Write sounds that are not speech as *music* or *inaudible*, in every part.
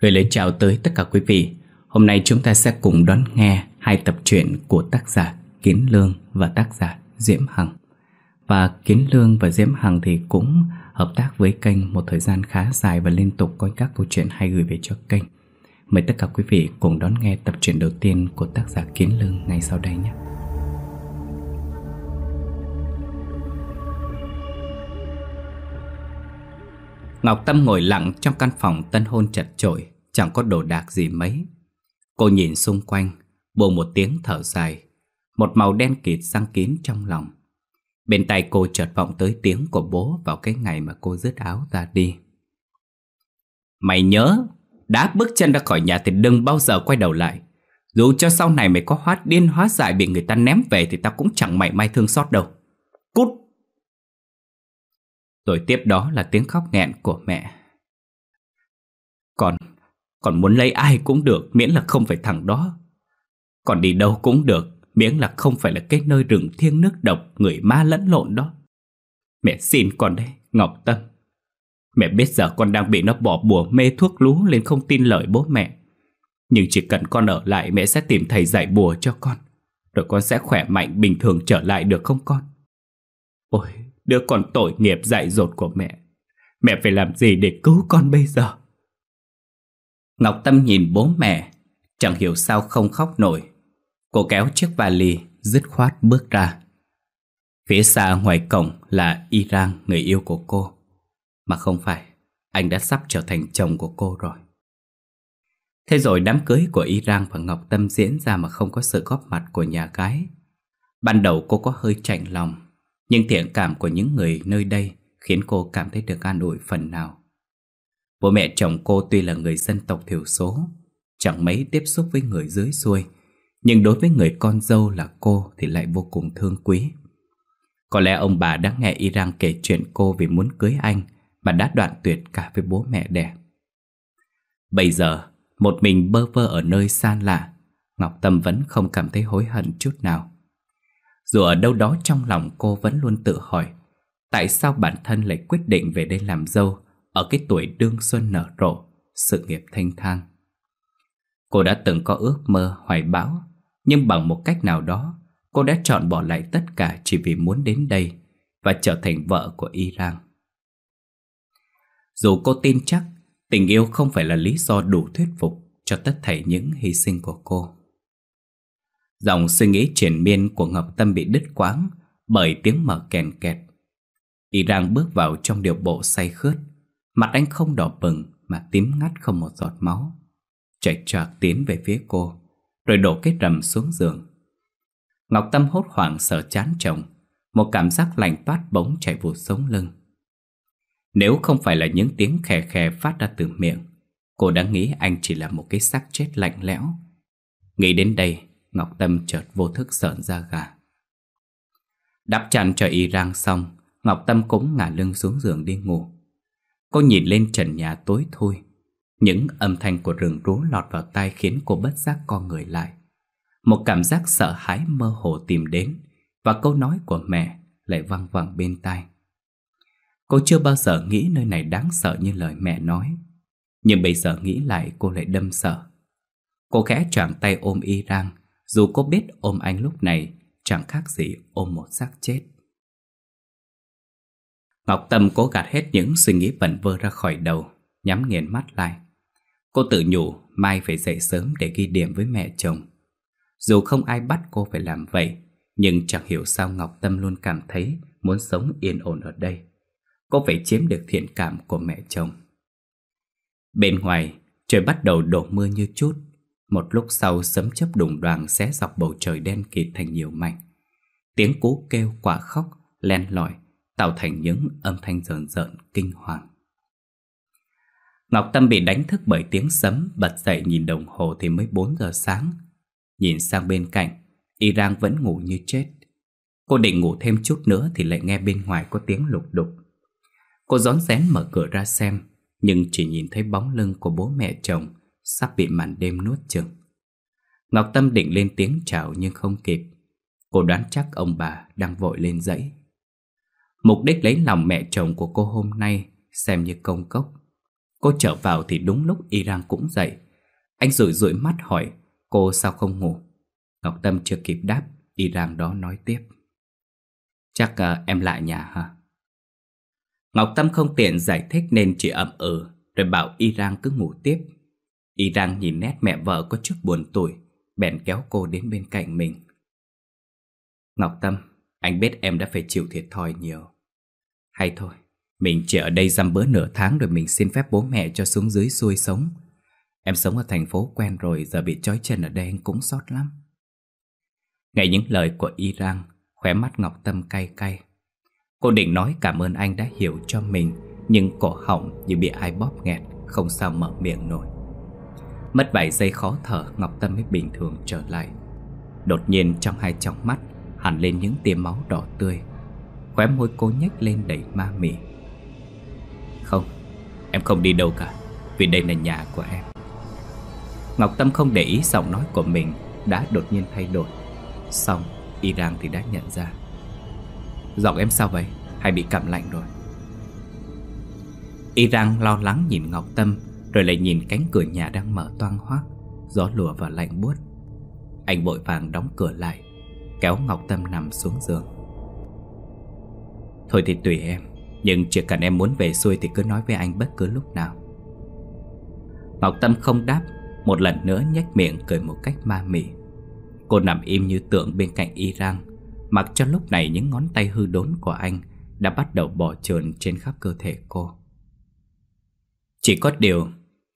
Gửi lời chào tới tất cả quý vị Hôm nay chúng ta sẽ cùng đón nghe hai tập truyện của tác giả Kiến Lương và tác giả Diễm Hằng Và Kiến Lương và Diễm Hằng thì cũng hợp tác với kênh một thời gian khá dài và liên tục có các câu chuyện hay gửi về cho kênh Mời tất cả quý vị cùng đón nghe tập truyện đầu tiên của tác giả Kiến Lương ngay sau đây nhé Ngọc Tâm ngồi lặng trong căn phòng tân hôn chật chội, chẳng có đồ đạc gì mấy. Cô nhìn xung quanh, buồn một tiếng thở dài, một màu đen kịt răng kín trong lòng. Bên tai cô chợt vọng tới tiếng của bố vào cái ngày mà cô dứt áo ra đi. Mày nhớ, đã bước chân ra khỏi nhà thì đừng bao giờ quay đầu lại. Dù cho sau này mày có hóa điên hóa dại bị người ta ném về thì tao cũng chẳng mảy may thương xót đâu. Cút! Rồi tiếp đó là tiếng khóc nghẹn của mẹ Con, con muốn lấy ai cũng được miễn là không phải thằng đó Con đi đâu cũng được miễn là không phải là cái nơi rừng thiêng nước độc người ma lẫn lộn đó Mẹ xin con đấy, Ngọc Tâm Mẹ biết giờ con đang bị nó bỏ bùa mê thuốc lú nên không tin lời bố mẹ Nhưng chỉ cần con ở lại mẹ sẽ tìm thầy giải bùa cho con Rồi con sẽ khỏe mạnh bình thường trở lại được không con? Ôi, Đứa con tội nghiệp dại dột của mẹ Mẹ phải làm gì để cứu con bây giờ Ngọc Tâm nhìn bố mẹ Chẳng hiểu sao không khóc nổi Cô kéo chiếc vali Dứt khoát bước ra Phía xa ngoài cổng là Iran người yêu của cô Mà không phải Anh đã sắp trở thành chồng của cô rồi Thế rồi đám cưới của Iran và Ngọc Tâm diễn ra mà không có sự góp mặt của nhà gái Ban đầu cô có hơi chạnh lòng nhưng thiện cảm của những người nơi đây khiến cô cảm thấy được an ủi phần nào. Bố mẹ chồng cô tuy là người dân tộc thiểu số, chẳng mấy tiếp xúc với người dưới xuôi, nhưng đối với người con dâu là cô thì lại vô cùng thương quý. Có lẽ ông bà đã nghe Iran kể chuyện cô vì muốn cưới anh mà đã đoạn tuyệt cả với bố mẹ đẻ. Bây giờ, một mình bơ vơ ở nơi xa lạ, Ngọc Tâm vẫn không cảm thấy hối hận chút nào. Dù ở đâu đó trong lòng cô vẫn luôn tự hỏi Tại sao bản thân lại quyết định về đây làm dâu Ở cái tuổi đương xuân nở rộ Sự nghiệp thanh thang Cô đã từng có ước mơ hoài bão Nhưng bằng một cách nào đó Cô đã chọn bỏ lại tất cả chỉ vì muốn đến đây Và trở thành vợ của Iran Dù cô tin chắc Tình yêu không phải là lý do đủ thuyết phục Cho tất thảy những hy sinh của cô Dòng suy nghĩ triển miên của Ngọc Tâm bị đứt quáng bởi tiếng mở kèn kẹt. Y đang bước vào trong điều bộ say khướt. Mặt anh không đỏ bừng mà tím ngắt không một giọt máu. Chạy trạc tiến về phía cô, rồi đổ cái rầm xuống giường. Ngọc Tâm hốt hoảng sợ chán chồng, một cảm giác lạnh toát bỗng chạy vụt sống lưng. Nếu không phải là những tiếng khè khè phát ra từ miệng, cô đã nghĩ anh chỉ là một cái xác chết lạnh lẽo. Nghĩ đến đây, Ngọc Tâm chợt vô thức sợn ra gà Đắp chăn cho y rang xong Ngọc Tâm cũng ngả lưng xuống giường đi ngủ Cô nhìn lên trần nhà tối thui Những âm thanh của rừng rú lọt vào tai Khiến cô bất giác con người lại Một cảm giác sợ hãi mơ hồ tìm đến Và câu nói của mẹ lại văng vẳng bên tai Cô chưa bao giờ nghĩ nơi này đáng sợ như lời mẹ nói Nhưng bây giờ nghĩ lại cô lại đâm sợ Cô khẽ choàng tay ôm y rang dù cô biết ôm anh lúc này Chẳng khác gì ôm một xác chết Ngọc Tâm cố gạt hết những suy nghĩ bẩn vơ ra khỏi đầu Nhắm nghiền mắt lại Cô tự nhủ mai phải dậy sớm để ghi điểm với mẹ chồng Dù không ai bắt cô phải làm vậy Nhưng chẳng hiểu sao Ngọc Tâm luôn cảm thấy muốn sống yên ổn ở đây Cô phải chiếm được thiện cảm của mẹ chồng Bên ngoài, trời bắt đầu đổ mưa như chút một lúc sau sấm chớp đùng đoàn xé dọc bầu trời đen kịt thành nhiều mảnh. Tiếng cú kêu quả khóc, len lỏi, tạo thành những âm thanh rờn rợn kinh hoàng. Ngọc Tâm bị đánh thức bởi tiếng sấm, bật dậy nhìn đồng hồ thì mới 4 giờ sáng. Nhìn sang bên cạnh, Iran vẫn ngủ như chết. Cô định ngủ thêm chút nữa thì lại nghe bên ngoài có tiếng lục đục. Cô rón rén mở cửa ra xem, nhưng chỉ nhìn thấy bóng lưng của bố mẹ chồng sắp bị màn đêm nuốt chừng. Ngọc Tâm định lên tiếng chào nhưng không kịp. Cô đoán chắc ông bà đang vội lên dãy. Mục đích lấy lòng mẹ chồng của cô hôm nay xem như công cốc. Cô trở vào thì đúng lúc Iran cũng dậy. Anh rủi rủi mắt hỏi cô sao không ngủ. Ngọc Tâm chưa kịp đáp, Iran đó nói tiếp. Chắc uh, em lại nhà hả? Ngọc Tâm không tiện giải thích nên chỉ ậm ừ rồi bảo Iran cứ ngủ tiếp. Y rằng nhìn nét mẹ vợ có chút buồn tuổi, bèn kéo cô đến bên cạnh mình. Ngọc Tâm, anh biết em đã phải chịu thiệt thòi nhiều. Hay thôi, mình chỉ ở đây dăm bữa nửa tháng rồi mình xin phép bố mẹ cho xuống dưới xuôi sống. Em sống ở thành phố quen rồi, giờ bị trói chân ở đây anh cũng xót lắm. Nghe những lời của Y rằng, khóe mắt Ngọc Tâm cay cay. Cô định nói cảm ơn anh đã hiểu cho mình, nhưng cổ họng như bị ai bóp nghẹt, không sao mở miệng nổi. Mất vài giây khó thở Ngọc Tâm mới bình thường trở lại Đột nhiên trong hai tròng mắt Hẳn lên những tia máu đỏ tươi Khóe môi cô nhếch lên đầy ma mị Không Em không đi đâu cả Vì đây là nhà của em Ngọc Tâm không để ý giọng nói của mình Đã đột nhiên thay đổi Xong Iran thì đã nhận ra Giọng em sao vậy Hay bị cảm lạnh rồi Iran lo lắng nhìn Ngọc Tâm rồi lại nhìn cánh cửa nhà đang mở toang hoác Gió lùa và lạnh buốt Anh vội vàng đóng cửa lại Kéo Ngọc Tâm nằm xuống giường Thôi thì tùy em Nhưng chỉ cần em muốn về xuôi Thì cứ nói với anh bất cứ lúc nào Ngọc Tâm không đáp Một lần nữa nhếch miệng cười một cách ma mị Cô nằm im như tượng bên cạnh iran Mặc cho lúc này những ngón tay hư đốn của anh Đã bắt đầu bỏ trườn trên khắp cơ thể cô Chỉ có điều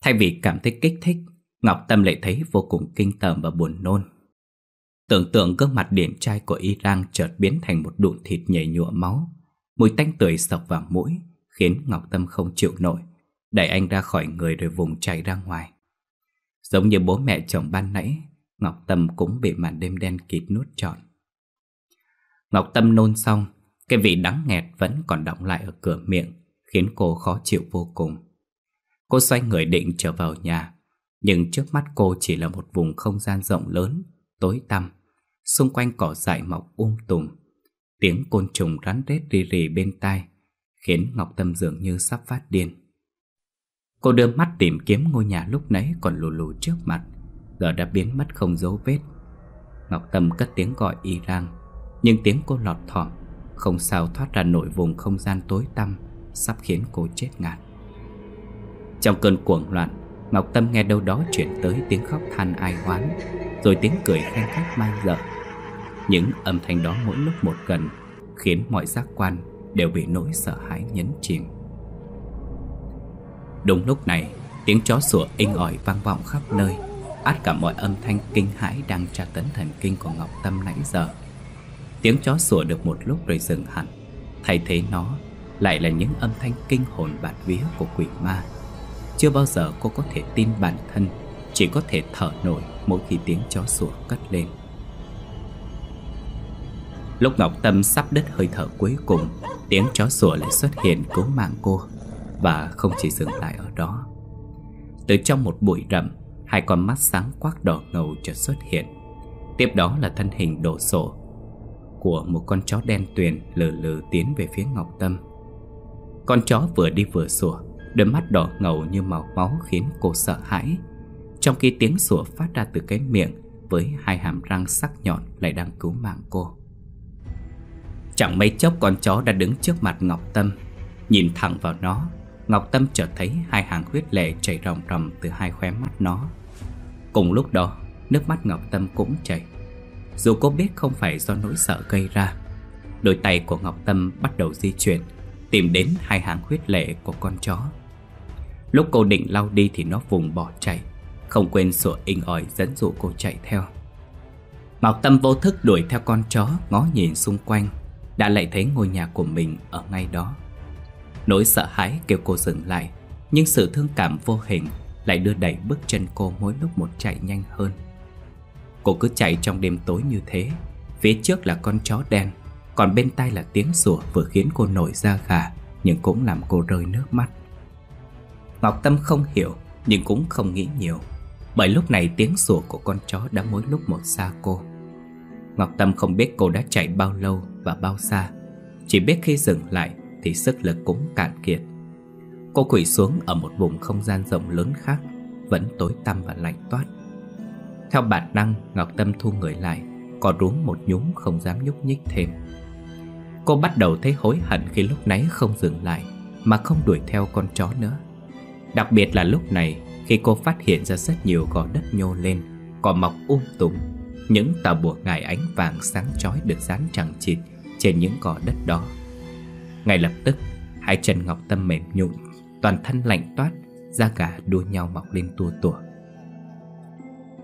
Thay vì cảm thấy kích thích, Ngọc Tâm lại thấy vô cùng kinh tởm và buồn nôn. Tưởng tượng gương mặt điển trai của Y Rang chợt biến thành một đụn thịt nhảy nhụa máu, mùi tanh tưởi sọc vào mũi, khiến Ngọc Tâm không chịu nổi, đẩy anh ra khỏi người rồi vùng chạy ra ngoài. Giống như bố mẹ chồng ban nãy, Ngọc Tâm cũng bị màn đêm đen kịt nuốt trọn. Ngọc Tâm nôn xong, cái vị đắng nghẹt vẫn còn đọng lại ở cửa miệng, khiến cô khó chịu vô cùng. Cô xoay người định trở vào nhà Nhưng trước mắt cô chỉ là một vùng không gian rộng lớn Tối tăm Xung quanh cỏ dại mọc um tùm Tiếng côn trùng rắn rết rì rì bên tai Khiến Ngọc Tâm dường như sắp phát điên Cô đưa mắt tìm kiếm ngôi nhà lúc nãy còn lù lù trước mặt Giờ đã biến mất không dấu vết Ngọc Tâm cất tiếng gọi y rang Nhưng tiếng cô lọt thỏm Không sao thoát ra nổi vùng không gian tối tăm Sắp khiến cô chết ngạt trong cơn cuồng loạn Ngọc Tâm nghe đâu đó chuyển tới tiếng khóc than ai oán Rồi tiếng cười khen khách man dở Những âm thanh đó mỗi lúc một gần Khiến mọi giác quan đều bị nỗi sợ hãi nhấn chìm Đúng lúc này Tiếng chó sủa inh ỏi vang vọng khắp nơi Át cả mọi âm thanh kinh hãi đang tra tấn thần kinh của Ngọc Tâm nãy giờ Tiếng chó sủa được một lúc rồi dừng hẳn Thay thế nó lại là những âm thanh kinh hồn bạt vía của quỷ ma chưa bao giờ cô có thể tin bản thân Chỉ có thể thở nổi mỗi khi tiếng chó sủa cất lên Lúc Ngọc Tâm sắp đứt hơi thở cuối cùng Tiếng chó sủa lại xuất hiện cứu mạng cô Và không chỉ dừng lại ở đó Từ trong một bụi rậm Hai con mắt sáng quắc đỏ ngầu chợt xuất hiện Tiếp đó là thân hình đổ sổ Của một con chó đen tuyền lờ lờ tiến về phía Ngọc Tâm Con chó vừa đi vừa sủa Đôi mắt đỏ ngầu như màu máu khiến cô sợ hãi Trong khi tiếng sủa phát ra từ cái miệng Với hai hàm răng sắc nhọn lại đang cứu mạng cô Chẳng mấy chốc con chó đã đứng trước mặt Ngọc Tâm Nhìn thẳng vào nó Ngọc Tâm chợt thấy hai hàng huyết lệ chảy ròng ròng từ hai khóe mắt nó Cùng lúc đó Nước mắt Ngọc Tâm cũng chảy Dù cô biết không phải do nỗi sợ gây ra Đôi tay của Ngọc Tâm bắt đầu di chuyển Tìm đến hai hàng huyết lệ của con chó Lúc cô định lau đi thì nó vùng bỏ chạy Không quên sủa inh ỏi dẫn dụ cô chạy theo Mạc Tâm vô thức đuổi theo con chó Ngó nhìn xung quanh Đã lại thấy ngôi nhà của mình ở ngay đó Nỗi sợ hãi kêu cô dừng lại Nhưng sự thương cảm vô hình Lại đưa đẩy bước chân cô mỗi lúc một chạy nhanh hơn Cô cứ chạy trong đêm tối như thế Phía trước là con chó đen Còn bên tai là tiếng sủa vừa khiến cô nổi da gà Nhưng cũng làm cô rơi nước mắt Ngọc Tâm không hiểu nhưng cũng không nghĩ nhiều Bởi lúc này tiếng sủa của con chó đã mỗi lúc một xa cô Ngọc Tâm không biết cô đã chạy bao lâu và bao xa Chỉ biết khi dừng lại thì sức lực cũng cạn kiệt Cô quỳ xuống ở một vùng không gian rộng lớn khác Vẫn tối tăm và lạnh toát Theo bản năng Ngọc Tâm thu người lại Có rúm một nhúng không dám nhúc nhích thêm Cô bắt đầu thấy hối hận khi lúc nãy không dừng lại Mà không đuổi theo con chó nữa Đặc biệt là lúc này khi cô phát hiện ra rất nhiều gò đất nhô lên, cỏ mọc um tùm, những tà bùa ngải ánh vàng sáng chói được dán chẳng chịt trên những gò đất đó. Ngay lập tức, hai chân Ngọc Tâm mềm nhũn, toàn thân lạnh toát, da gà đua nhau mọc lên tua tủa.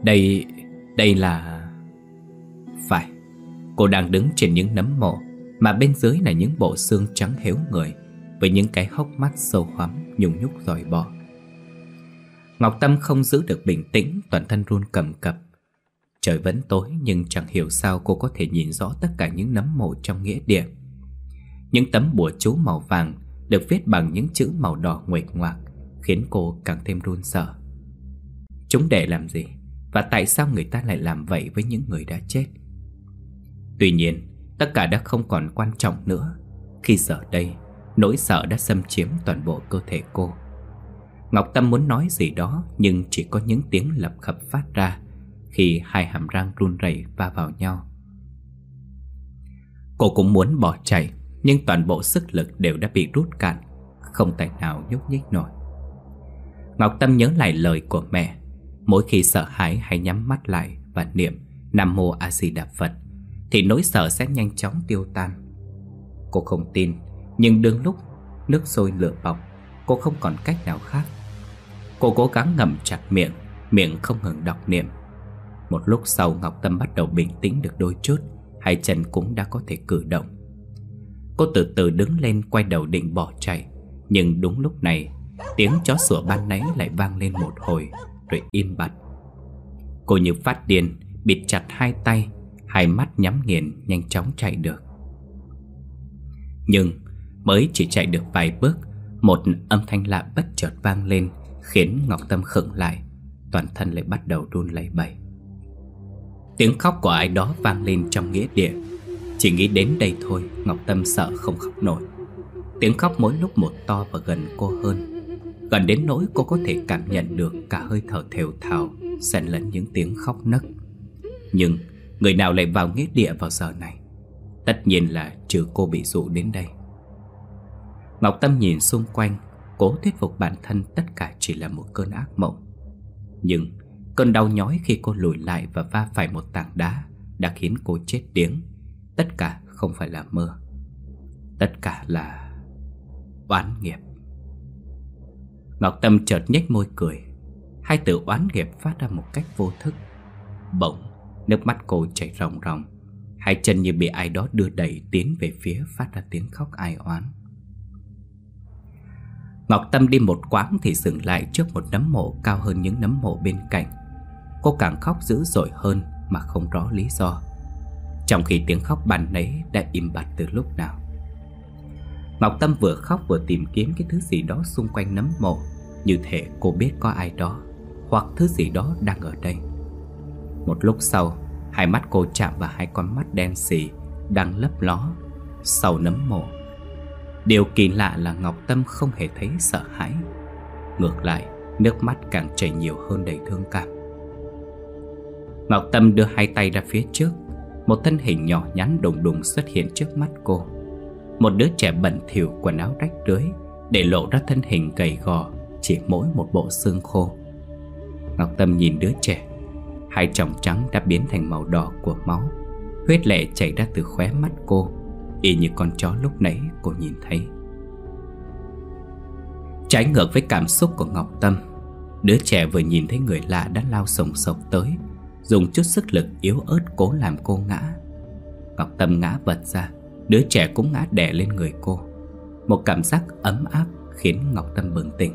Đây, đây là... Phải, cô đang đứng trên những nấm mộ mà bên dưới là những bộ xương trắng héo người với những cái hốc mắt sâu hoắm nhung nhúc dòi bò. Ngọc Tâm không giữ được bình tĩnh, toàn thân run cầm cập. Trời vẫn tối nhưng chẳng hiểu sao cô có thể nhìn rõ tất cả những nấm mồ trong nghĩa địa. Những tấm bùa chú màu vàng được viết bằng những chữ màu đỏ nguệch ngoạc khiến cô càng thêm run sợ. Chúng để làm gì? Và tại sao người ta lại làm vậy với những người đã chết? Tuy nhiên, tất cả đã không còn quan trọng nữa khi giờ đây nỗi sợ đã xâm chiếm toàn bộ cơ thể cô. Ngọc Tâm muốn nói gì đó nhưng chỉ có những tiếng lập khập phát ra khi hai hàm răng run rẩy va vào nhau. Cô cũng muốn bỏ chạy nhưng toàn bộ sức lực đều đã bị rút cạn, không tài nào nhúc nhích nổi. Ngọc Tâm nhớ lại lời của mẹ, mỗi khi sợ hãi hay nhắm mắt lại và niệm Nam Mô A Di Đà Phật thì nỗi sợ sẽ nhanh chóng tiêu tan. Cô không tin, nhưng đương lúc nước sôi lửa bỏng, cô không còn cách nào khác Cô cố gắng ngậm chặt miệng Miệng không ngừng đọc niệm Một lúc sau Ngọc Tâm bắt đầu bình tĩnh được đôi chút Hai chân cũng đã có thể cử động Cô từ từ đứng lên quay đầu định bỏ chạy Nhưng đúng lúc này Tiếng chó sủa ban nãy lại vang lên một hồi Rồi im bặt Cô như phát điên Bịt chặt hai tay Hai mắt nhắm nghiền nhanh chóng chạy được Nhưng mới chỉ chạy được vài bước Một âm thanh lạ bất chợt vang lên Khiến Ngọc Tâm khựng lại Toàn thân lại bắt đầu run lẩy bẩy Tiếng khóc của ai đó vang lên trong nghĩa địa Chỉ nghĩ đến đây thôi Ngọc Tâm sợ không khóc nổi Tiếng khóc mỗi lúc một to và gần cô hơn Gần đến nỗi cô có thể cảm nhận được Cả hơi thở thều thào xen lẫn những tiếng khóc nấc Nhưng người nào lại vào nghĩa địa vào giờ này Tất nhiên là trừ cô bị dụ đến đây Ngọc Tâm nhìn xung quanh Cố thuyết phục bản thân tất cả chỉ là một cơn ác mộng Nhưng cơn đau nhói khi cô lùi lại và va phải một tảng đá Đã khiến cô chết điếng Tất cả không phải là mơ Tất cả là oán nghiệp Ngọc Tâm chợt nhếch môi cười Hai từ oán nghiệp phát ra một cách vô thức Bỗng Nước mắt cô chảy ròng ròng Hai chân như bị ai đó đưa đẩy tiến về phía phát ra tiếng khóc ai oán Ngọc Tâm đi một quãng thì dừng lại trước một nấm mộ cao hơn những nấm mộ bên cạnh. Cô càng khóc dữ dội hơn mà không rõ lý do. Trong khi tiếng khóc bàn nấy đã im bặt từ lúc nào. Ngọc Tâm vừa khóc vừa tìm kiếm cái thứ gì đó xung quanh nấm mộ. Như thể cô biết có ai đó hoặc thứ gì đó đang ở đây. Một lúc sau, hai mắt cô chạm vào hai con mắt đen xì đang lấp ló sau nấm mộ. Điều kỳ lạ là Ngọc Tâm không hề thấy sợ hãi Ngược lại, nước mắt càng chảy nhiều hơn đầy thương cảm Ngọc Tâm đưa hai tay ra phía trước Một thân hình nhỏ nhắn đùng đùng xuất hiện trước mắt cô Một đứa trẻ bẩn thỉu quần áo rách rưới Để lộ ra thân hình gầy gò Chỉ mỗi một bộ xương khô Ngọc Tâm nhìn đứa trẻ Hai tròng trắng đã biến thành màu đỏ của máu Huyết lệ chảy ra từ khóe mắt cô y như con chó lúc nãy cô nhìn thấy Trái ngược với cảm xúc của Ngọc Tâm Đứa trẻ vừa nhìn thấy người lạ đã lao sồng sộc tới Dùng chút sức lực yếu ớt cố làm cô ngã Ngọc Tâm ngã vật ra Đứa trẻ cũng ngã đè lên người cô Một cảm giác ấm áp khiến Ngọc Tâm bừng tỉnh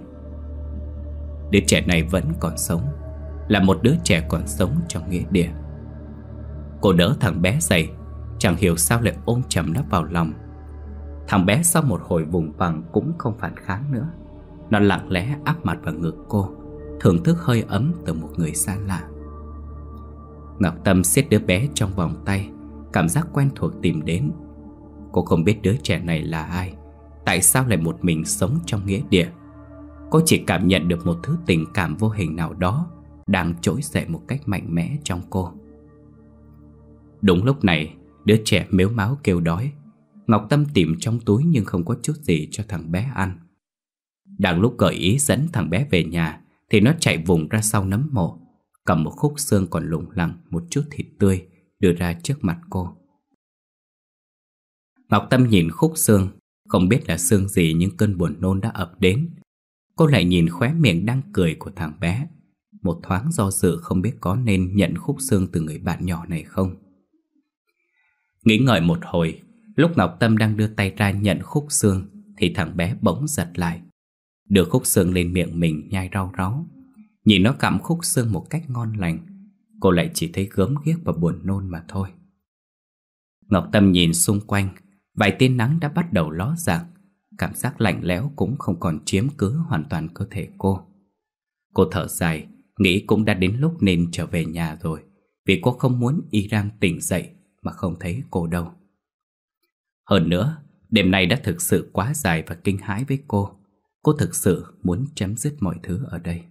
Đứa trẻ này vẫn còn sống Là một đứa trẻ còn sống trong nghĩa địa Cô đỡ thằng bé dậy Chẳng hiểu sao lại ôm chầm nó vào lòng Thằng bé sau một hồi vùng vằng cũng không phản kháng nữa Nó lặng lẽ áp mặt vào ngực cô Thưởng thức hơi ấm từ một người xa lạ Ngọc Tâm siết đứa bé trong vòng tay Cảm giác quen thuộc tìm đến Cô không biết đứa trẻ này là ai Tại sao lại một mình sống trong nghĩa địa Cô chỉ cảm nhận được một thứ tình cảm vô hình nào đó Đang trỗi dậy một cách mạnh mẽ trong cô Đúng lúc này Đứa trẻ mếu máu kêu đói Ngọc Tâm tìm trong túi nhưng không có chút gì cho thằng bé ăn Đang lúc gợi ý dẫn thằng bé về nhà Thì nó chạy vùng ra sau nấm mộ Cầm một khúc xương còn lủng lẳng Một chút thịt tươi Đưa ra trước mặt cô Ngọc Tâm nhìn khúc xương Không biết là xương gì nhưng cơn buồn nôn đã ập đến Cô lại nhìn khóe miệng đang cười của thằng bé Một thoáng do dự không biết có nên nhận khúc xương từ người bạn nhỏ này không Nghĩ ngợi một hồi, lúc Ngọc Tâm đang đưa tay ra nhận khúc xương thì thằng bé bỗng giật lại. Đưa khúc xương lên miệng mình nhai rau ráu. Nhìn nó cặm khúc xương một cách ngon lành, cô lại chỉ thấy gớm ghiếc và buồn nôn mà thôi. Ngọc Tâm nhìn xung quanh, vài tia nắng đã bắt đầu ló dạng, cảm giác lạnh lẽo cũng không còn chiếm cứ hoàn toàn cơ thể cô. Cô thở dài, nghĩ cũng đã đến lúc nên trở về nhà rồi, vì cô không muốn Iran tỉnh dậy mà không thấy cô đâu. Hơn nữa, đêm nay đã thực sự quá dài và kinh hãi với cô. Cô thực sự muốn chấm dứt mọi thứ ở đây.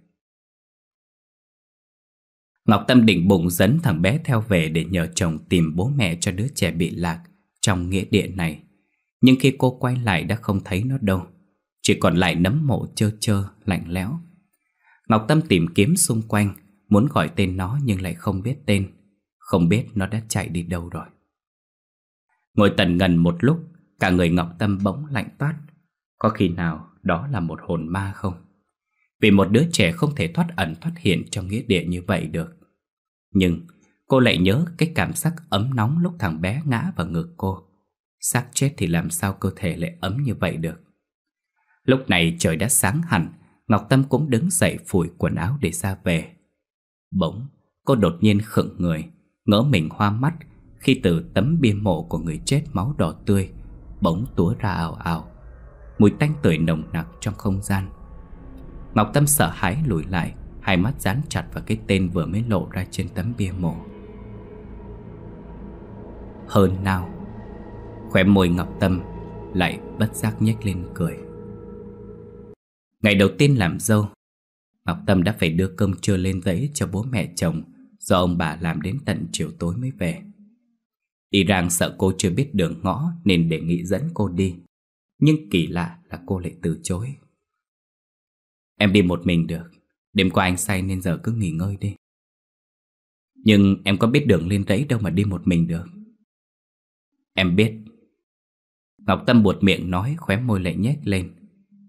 Ngọc Tâm định bụng dẫn thằng bé theo về để nhờ chồng tìm bố mẹ cho đứa trẻ bị lạc trong nghĩa địa này. Nhưng khi cô quay lại đã không thấy nó đâu, chỉ còn lại nấm mộ trơ trơ, lạnh lẽo. Ngọc Tâm tìm kiếm xung quanh, muốn gọi tên nó nhưng lại không biết tên. Không biết nó đã chạy đi đâu rồi Ngồi tần ngần một lúc Cả người Ngọc Tâm bỗng lạnh toát Có khi nào đó là một hồn ma không? Vì một đứa trẻ không thể thoát ẩn thoát hiện trong nghĩa địa như vậy được Nhưng cô lại nhớ cái cảm giác ấm nóng lúc thằng bé ngã vào ngực cô xác chết thì làm sao cơ thể lại ấm như vậy được Lúc này trời đã sáng hẳn Ngọc Tâm cũng đứng dậy phủi quần áo để ra về Bỗng cô đột nhiên khựng người Ngỡ mình hoa mắt khi từ tấm bia mộ của người chết máu đỏ tươi Bỗng túa ra ảo ảo Mùi tanh tưởi nồng nặc trong không gian Ngọc Tâm sợ hãi lùi lại Hai mắt dán chặt vào cái tên vừa mới lộ ra trên tấm bia mộ Hơn nào Khỏe môi Ngọc Tâm lại bất giác nhếch lên cười Ngày đầu tiên làm dâu Ngọc Tâm đã phải đưa cơm trưa lên dãy cho bố mẹ chồng do ông bà làm đến tận chiều tối mới về. Y Rang sợ cô chưa biết đường ngõ nên đề nghị dẫn cô đi. Nhưng kỳ lạ là cô lại từ chối. Em đi một mình được, đêm qua anh say nên giờ cứ nghỉ ngơi đi. Nhưng em có biết đường lên rẫy đâu mà đi một mình được. Em biết. Ngọc Tâm buột miệng nói khóe môi lại nhếch lên.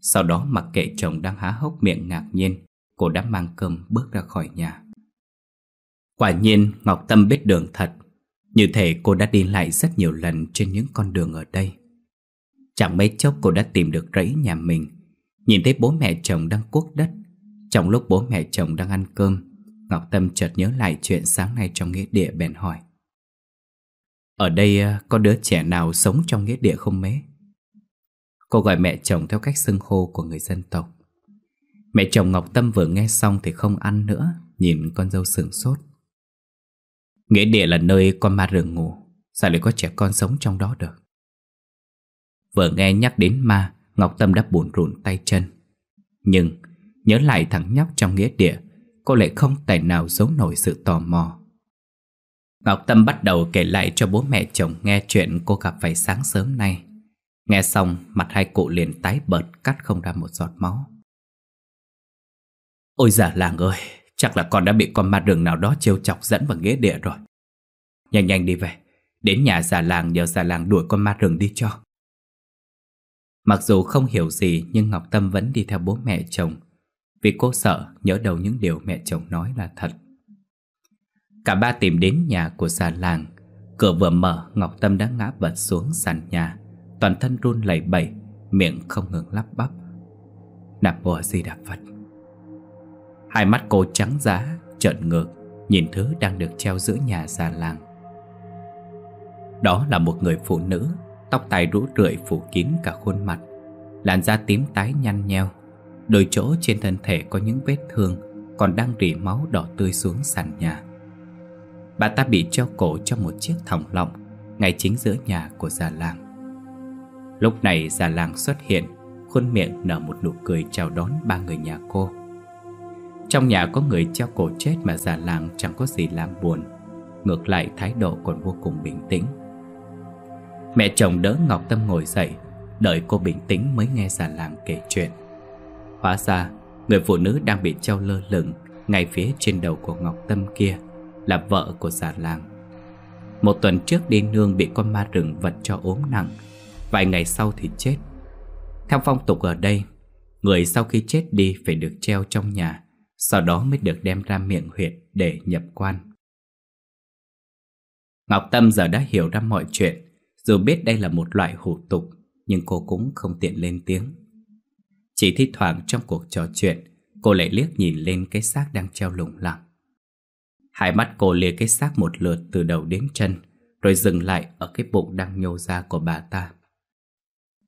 Sau đó mặc kệ chồng đang há hốc miệng ngạc nhiên, cô đã mang cơm bước ra khỏi nhà. Quả nhiên Ngọc Tâm biết đường thật Như thể cô đã đi lại rất nhiều lần trên những con đường ở đây Chẳng mấy chốc cô đã tìm được rẫy nhà mình Nhìn thấy bố mẹ chồng đang cuốc đất Trong lúc bố mẹ chồng đang ăn cơm Ngọc Tâm chợt nhớ lại chuyện sáng nay trong nghĩa địa bèn hỏi Ở đây à, có đứa trẻ nào sống trong nghĩa địa không mấy? Cô gọi mẹ chồng theo cách xưng hô của người dân tộc Mẹ chồng Ngọc Tâm vừa nghe xong thì không ăn nữa Nhìn con dâu sửng sốt Nghĩa địa là nơi con ma rừng ngủ Sao lại có trẻ con sống trong đó được Vừa nghe nhắc đến ma Ngọc Tâm đã buồn rùn tay chân Nhưng nhớ lại thằng nhóc trong nghĩa địa Cô lại không tài nào giấu nổi sự tò mò Ngọc Tâm bắt đầu kể lại cho bố mẹ chồng nghe chuyện cô gặp phải sáng sớm nay Nghe xong mặt hai cụ liền tái bợt cắt không ra một giọt máu Ôi giả làng ơi Chắc là con đã bị con ma rừng nào đó trêu chọc dẫn vào nghĩa địa rồi Nhanh nhanh đi về Đến nhà già làng nhờ già làng đuổi con ma rừng đi cho Mặc dù không hiểu gì nhưng Ngọc Tâm vẫn đi theo bố mẹ chồng Vì cô sợ nhớ đầu những điều mẹ chồng nói là thật Cả ba tìm đến nhà của già làng Cửa vừa mở Ngọc Tâm đã ngã vật xuống sàn nhà Toàn thân run lẩy bẩy Miệng không ngừng lắp bắp Nạp bùa gì đạp Phật Hai mắt cô trắng giá, trợn ngược, nhìn thứ đang được treo giữa nhà già làng. Đó là một người phụ nữ, tóc tai rũ rượi phủ kín cả khuôn mặt, làn da tím tái nhăn nheo, đôi chỗ trên thân thể có những vết thương còn đang rỉ máu đỏ tươi xuống sàn nhà. Bà ta bị treo cổ trong một chiếc thòng lọng ngay chính giữa nhà của già làng. Lúc này già làng xuất hiện, khuôn miệng nở một nụ cười chào đón ba người nhà cô. Trong nhà có người treo cổ chết mà già làng chẳng có gì làm buồn Ngược lại thái độ còn vô cùng bình tĩnh Mẹ chồng đỡ Ngọc Tâm ngồi dậy Đợi cô bình tĩnh mới nghe già làng kể chuyện Hóa ra Người phụ nữ đang bị treo lơ lửng Ngay phía trên đầu của Ngọc Tâm kia Là vợ của già làng Một tuần trước đi nương bị con ma rừng vật cho ốm nặng Vài ngày sau thì chết Theo phong tục ở đây Người sau khi chết đi phải được treo trong nhà sau đó mới được đem ra miệng huyệt để nhập quan. Ngọc Tâm giờ đã hiểu ra mọi chuyện, dù biết đây là một loại hủ tục, nhưng cô cũng không tiện lên tiếng. Chỉ thi thoảng trong cuộc trò chuyện, cô lại liếc nhìn lên cái xác đang treo lủng lẳng. Hai mắt cô lìa cái xác một lượt từ đầu đến chân, rồi dừng lại ở cái bụng đang nhô ra của bà ta.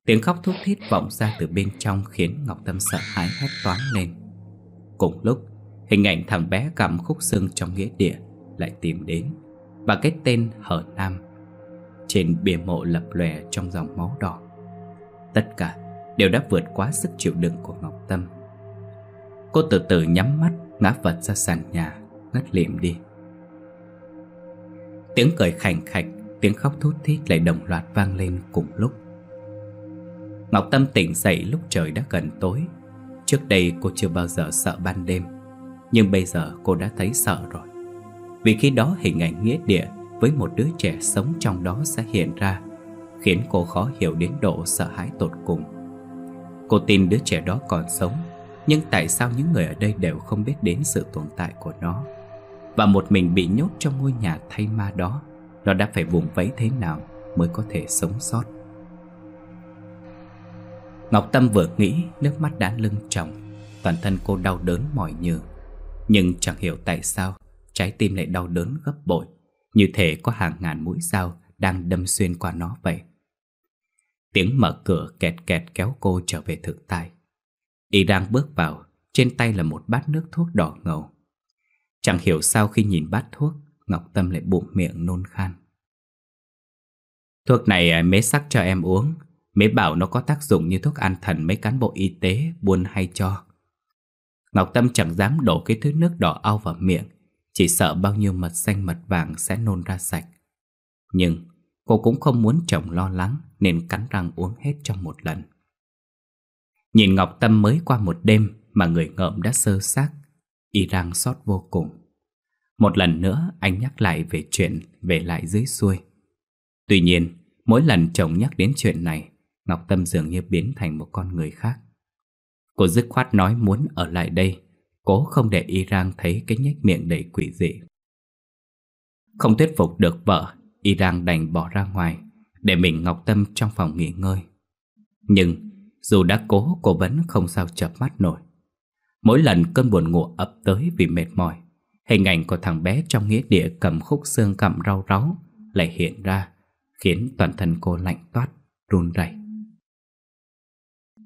Tiếng khóc thút thít vọng ra từ bên trong khiến Ngọc Tâm sợ hãi hét toáng lên. Cùng lúc, hình ảnh thằng bé cầm khúc xương trong nghĩa địa lại tìm đến và cái tên Hở Nam trên bìa mộ lập lòe trong dòng máu đỏ. Tất cả đều đã vượt quá sức chịu đựng của Ngọc Tâm. Cô từ từ nhắm mắt ngã vật ra sàn nhà, ngất lịm đi. Tiếng cười khành khạch, tiếng khóc thút thít lại đồng loạt vang lên cùng lúc. Ngọc Tâm tỉnh dậy lúc trời đã gần tối Trước đây cô chưa bao giờ sợ ban đêm Nhưng bây giờ cô đã thấy sợ rồi Vì khi đó hình ảnh nghĩa địa Với một đứa trẻ sống trong đó sẽ hiện ra Khiến cô khó hiểu đến độ sợ hãi tột cùng Cô tin đứa trẻ đó còn sống Nhưng tại sao những người ở đây đều không biết đến sự tồn tại của nó Và một mình bị nhốt trong ngôi nhà thay ma đó Nó đã phải vùng vẫy thế nào mới có thể sống sót Ngọc Tâm vừa nghĩ nước mắt đã lưng tròng Toàn thân cô đau đớn mỏi nhừ Nhưng chẳng hiểu tại sao Trái tim lại đau đớn gấp bội Như thể có hàng ngàn mũi dao Đang đâm xuyên qua nó vậy Tiếng mở cửa kẹt kẹt kéo cô trở về thực tại Y đang bước vào Trên tay là một bát nước thuốc đỏ ngầu Chẳng hiểu sao khi nhìn bát thuốc Ngọc Tâm lại bụng miệng nôn khan Thuốc này à, mế sắc cho em uống Mới bảo nó có tác dụng như thuốc an thần mấy cán bộ y tế buôn hay cho. Ngọc Tâm chẳng dám đổ cái thứ nước đỏ ao vào miệng, chỉ sợ bao nhiêu mật xanh mật vàng sẽ nôn ra sạch. Nhưng cô cũng không muốn chồng lo lắng nên cắn răng uống hết trong một lần. Nhìn Ngọc Tâm mới qua một đêm mà người ngợm đã sơ xác, y rang xót vô cùng. Một lần nữa anh nhắc lại về chuyện về lại dưới xuôi. Tuy nhiên, mỗi lần chồng nhắc đến chuyện này, Ngọc Tâm dường như biến thành một con người khác. Cô dứt khoát nói muốn ở lại đây, cố không để iran thấy cái nhếch miệng đầy quỷ dị. Không thuyết phục được vợ, iran đành bỏ ra ngoài, để mình Ngọc Tâm trong phòng nghỉ ngơi. Nhưng dù đã cố cô vẫn không sao chập mắt nổi. Mỗi lần cơn buồn ngủ ập tới vì mệt mỏi, hình ảnh của thằng bé trong nghĩa địa cầm khúc xương cằm rau ráu lại hiện ra, khiến toàn thân cô lạnh toát, run rẩy.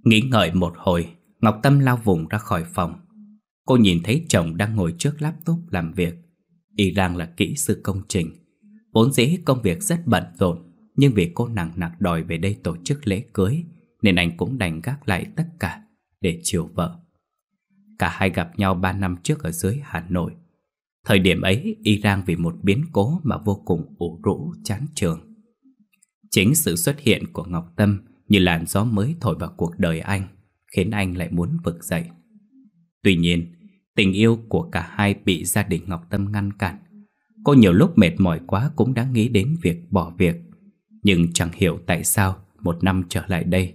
Nghĩ ngợi một hồi, Ngọc Tâm lao vùng ra khỏi phòng. Cô nhìn thấy chồng đang ngồi trước laptop làm việc. Y rằng là kỹ sư công trình. Vốn dĩ công việc rất bận rộn, nhưng vì cô nặng nặc đòi về đây tổ chức lễ cưới, nên anh cũng đành gác lại tất cả để chiều vợ. Cả hai gặp nhau 3 năm trước ở dưới Hà Nội. Thời điểm ấy, Y Rang vì một biến cố mà vô cùng ủ rũ, chán trường. Chính sự xuất hiện của Ngọc Tâm như làn gió mới thổi vào cuộc đời anh, khiến anh lại muốn vực dậy. Tuy nhiên, tình yêu của cả hai bị gia đình Ngọc Tâm ngăn cản. Cô nhiều lúc mệt mỏi quá cũng đã nghĩ đến việc bỏ việc. Nhưng chẳng hiểu tại sao một năm trở lại đây,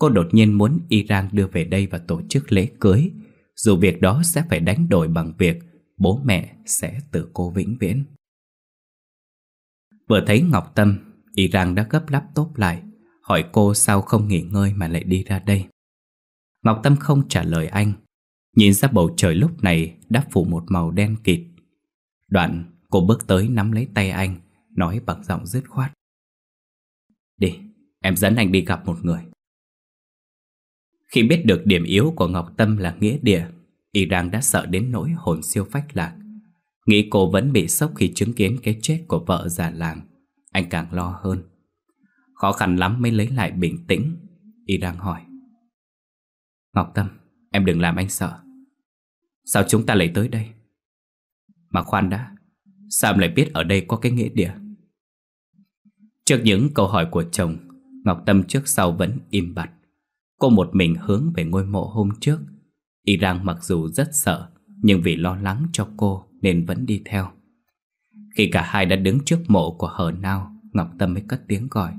cô đột nhiên muốn Iran đưa về đây và tổ chức lễ cưới, dù việc đó sẽ phải đánh đổi bằng việc bố mẹ sẽ từ cô vĩnh viễn. Vừa thấy Ngọc Tâm, Iran đã gấp laptop lại Hỏi cô sao không nghỉ ngơi mà lại đi ra đây Ngọc Tâm không trả lời anh Nhìn ra bầu trời lúc này đã phủ một màu đen kịt Đoạn cô bước tới nắm lấy tay anh Nói bằng giọng dứt khoát Đi, em dẫn anh đi gặp một người Khi biết được điểm yếu của Ngọc Tâm là nghĩa địa Y Rang đã sợ đến nỗi hồn siêu phách lạc Nghĩ cô vẫn bị sốc khi chứng kiến cái chết của vợ già làng Anh càng lo hơn Khó khăn lắm mới lấy lại bình tĩnh Y đang hỏi Ngọc Tâm, em đừng làm anh sợ Sao chúng ta lại tới đây? Mà khoan đã Sao em lại biết ở đây có cái nghĩa địa? Trước những câu hỏi của chồng Ngọc Tâm trước sau vẫn im bặt Cô một mình hướng về ngôi mộ hôm trước Y rằng mặc dù rất sợ Nhưng vì lo lắng cho cô Nên vẫn đi theo Khi cả hai đã đứng trước mộ của hờ nao Ngọc Tâm mới cất tiếng gọi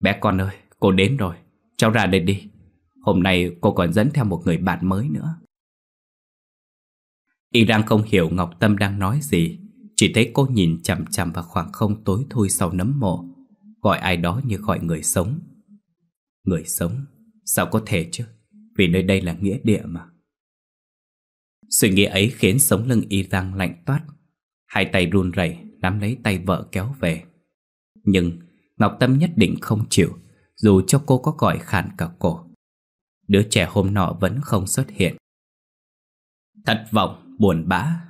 Bé con ơi, cô đến rồi, cháu ra đây đi. Hôm nay cô còn dẫn theo một người bạn mới nữa. Y đang không hiểu Ngọc Tâm đang nói gì, chỉ thấy cô nhìn chằm chằm vào khoảng không tối thui sau nấm mộ, gọi ai đó như gọi người sống. Người sống? Sao có thể chứ? Vì nơi đây là nghĩa địa mà. Suy nghĩ ấy khiến sống lưng y răng lạnh toát Hai tay run rẩy nắm lấy tay vợ kéo về Nhưng Ngọc Tâm nhất định không chịu Dù cho cô có còi khàn cả cổ Đứa trẻ hôm nọ vẫn không xuất hiện Thật vọng, buồn bã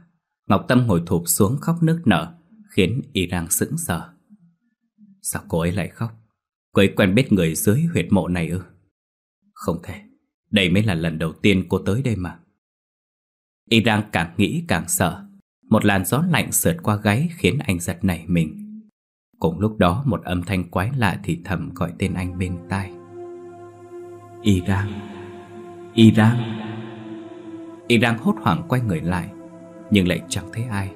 Ngọc Tâm ngồi thụp xuống khóc nước nở Khiến y đang sững sờ Sao cô ấy lại khóc Cô ấy quen biết người dưới huyệt mộ này ư Không thể Đây mới là lần đầu tiên cô tới đây mà Y đang càng nghĩ càng sợ Một làn gió lạnh sượt qua gáy khiến anh giật nảy mình Cùng lúc đó một âm thanh quái lạ thì thầm gọi tên anh bên tai Iran Iran Iran hốt hoảng quay người lại Nhưng lại chẳng thấy ai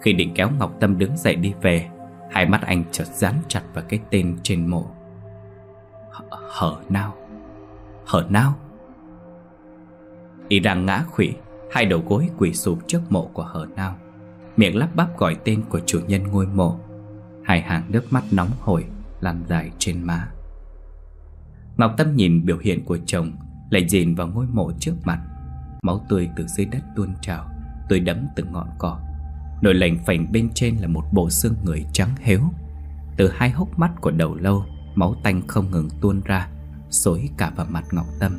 Khi định kéo Ngọc Tâm đứng dậy đi về Hai mắt anh chợt dán chặt vào cái tên trên mộ H Hở nao Hở nao Iran ngã khủy Hai đầu gối quỳ sụp trước mộ của hở nao Miệng lắp bắp gọi tên của chủ nhân ngôi mộ Hai hàng nước mắt nóng hổi Lăn dài trên má Ngọc Tâm nhìn biểu hiện của chồng Lại dìn vào ngôi mộ trước mặt Máu tươi từ dưới đất tuôn trào Tươi đẫm từng ngọn cỏ Nồi lành phành bên trên là một bộ xương người trắng héo Từ hai hốc mắt của đầu lâu Máu tanh không ngừng tuôn ra Xối cả vào mặt Ngọc Tâm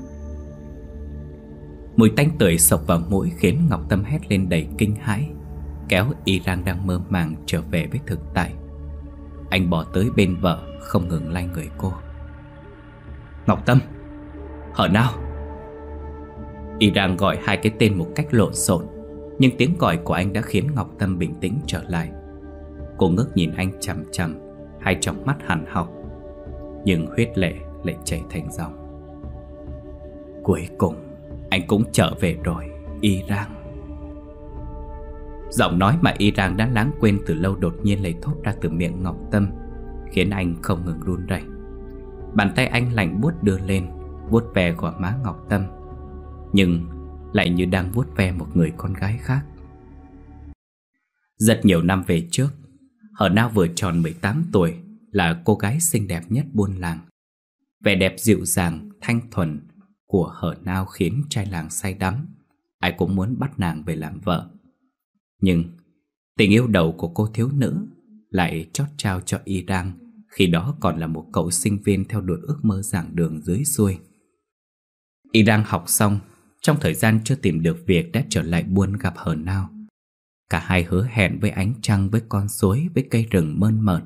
Mùi tanh tưởi sộc vào mũi Khiến Ngọc Tâm hét lên đầy kinh hãi Kéo iran đang mơ màng trở về với thực tại anh bỏ tới bên vợ Không ngừng lay người cô Ngọc Tâm Hở nào Y đang gọi hai cái tên một cách lộn xộn Nhưng tiếng gọi của anh đã khiến Ngọc Tâm bình tĩnh trở lại Cô ngước nhìn anh chằm chằm Hai trong mắt hẳn học Nhưng huyết lệ lại chảy thành dòng Cuối cùng Anh cũng trở về rồi Y rang Giọng nói mà y rằng đã lãng quên từ lâu đột nhiên lấy thốt ra từ miệng Ngọc Tâm Khiến anh không ngừng run rẩy. Bàn tay anh lạnh buốt đưa lên vuốt ve gò má Ngọc Tâm Nhưng lại như đang vuốt ve một người con gái khác Rất nhiều năm về trước Hở Nao vừa tròn 18 tuổi Là cô gái xinh đẹp nhất buôn làng Vẻ đẹp dịu dàng, thanh thuần Của Hở Nao khiến trai làng say đắm Ai cũng muốn bắt nàng về làm vợ nhưng tình yêu đầu của cô thiếu nữ lại chót trao cho y đang khi đó còn là một cậu sinh viên theo đuổi ước mơ giảng đường dưới xuôi. Y đang học xong, trong thời gian chưa tìm được việc đã trở lại buôn gặp hờ nao. Cả hai hứa hẹn với ánh trăng, với con suối, với cây rừng mơn mởn.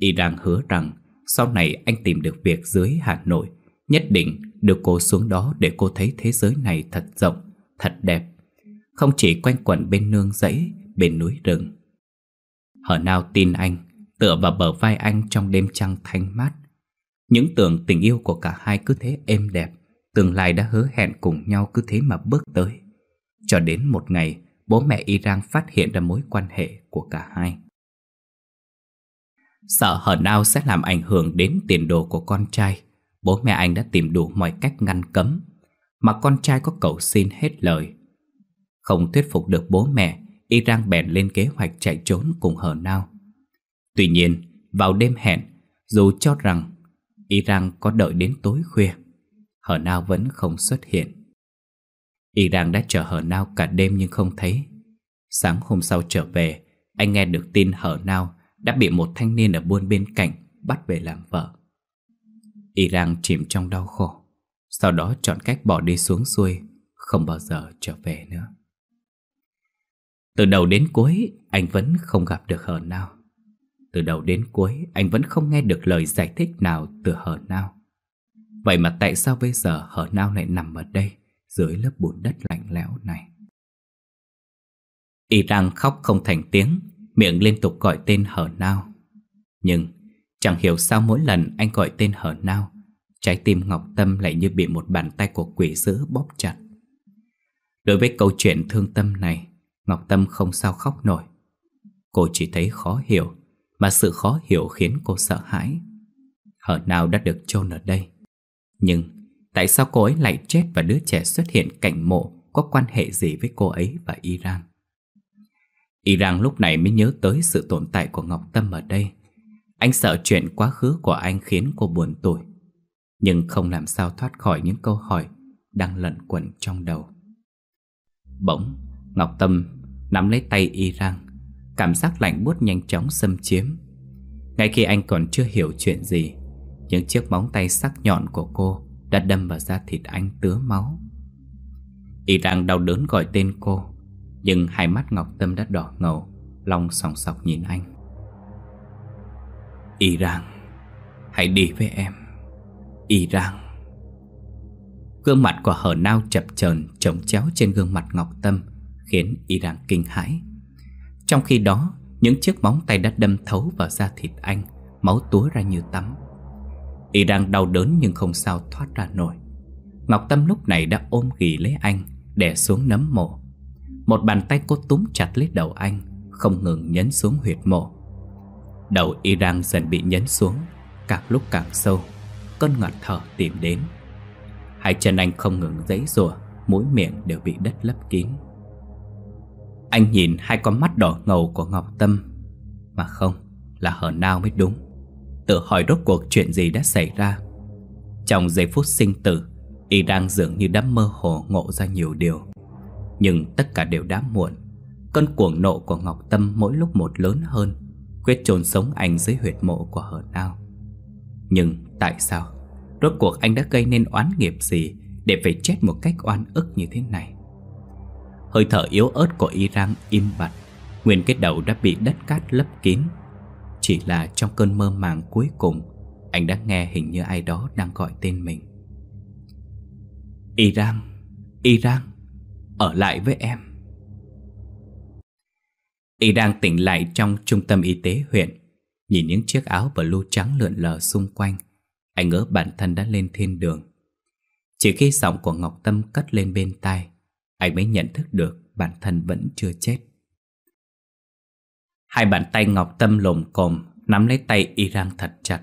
Y đang hứa rằng sau này anh tìm được việc dưới Hà Nội, nhất định đưa cô xuống đó để cô thấy thế giới này thật rộng, thật đẹp không chỉ quanh quẩn bên nương dãy, Bên núi rừng Hở nào tin anh Tựa vào bờ vai anh trong đêm trăng thanh mát Những tưởng tình yêu của cả hai cứ thế êm đẹp Tương lai đã hứa hẹn cùng nhau cứ thế mà bước tới Cho đến một ngày Bố mẹ Iran phát hiện ra mối quan hệ của cả hai Sợ hở nào sẽ làm ảnh hưởng đến tiền đồ của con trai Bố mẹ anh đã tìm đủ mọi cách ngăn cấm Mà con trai có cầu xin hết lời không thuyết phục được bố mẹ, Iran bèn lên kế hoạch chạy trốn cùng Hờ Nao. Tuy nhiên, vào đêm hẹn, dù cho rằng Iran có đợi đến tối khuya, Hờ Nao vẫn không xuất hiện. Iran đã chờ Hờ Nao cả đêm nhưng không thấy. Sáng hôm sau trở về, anh nghe được tin Hờ Nao đã bị một thanh niên ở buôn bên cạnh bắt về làm vợ. Iran chìm trong đau khổ, sau đó chọn cách bỏ đi xuống xuôi, không bao giờ trở về nữa. Từ đầu đến cuối anh vẫn không gặp được hờ nào Từ đầu đến cuối anh vẫn không nghe được lời giải thích nào từ hờ nào Vậy mà tại sao bây giờ hờ nao lại nằm ở đây Dưới lớp bùn đất lạnh lẽo này Y đang khóc không thành tiếng Miệng liên tục gọi tên hờ nao Nhưng chẳng hiểu sao mỗi lần anh gọi tên hờ nao Trái tim Ngọc Tâm lại như bị một bàn tay của quỷ dữ bóp chặt Đối với câu chuyện thương tâm này Ngọc Tâm không sao khóc nổi Cô chỉ thấy khó hiểu Mà sự khó hiểu khiến cô sợ hãi Hở nào đã được chôn ở đây Nhưng tại sao cô ấy lại chết Và đứa trẻ xuất hiện cạnh mộ Có quan hệ gì với cô ấy và Iran Iran lúc này mới nhớ tới sự tồn tại của Ngọc Tâm ở đây Anh sợ chuyện quá khứ của anh khiến cô buồn tủi Nhưng không làm sao thoát khỏi những câu hỏi Đang lẩn quẩn trong đầu Bỗng Ngọc Tâm Nắm lấy tay y rằng Cảm giác lạnh buốt nhanh chóng xâm chiếm Ngay khi anh còn chưa hiểu chuyện gì Những chiếc móng tay sắc nhọn của cô Đã đâm vào da thịt anh tứa máu Y đang đau đớn gọi tên cô Nhưng hai mắt Ngọc Tâm đã đỏ ngầu Long sòng sọc nhìn anh Y rằng Hãy đi với em Y rằng Gương mặt của hờ nao chập chờn trống chéo trên gương mặt Ngọc Tâm khiến Iran kinh hãi. Trong khi đó, những chiếc móng tay đã đâm thấu vào da thịt anh, máu túa ra như tắm. Iran đau đớn nhưng không sao thoát ra nổi. Ngọc Tâm lúc này đã ôm ghì lấy anh, đè xuống nấm mộ. Một bàn tay cô túm chặt lấy đầu anh, không ngừng nhấn xuống huyệt mộ. Đầu Iran dần bị nhấn xuống, càng lúc càng sâu, cơn ngạt thở tìm đến. Hai chân anh không ngừng giãy rùa, mũi miệng đều bị đất lấp kín. Anh nhìn hai con mắt đỏ ngầu của Ngọc Tâm Mà không, là hở nào mới đúng Tự hỏi rốt cuộc chuyện gì đã xảy ra Trong giây phút sinh tử Y đang dường như đã mơ hồ ngộ ra nhiều điều Nhưng tất cả đều đã muộn Cơn cuồng nộ của Ngọc Tâm mỗi lúc một lớn hơn Quyết chôn sống anh dưới huyệt mộ của hở nào Nhưng tại sao Rốt cuộc anh đã gây nên oán nghiệp gì Để phải chết một cách oan ức như thế này Hơi thở yếu ớt của Iran im bặt Nguyên cái đầu đã bị đất cát lấp kín Chỉ là trong cơn mơ màng cuối cùng Anh đã nghe hình như ai đó đang gọi tên mình Iran, Iran, ở lại với em Iran tỉnh lại trong trung tâm y tế huyện Nhìn những chiếc áo blue trắng lượn lờ xung quanh Anh ngỡ bản thân đã lên thiên đường Chỉ khi giọng của Ngọc Tâm cất lên bên tai anh mới nhận thức được bản thân vẫn chưa chết. Hai bàn tay Ngọc Tâm lồm cồm nắm lấy tay Iran thật chặt,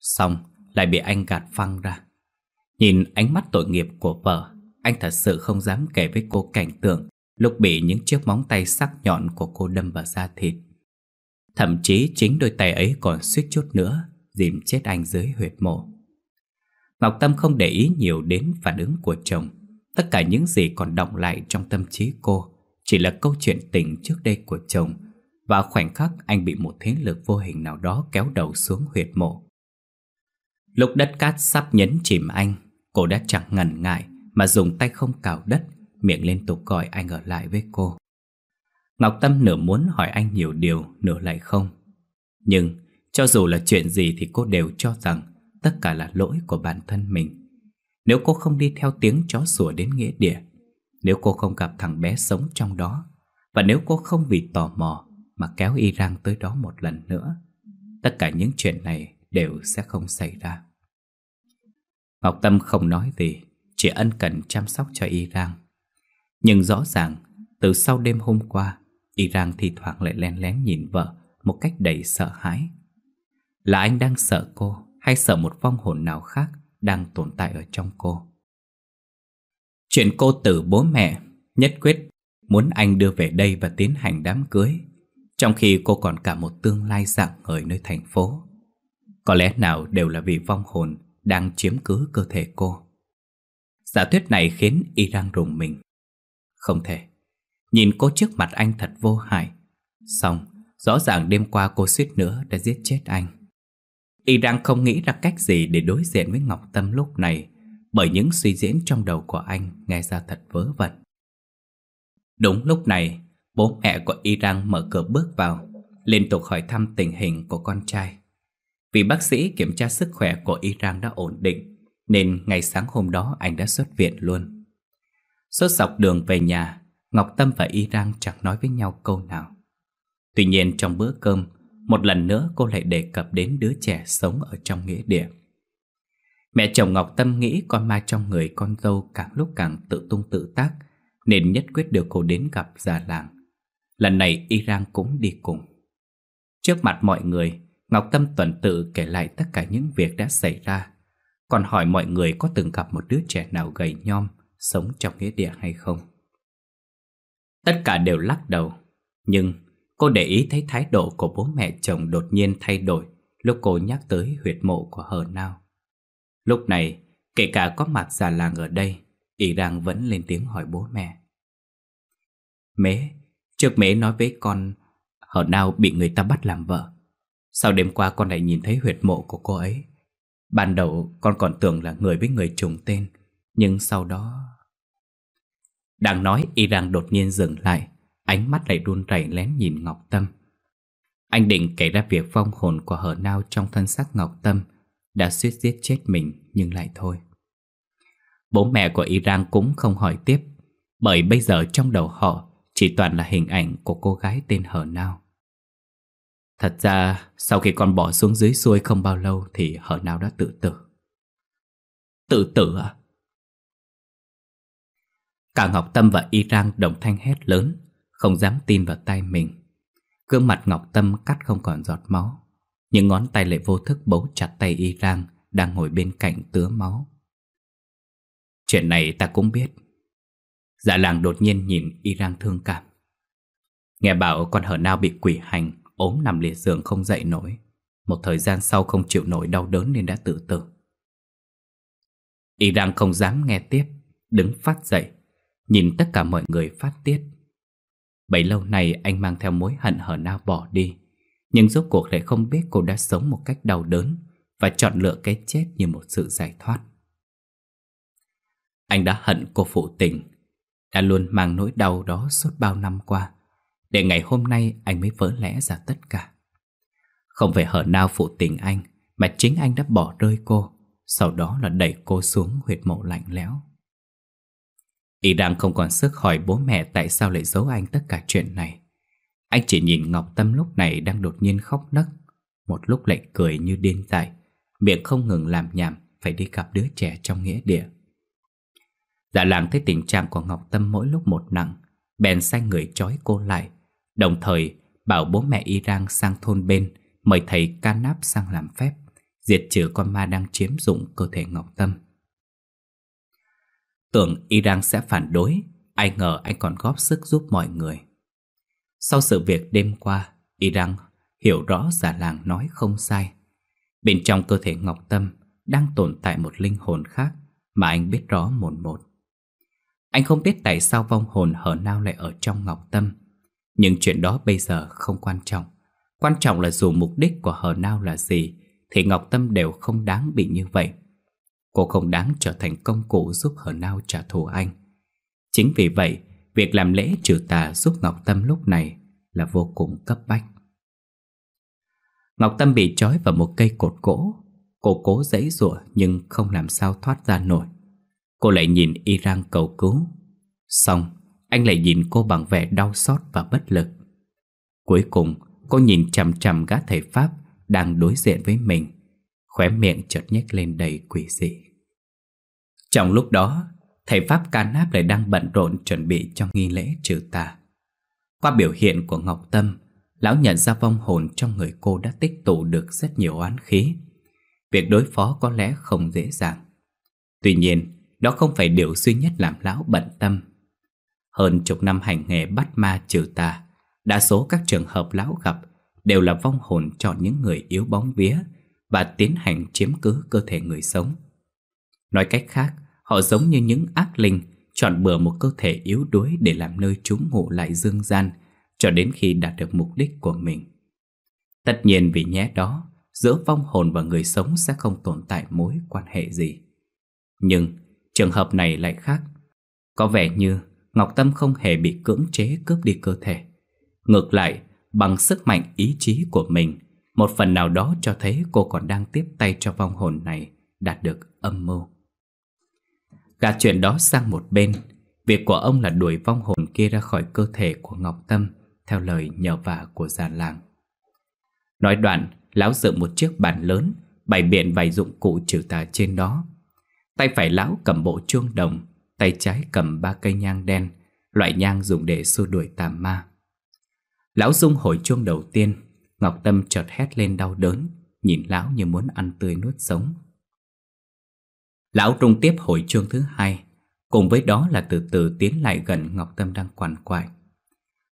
xong lại bị anh gạt phăng ra. Nhìn ánh mắt tội nghiệp của vợ, anh thật sự không dám kể với cô cảnh tượng lúc bị những chiếc móng tay sắc nhọn của cô đâm vào da thịt. Thậm chí chính đôi tay ấy còn suýt chút nữa dìm chết anh dưới huyệt mộ. Ngọc Tâm không để ý nhiều đến phản ứng của chồng Tất cả những gì còn động lại trong tâm trí cô Chỉ là câu chuyện tình trước đây của chồng Và khoảnh khắc anh bị một thế lực vô hình nào đó kéo đầu xuống huyệt mộ Lúc đất cát sắp nhấn chìm anh Cô đã chẳng ngần ngại Mà dùng tay không cào đất Miệng liên tục gọi anh ở lại với cô Ngọc Tâm nửa muốn hỏi anh nhiều điều Nửa lại không Nhưng cho dù là chuyện gì Thì cô đều cho rằng Tất cả là lỗi của bản thân mình nếu cô không đi theo tiếng chó sủa đến nghĩa địa Nếu cô không gặp thằng bé sống trong đó Và nếu cô không vì tò mò Mà kéo Iran tới đó một lần nữa Tất cả những chuyện này đều sẽ không xảy ra Ngọc Tâm không nói gì Chỉ ân cần chăm sóc cho Iran. Nhưng rõ ràng Từ sau đêm hôm qua Iran thì thi thoảng lại len lén nhìn vợ Một cách đầy sợ hãi Là anh đang sợ cô Hay sợ một vong hồn nào khác đang tồn tại ở trong cô. Chuyện cô tử bố mẹ nhất quyết muốn anh đưa về đây và tiến hành đám cưới, trong khi cô còn cả một tương lai dạng ngời nơi thành phố. Có lẽ nào đều là vì vong hồn đang chiếm cứ cơ thể cô. Giả thuyết này khiến y đang rùng mình. Không thể. Nhìn cô trước mặt anh thật vô hại. Xong, rõ ràng đêm qua cô suýt nữa đã giết chết anh. Y đang không nghĩ ra cách gì để đối diện với Ngọc Tâm lúc này bởi những suy diễn trong đầu của anh nghe ra thật vớ vẩn. Đúng lúc này, bố mẹ của Y đang mở cửa bước vào, liên tục hỏi thăm tình hình của con trai. Vì bác sĩ kiểm tra sức khỏe của Y đã ổn định, nên ngày sáng hôm đó anh đã xuất viện luôn. Suốt dọc đường về nhà, Ngọc Tâm và Y chẳng nói với nhau câu nào. Tuy nhiên trong bữa cơm, một lần nữa cô lại đề cập đến đứa trẻ sống ở trong nghĩa địa. Mẹ chồng Ngọc Tâm nghĩ con ma trong người con dâu càng lúc càng tự tung tự tác, nên nhất quyết đưa cô đến gặp già làng. Lần này Y Rang cũng đi cùng. Trước mặt mọi người, Ngọc Tâm tuần tự kể lại tất cả những việc đã xảy ra, còn hỏi mọi người có từng gặp một đứa trẻ nào gầy nhom sống trong nghĩa địa hay không. Tất cả đều lắc đầu, nhưng Cô để ý thấy thái độ của bố mẹ chồng đột nhiên thay đổi lúc cô nhắc tới huyệt mộ của Hờ Nao. Lúc này, kể cả có mặt già làng ở đây, Y đang vẫn lên tiếng hỏi bố mẹ. Mế, trước mế nói với con, Hờ Nao bị người ta bắt làm vợ. Sau đêm qua con lại nhìn thấy huyệt mộ của cô ấy. Ban đầu con còn tưởng là người với người trùng tên, nhưng sau đó... Đang nói, Y đang đột nhiên dừng lại, Ánh mắt lại run rẩy lén nhìn Ngọc Tâm Anh định kể ra việc vong hồn của hở nao trong thân xác Ngọc Tâm Đã suýt giết chết mình nhưng lại thôi Bố mẹ của Iran cũng không hỏi tiếp Bởi bây giờ trong đầu họ chỉ toàn là hình ảnh của cô gái tên Hở Nao Thật ra sau khi con bỏ xuống dưới xuôi không bao lâu thì Hở Nao đã tự tử Tự tử à? Cả Ngọc Tâm và Iran đồng thanh hét lớn không dám tin vào tay mình. Gương mặt Ngọc Tâm cắt không còn giọt máu. Những ngón tay lại vô thức bấu chặt tay Y Rang đang ngồi bên cạnh tứa máu. Chuyện này ta cũng biết. Dạ làng đột nhiên nhìn Y Rang thương cảm. Nghe bảo con hở nao bị quỷ hành, ốm nằm liệt giường không dậy nổi. Một thời gian sau không chịu nổi đau đớn nên đã tự tử. Y Rang không dám nghe tiếp, đứng phát dậy, nhìn tất cả mọi người phát tiết Bấy lâu này anh mang theo mối hận hở nào bỏ đi Nhưng rốt cuộc lại không biết cô đã sống một cách đau đớn Và chọn lựa cái chết như một sự giải thoát Anh đã hận cô phụ tình Đã luôn mang nỗi đau đó suốt bao năm qua Để ngày hôm nay anh mới vỡ lẽ ra tất cả Không phải hở nào phụ tình anh Mà chính anh đã bỏ rơi cô Sau đó là đẩy cô xuống huyệt mộ lạnh lẽo Y đang không còn sức hỏi bố mẹ tại sao lại giấu anh tất cả chuyện này. Anh chỉ nhìn Ngọc Tâm lúc này đang đột nhiên khóc nấc, một lúc lại cười như điên dại, miệng không ngừng làm nhảm phải đi gặp đứa trẻ trong nghĩa địa. Dạ làng thấy tình trạng của Ngọc Tâm mỗi lúc một nặng, bèn sai người trói cô lại, đồng thời bảo bố mẹ Y rang sang thôn bên mời thầy Canap sang làm phép, diệt trừ con ma đang chiếm dụng cơ thể Ngọc Tâm. Tưởng Iran sẽ phản đối Ai ngờ anh còn góp sức giúp mọi người Sau sự việc đêm qua Iran hiểu rõ giả làng nói không sai Bên trong cơ thể Ngọc Tâm Đang tồn tại một linh hồn khác Mà anh biết rõ một một Anh không biết tại sao vong hồn hở nao lại ở trong Ngọc Tâm Nhưng chuyện đó bây giờ không quan trọng Quan trọng là dù mục đích của hờ nao là gì Thì Ngọc Tâm đều không đáng bị như vậy Cô không đáng trở thành công cụ giúp hờ nao trả thù anh Chính vì vậy Việc làm lễ trừ tà giúp Ngọc Tâm lúc này Là vô cùng cấp bách Ngọc Tâm bị trói vào một cây cột gỗ Cô cố giãy giụa nhưng không làm sao thoát ra nổi Cô lại nhìn Iran cầu cứu Xong Anh lại nhìn cô bằng vẻ đau xót và bất lực Cuối cùng Cô nhìn chằm chằm gã thầy Pháp Đang đối diện với mình Khóe miệng chợt nhếch lên đầy quỷ dị Trong lúc đó Thầy Pháp Ca Náp lại đang bận rộn Chuẩn bị cho nghi lễ trừ tà Qua biểu hiện của Ngọc Tâm Lão nhận ra vong hồn trong người cô Đã tích tụ được rất nhiều oán khí Việc đối phó có lẽ không dễ dàng Tuy nhiên Đó không phải điều duy nhất làm lão bận tâm Hơn chục năm hành nghề bắt ma trừ tà Đa số các trường hợp lão gặp đều là vong hồn cho những người yếu bóng vía và tiến hành chiếm cứ cơ thể người sống. Nói cách khác, họ giống như những ác linh chọn bừa một cơ thể yếu đuối để làm nơi chúng ngủ lại dương gian cho đến khi đạt được mục đích của mình. Tất nhiên vì nhé đó, giữa vong hồn và người sống sẽ không tồn tại mối quan hệ gì. Nhưng trường hợp này lại khác. Có vẻ như Ngọc Tâm không hề bị cưỡng chế cướp đi cơ thể. Ngược lại, bằng sức mạnh ý chí của mình, một phần nào đó cho thấy cô còn đang tiếp tay cho vong hồn này đạt được âm mưu. Gạt chuyện đó sang một bên, việc của ông là đuổi vong hồn kia ra khỏi cơ thể của Ngọc Tâm theo lời nhờ vả của già làng. Nói đoạn, lão dựng một chiếc bàn lớn, bày biện vài dụng cụ trừ tà trên đó. Tay phải lão cầm bộ chuông đồng, tay trái cầm ba cây nhang đen, loại nhang dùng để xua đuổi tà ma. Lão dung hồi chuông đầu tiên, Ngọc Tâm chợt hét lên đau đớn Nhìn lão như muốn ăn tươi nuốt sống Lão trung tiếp hồi chương thứ hai Cùng với đó là từ từ tiến lại gần Ngọc Tâm đang quằn quại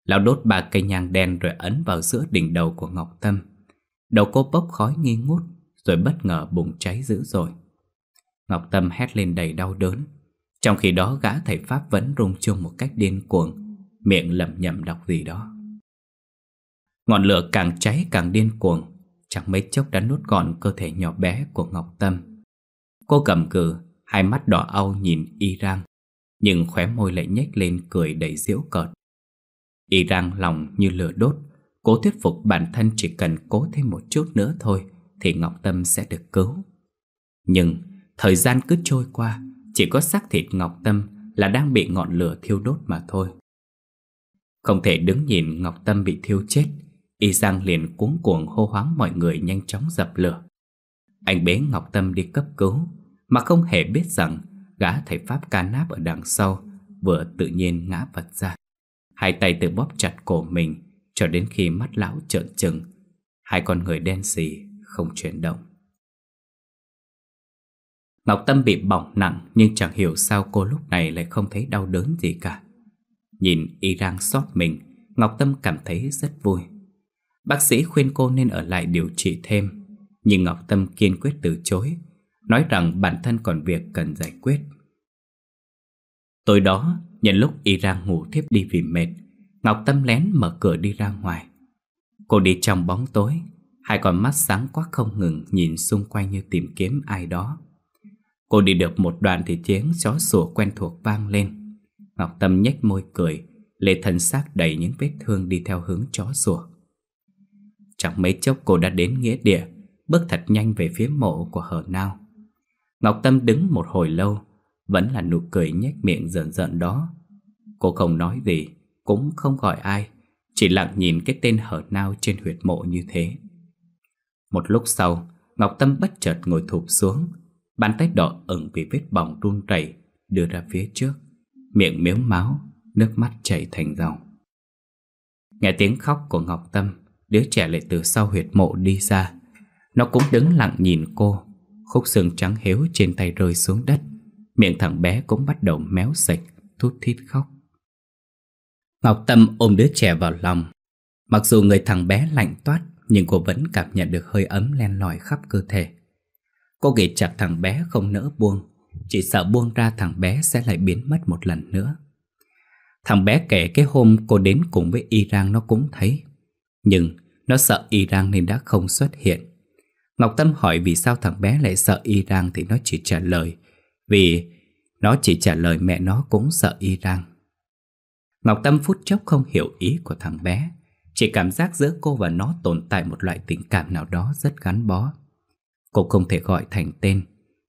Lão đốt ba cây nhang đen rồi ấn vào giữa đỉnh đầu của Ngọc Tâm Đầu cô bốc khói nghi ngút Rồi bất ngờ bùng cháy dữ dội Ngọc Tâm hét lên đầy đau đớn Trong khi đó gã thầy Pháp vẫn rung chuông một cách điên cuồng Miệng lẩm nhẩm đọc gì đó Ngọn lửa càng cháy càng điên cuồng Chẳng mấy chốc đã nuốt gọn cơ thể nhỏ bé của Ngọc Tâm Cô cầm cừ Hai mắt đỏ au nhìn y rang Nhưng khóe môi lại nhếch lên cười đầy diễu cợt Y rang lòng như lửa đốt Cố thuyết phục bản thân chỉ cần cố thêm một chút nữa thôi Thì Ngọc Tâm sẽ được cứu Nhưng thời gian cứ trôi qua Chỉ có xác thịt Ngọc Tâm là đang bị ngọn lửa thiêu đốt mà thôi Không thể đứng nhìn Ngọc Tâm bị thiêu chết Y Giang liền cuống cuồng hô hoáng mọi người nhanh chóng dập lửa Anh bế Ngọc Tâm đi cấp cứu Mà không hề biết rằng gã thầy Pháp ca náp ở đằng sau Vừa tự nhiên ngã vật ra Hai tay tự bóp chặt cổ mình Cho đến khi mắt lão trợn trừng Hai con người đen xì không chuyển động Ngọc Tâm bị bỏng nặng Nhưng chẳng hiểu sao cô lúc này lại không thấy đau đớn gì cả Nhìn y rang xót mình Ngọc Tâm cảm thấy rất vui Bác sĩ khuyên cô nên ở lại điều trị thêm Nhưng Ngọc Tâm kiên quyết từ chối Nói rằng bản thân còn việc cần giải quyết Tối đó, nhân lúc y ra ngủ thiếp đi vì mệt Ngọc Tâm lén mở cửa đi ra ngoài Cô đi trong bóng tối Hai con mắt sáng quá không ngừng nhìn xung quanh như tìm kiếm ai đó Cô đi được một đoạn thì tiếng chó sủa quen thuộc vang lên Ngọc Tâm nhếch môi cười Lệ thân xác đầy những vết thương đi theo hướng chó sủa Chẳng mấy chốc cô đã đến nghĩa địa Bước thật nhanh về phía mộ của hở nao Ngọc Tâm đứng một hồi lâu Vẫn là nụ cười nhếch miệng rợn rợn đó Cô không nói gì Cũng không gọi ai Chỉ lặng nhìn cái tên hở nao trên huyệt mộ như thế Một lúc sau Ngọc Tâm bất chợt ngồi thụp xuống Bàn tay đỏ ửng vì vết bỏng run rẩy Đưa ra phía trước Miệng miếu máu Nước mắt chảy thành dòng Nghe tiếng khóc của Ngọc Tâm Đứa trẻ lại từ sau huyệt mộ đi ra Nó cũng đứng lặng nhìn cô Khúc xương trắng héo trên tay rơi xuống đất Miệng thằng bé cũng bắt đầu méo sạch Thút thít khóc Ngọc Tâm ôm đứa trẻ vào lòng Mặc dù người thằng bé lạnh toát Nhưng cô vẫn cảm nhận được hơi ấm len lỏi khắp cơ thể Cô ghì chặt thằng bé không nỡ buông Chỉ sợ buông ra thằng bé sẽ lại biến mất một lần nữa Thằng bé kể cái hôm cô đến cùng với Iran nó cũng thấy nhưng nó sợ Iran nên đã không xuất hiện Ngọc Tâm hỏi vì sao thằng bé lại sợ Iran Thì nó chỉ trả lời Vì nó chỉ trả lời mẹ nó cũng sợ Iran. Ngọc Tâm phút chốc không hiểu ý của thằng bé Chỉ cảm giác giữa cô và nó tồn tại một loại tình cảm nào đó rất gắn bó Cô không thể gọi thành tên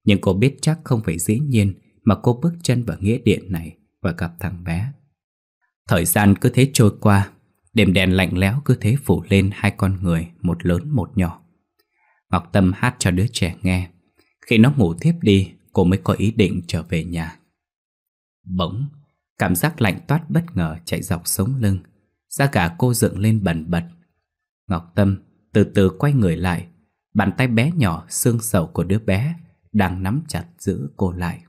Nhưng cô biết chắc không phải dĩ nhiên Mà cô bước chân vào nghĩa điện này Và gặp thằng bé Thời gian cứ thế trôi qua Đêm đen lạnh lẽo cứ thế phủ lên hai con người Một lớn một nhỏ Ngọc Tâm hát cho đứa trẻ nghe Khi nó ngủ thiếp đi Cô mới có ý định trở về nhà Bỗng Cảm giác lạnh toát bất ngờ chạy dọc sống lưng Da gà cô dựng lên bần bật Ngọc Tâm từ từ quay người lại Bàn tay bé nhỏ xương sầu của đứa bé Đang nắm chặt giữ cô lại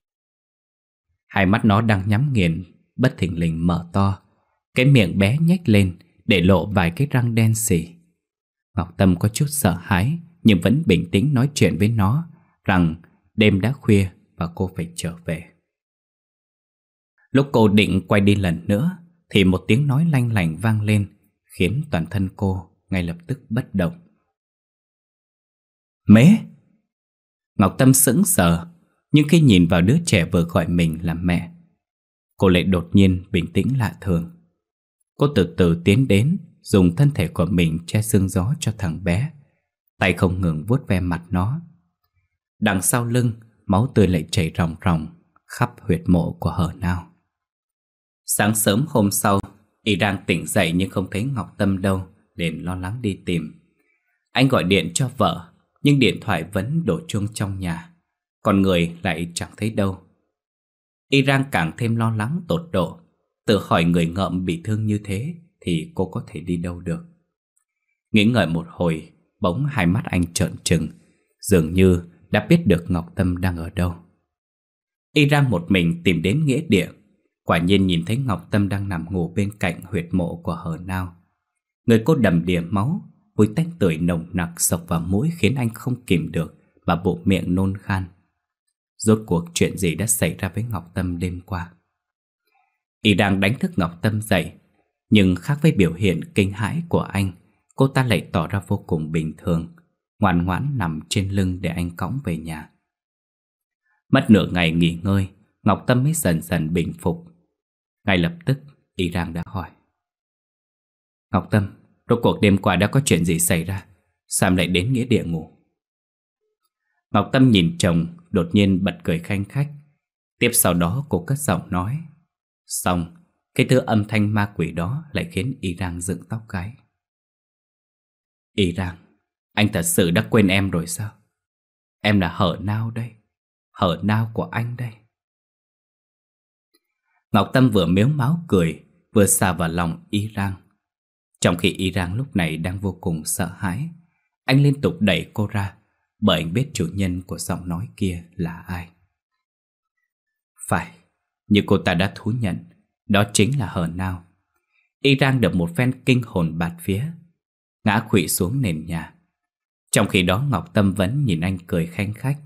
Hai mắt nó đang nhắm nghiền Bất thình lình mở to Cái miệng bé nhếch lên để lộ vài cái răng đen xì. Ngọc Tâm có chút sợ hãi, nhưng vẫn bình tĩnh nói chuyện với nó rằng đêm đã khuya và cô phải trở về. Lúc cô định quay đi lần nữa, thì một tiếng nói lanh lành vang lên, khiến toàn thân cô ngay lập tức bất động. Mế! Ngọc Tâm sững sờ, nhưng khi nhìn vào đứa trẻ vừa gọi mình là mẹ, cô lại đột nhiên bình tĩnh lạ thường. Cô từ từ tiến đến Dùng thân thể của mình che sương gió cho thằng bé Tay không ngừng vuốt ve mặt nó Đằng sau lưng Máu tươi lại chảy ròng ròng Khắp huyệt mộ của hở nào Sáng sớm hôm sau Y đang tỉnh dậy nhưng không thấy Ngọc Tâm đâu liền lo lắng đi tìm Anh gọi điện cho vợ Nhưng điện thoại vẫn đổ chuông trong nhà Còn người lại chẳng thấy đâu Y đang càng thêm lo lắng tột độ Tự hỏi người ngợm bị thương như thế Thì cô có thể đi đâu được Nghĩ ngợi một hồi Bỗng hai mắt anh trợn trừng Dường như đã biết được Ngọc Tâm đang ở đâu Y ra một mình tìm đến nghĩa địa Quả nhiên nhìn thấy Ngọc Tâm đang nằm ngủ bên cạnh huyệt mộ của hờ nao Người cô đầm đìa máu Mùi tanh tưởi nồng nặc sộc vào mũi khiến anh không kìm được mà bộ miệng nôn khan Rốt cuộc chuyện gì đã xảy ra với Ngọc Tâm đêm qua Y đang đánh thức Ngọc Tâm dậy Nhưng khác với biểu hiện kinh hãi của anh Cô ta lại tỏ ra vô cùng bình thường Ngoan ngoãn nằm trên lưng để anh cõng về nhà Mất nửa ngày nghỉ ngơi Ngọc Tâm mới dần dần bình phục Ngay lập tức Y Rang đã hỏi Ngọc Tâm Rốt cuộc đêm qua đã có chuyện gì xảy ra Sao lại đến nghĩa địa ngủ Ngọc Tâm nhìn chồng Đột nhiên bật cười khanh khách Tiếp sau đó cô cất giọng nói Xong, cái thứ âm thanh ma quỷ đó lại khiến Y Rang dựng tóc gáy. Y Rang, anh thật sự đã quên em rồi sao? Em là hở nao đây, hở nao của anh đây. Ngọc Tâm vừa miếu máu cười, vừa xà vào lòng Y Rang. Trong khi Y Rang lúc này đang vô cùng sợ hãi, anh liên tục đẩy cô ra, bởi anh biết chủ nhân của giọng nói kia là ai. Phải, như cô ta đã thú nhận Đó chính là hờ nao Y rang được một phen kinh hồn bạt phía Ngã khụy xuống nền nhà Trong khi đó Ngọc Tâm vẫn nhìn anh cười khanh khách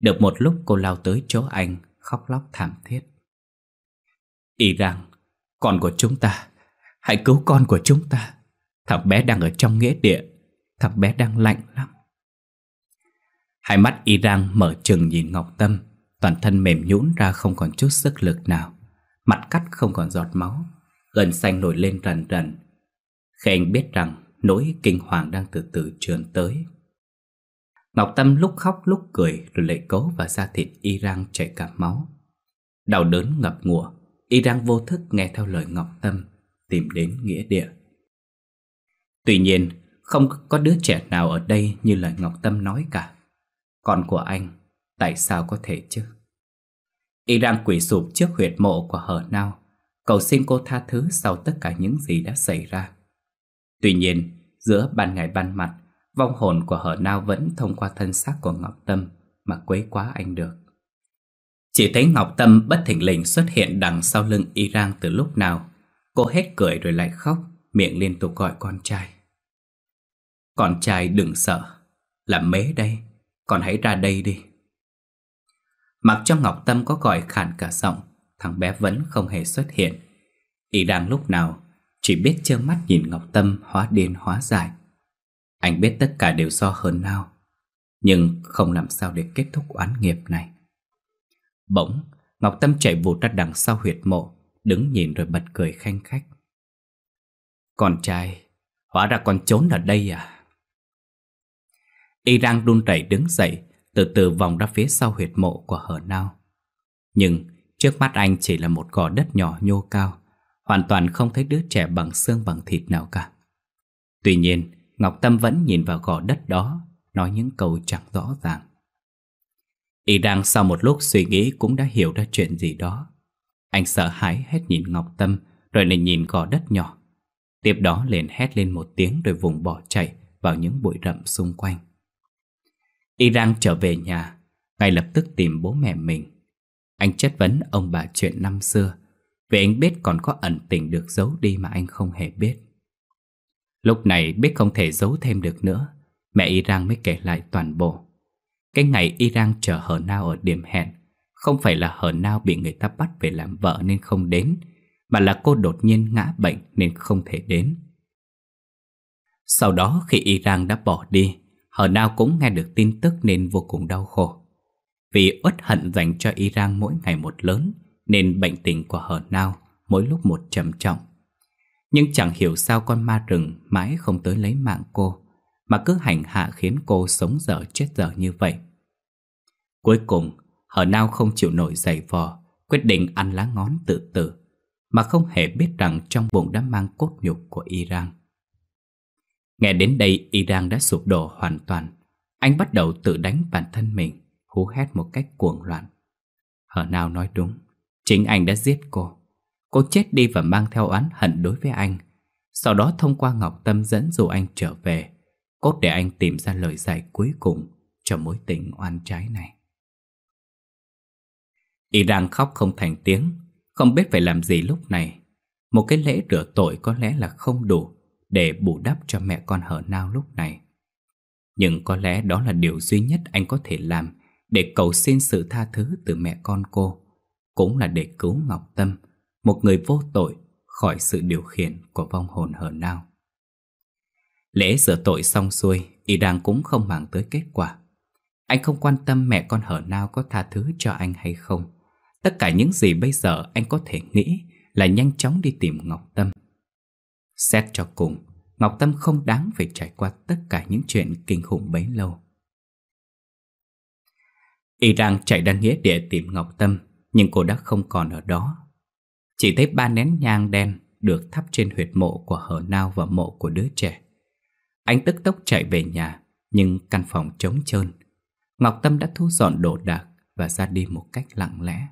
Được một lúc cô lao tới chỗ anh Khóc lóc thảm thiết Y rằng Con của chúng ta Hãy cứu con của chúng ta Thằng bé đang ở trong nghĩa địa Thằng bé đang lạnh lắm Hai mắt Y Rang mở chừng nhìn Ngọc Tâm Toàn thân mềm nhũn ra không còn chút sức lực nào Mặt cắt không còn giọt máu Gần xanh nổi lên rần rần Khi anh biết rằng nỗi kinh hoàng đang từ từ trườn tới Ngọc Tâm lúc khóc lúc cười rồi lệ cấu và da thịt y rang chảy cả máu. Đau đớn ngập ngụa, y rang vô thức nghe theo lời Ngọc Tâm, tìm đến nghĩa địa. Tuy nhiên, không có đứa trẻ nào ở đây như lời Ngọc Tâm nói cả. Con của anh Tại sao có thể chứ? Y đang quỷ sụp trước huyệt mộ của hở nao Cầu xin cô tha thứ sau tất cả những gì đã xảy ra Tuy nhiên, giữa ban ngày ban mặt Vong hồn của hở nao vẫn thông qua thân xác của Ngọc Tâm Mà quấy quá anh được Chỉ thấy Ngọc Tâm bất thình lình xuất hiện đằng sau lưng Y Rang từ lúc nào Cô hết cười rồi lại khóc Miệng liên tục gọi con trai Con trai đừng sợ Là mế đây Con hãy ra đây đi Mặc cho Ngọc Tâm có gọi khản cả giọng Thằng bé vẫn không hề xuất hiện Y đang lúc nào Chỉ biết trơ mắt nhìn Ngọc Tâm hóa điên hóa giải Anh biết tất cả đều do hơn nào Nhưng không làm sao để kết thúc oán nghiệp này Bỗng Ngọc Tâm chạy vụt ra đằng sau huyệt mộ Đứng nhìn rồi bật cười khanh khách Con trai Hóa ra con trốn ở đây à Y đang đun rẩy đứng dậy từ từ vòng ra phía sau huyệt mộ của hở nao. Nhưng trước mắt anh chỉ là một gò đất nhỏ nhô cao, hoàn toàn không thấy đứa trẻ bằng xương bằng thịt nào cả. Tuy nhiên, Ngọc Tâm vẫn nhìn vào gò đất đó, nói những câu chẳng rõ ràng. Y đang sau một lúc suy nghĩ cũng đã hiểu ra chuyện gì đó. Anh sợ hãi hết nhìn Ngọc Tâm, rồi lại nhìn gò đất nhỏ. Tiếp đó liền hét lên một tiếng rồi vùng bỏ chạy vào những bụi rậm xung quanh. Iran trở về nhà, ngay lập tức tìm bố mẹ mình. Anh chất vấn ông bà chuyện năm xưa, vì anh biết còn có ẩn tình được giấu đi mà anh không hề biết. Lúc này biết không thể giấu thêm được nữa, mẹ Iran mới kể lại toàn bộ. Cái ngày Iran chờ hờ nao ở điểm hẹn, không phải là hờ nao bị người ta bắt về làm vợ nên không đến, mà là cô đột nhiên ngã bệnh nên không thể đến. Sau đó khi Iran đã bỏ đi, Hờ nào cũng nghe được tin tức nên vô cùng đau khổ Vì uất hận dành cho Iran mỗi ngày một lớn Nên bệnh tình của Hờ nào mỗi lúc một trầm trọng Nhưng chẳng hiểu sao con ma rừng mãi không tới lấy mạng cô Mà cứ hành hạ khiến cô sống dở chết dở như vậy Cuối cùng, Hờ Nao không chịu nổi giày vò, quyết định ăn lá ngón tự tử, mà không hề biết rằng trong bụng đã mang cốt nhục của Iran. Nghe đến đây Iran đã sụp đổ hoàn toàn Anh bắt đầu tự đánh bản thân mình Hú hét một cách cuồng loạn Hở nào nói đúng Chính anh đã giết cô Cô chết đi và mang theo oán hận đối với anh Sau đó thông qua Ngọc Tâm dẫn dụ anh trở về Cốt để anh tìm ra lời giải cuối cùng Cho mối tình oan trái này Iran khóc không thành tiếng Không biết phải làm gì lúc này Một cái lễ rửa tội có lẽ là không đủ để bù đắp cho mẹ con hở nao lúc này. Nhưng có lẽ đó là điều duy nhất anh có thể làm để cầu xin sự tha thứ từ mẹ con cô. Cũng là để cứu Ngọc Tâm, một người vô tội khỏi sự điều khiển của vong hồn hở nao. Lễ rửa tội xong xuôi, Y Đăng cũng không màng tới kết quả. Anh không quan tâm mẹ con hở nao có tha thứ cho anh hay không. Tất cả những gì bây giờ anh có thể nghĩ là nhanh chóng đi tìm Ngọc Tâm Xét cho cùng, Ngọc Tâm không đáng phải trải qua tất cả những chuyện kinh khủng bấy lâu. Y đang chạy ra nghĩa để tìm Ngọc Tâm, nhưng cô đã không còn ở đó. Chỉ thấy ba nén nhang đen được thắp trên huyệt mộ của hờ nao và mộ của đứa trẻ. Anh tức tốc chạy về nhà, nhưng căn phòng trống trơn. Ngọc Tâm đã thu dọn đồ đạc và ra đi một cách lặng lẽ.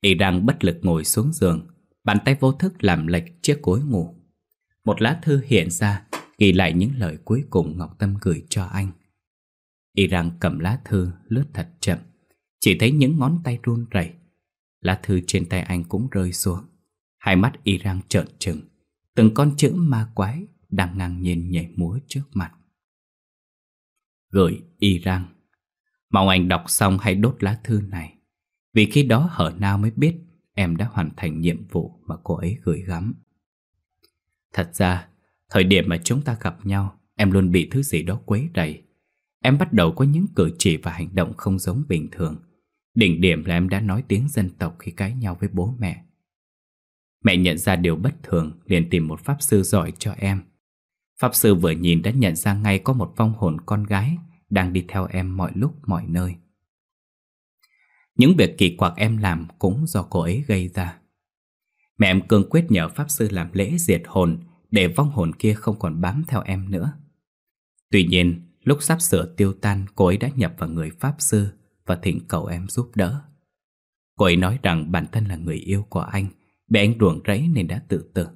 Y đang bất lực ngồi xuống giường, bàn tay vô thức làm lệch chiếc gối ngủ. Một lá thư hiện ra Ghi lại những lời cuối cùng Ngọc Tâm gửi cho anh Y rằng cầm lá thư lướt thật chậm Chỉ thấy những ngón tay run rẩy Lá thư trên tay anh cũng rơi xuống Hai mắt Y rang trợn trừng Từng con chữ ma quái Đang ngang nhìn nhảy múa trước mặt Gửi Y rang Mong anh đọc xong hãy đốt lá thư này Vì khi đó hở nào mới biết Em đã hoàn thành nhiệm vụ mà cô ấy gửi gắm Thật ra, thời điểm mà chúng ta gặp nhau, em luôn bị thứ gì đó quấy rầy. Em bắt đầu có những cử chỉ và hành động không giống bình thường. Đỉnh điểm là em đã nói tiếng dân tộc khi cãi nhau với bố mẹ. Mẹ nhận ra điều bất thường, liền tìm một pháp sư giỏi cho em. Pháp sư vừa nhìn đã nhận ra ngay có một vong hồn con gái đang đi theo em mọi lúc mọi nơi. Những việc kỳ quặc em làm cũng do cô ấy gây ra. Mẹ em cương quyết nhờ Pháp Sư làm lễ diệt hồn để vong hồn kia không còn bám theo em nữa. Tuy nhiên, lúc sắp sửa tiêu tan, cô ấy đã nhập vào người Pháp Sư và thỉnh cầu em giúp đỡ. Cô ấy nói rằng bản thân là người yêu của anh, bị anh đuổi rẫy nên đã tự tử.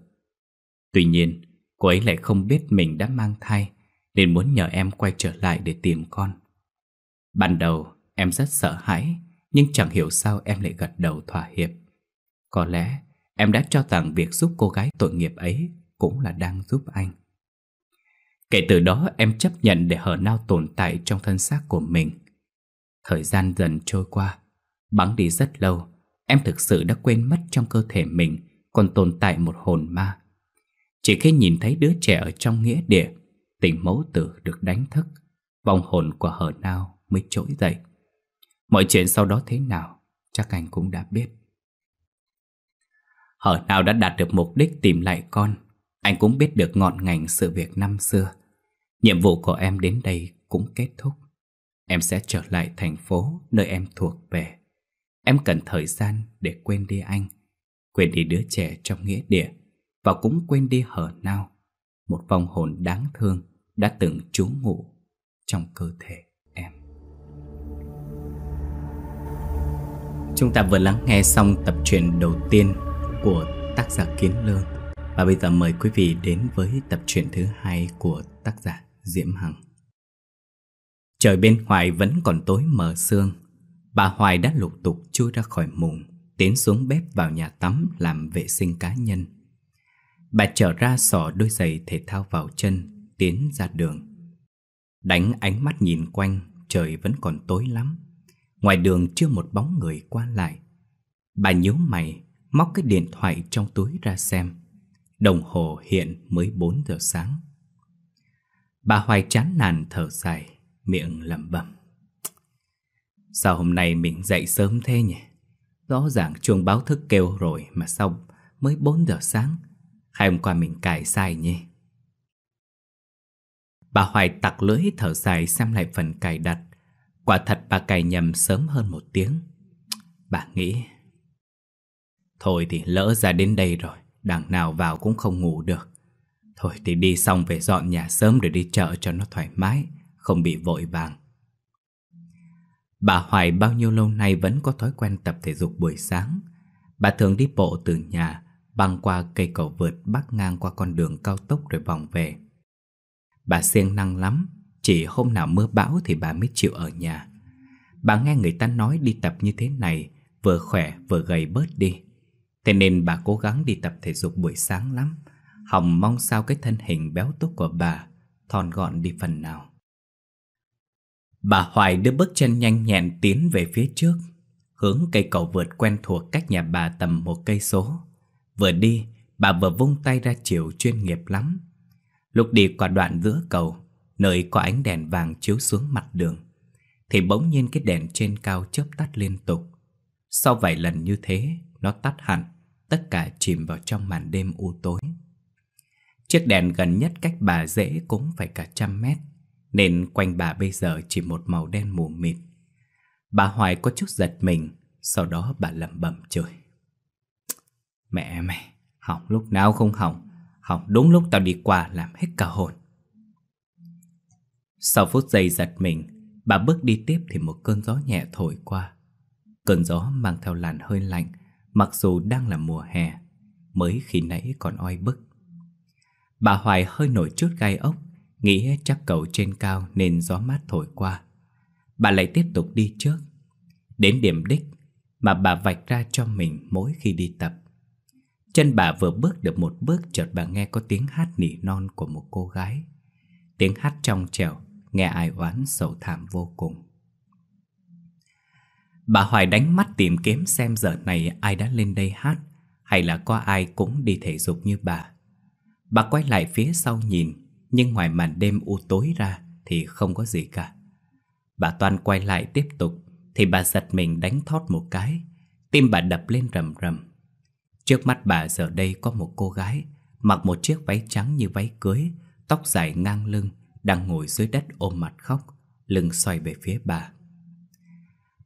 Tuy nhiên, cô ấy lại không biết mình đã mang thai nên muốn nhờ em quay trở lại để tìm con. Ban đầu, em rất sợ hãi, nhưng chẳng hiểu sao em lại gật đầu thỏa hiệp. Có lẽ Em đã cho rằng việc giúp cô gái tội nghiệp ấy cũng là đang giúp anh. Kể từ đó em chấp nhận để hờ nao tồn tại trong thân xác của mình. Thời gian dần trôi qua, bắn đi rất lâu, em thực sự đã quên mất trong cơ thể mình còn tồn tại một hồn ma. Chỉ khi nhìn thấy đứa trẻ ở trong nghĩa địa, tình mẫu tử được đánh thức, vong hồn của hờ nao mới trỗi dậy. Mọi chuyện sau đó thế nào, chắc anh cũng đã biết. Hở nào đã đạt được mục đích tìm lại con Anh cũng biết được ngọn ngành sự việc năm xưa Nhiệm vụ của em đến đây cũng kết thúc Em sẽ trở lại thành phố nơi em thuộc về Em cần thời gian để quên đi anh Quên đi đứa trẻ trong nghĩa địa Và cũng quên đi hở nào Một vong hồn đáng thương đã từng trú ngụ trong cơ thể em Chúng ta vừa lắng nghe xong tập truyện đầu tiên của tác giả Kiến Lương Và bây giờ mời quý vị đến với tập truyện thứ hai của tác giả Diễm Hằng Trời bên ngoài vẫn còn tối mờ sương Bà Hoài đã lục tục chui ra khỏi mùng Tiến xuống bếp vào nhà tắm làm vệ sinh cá nhân Bà trở ra sỏ đôi giày thể thao vào chân Tiến ra đường Đánh ánh mắt nhìn quanh Trời vẫn còn tối lắm Ngoài đường chưa một bóng người qua lại Bà nhíu mày móc cái điện thoại trong túi ra xem. Đồng hồ hiện mới 4 giờ sáng. Bà Hoài chán nản thở dài, miệng lẩm bẩm. Sao hôm nay mình dậy sớm thế nhỉ? Rõ ràng chuông báo thức kêu rồi mà sao mới 4 giờ sáng? Hay hôm qua mình cài sai nhỉ? Bà Hoài tặc lưỡi thở dài xem lại phần cài đặt. Quả thật bà cài nhầm sớm hơn một tiếng. Bà nghĩ Thôi thì lỡ ra đến đây rồi Đằng nào vào cũng không ngủ được Thôi thì đi xong về dọn nhà sớm Để đi chợ cho nó thoải mái Không bị vội vàng Bà Hoài bao nhiêu lâu nay Vẫn có thói quen tập thể dục buổi sáng Bà thường đi bộ từ nhà Băng qua cây cầu vượt Bắc ngang qua con đường cao tốc rồi vòng về Bà siêng năng lắm Chỉ hôm nào mưa bão Thì bà mới chịu ở nhà Bà nghe người ta nói đi tập như thế này Vừa khỏe vừa gầy bớt đi Thế nên bà cố gắng đi tập thể dục buổi sáng lắm Hồng mong sao cái thân hình béo tốt của bà Thòn gọn đi phần nào Bà Hoài đưa bước chân nhanh nhẹn tiến về phía trước Hướng cây cầu vượt quen thuộc cách nhà bà tầm một cây số Vừa đi, bà vừa vung tay ra chiều chuyên nghiệp lắm Lúc đi qua đoạn giữa cầu Nơi có ánh đèn vàng chiếu xuống mặt đường Thì bỗng nhiên cái đèn trên cao chớp tắt liên tục Sau vài lần như thế nó tắt hẳn, tất cả chìm vào trong màn đêm u tối. Chiếc đèn gần nhất cách bà dễ cũng phải cả trăm mét, nên quanh bà bây giờ chỉ một màu đen mù mịt. Bà Hoài có chút giật mình, sau đó bà lẩm bẩm chửi. Mẹ mẹ hỏng lúc nào không hỏng, hỏng đúng lúc tao đi qua làm hết cả hồn. Sau phút giây giật mình, bà bước đi tiếp thì một cơn gió nhẹ thổi qua. Cơn gió mang theo làn hơi lạnh, Mặc dù đang là mùa hè Mới khi nãy còn oi bức Bà Hoài hơi nổi chút gai ốc Nghĩ chắc cầu trên cao nên gió mát thổi qua Bà lại tiếp tục đi trước Đến điểm đích mà bà vạch ra cho mình mỗi khi đi tập Chân bà vừa bước được một bước chợt bà nghe có tiếng hát nỉ non của một cô gái Tiếng hát trong trẻo, nghe ai oán sầu thảm vô cùng Bà Hoài đánh mắt tìm kiếm xem giờ này ai đã lên đây hát Hay là có ai cũng đi thể dục như bà Bà quay lại phía sau nhìn Nhưng ngoài màn đêm u tối ra thì không có gì cả Bà Toàn quay lại tiếp tục Thì bà giật mình đánh thót một cái Tim bà đập lên rầm rầm Trước mắt bà giờ đây có một cô gái Mặc một chiếc váy trắng như váy cưới Tóc dài ngang lưng Đang ngồi dưới đất ôm mặt khóc Lưng xoay về phía bà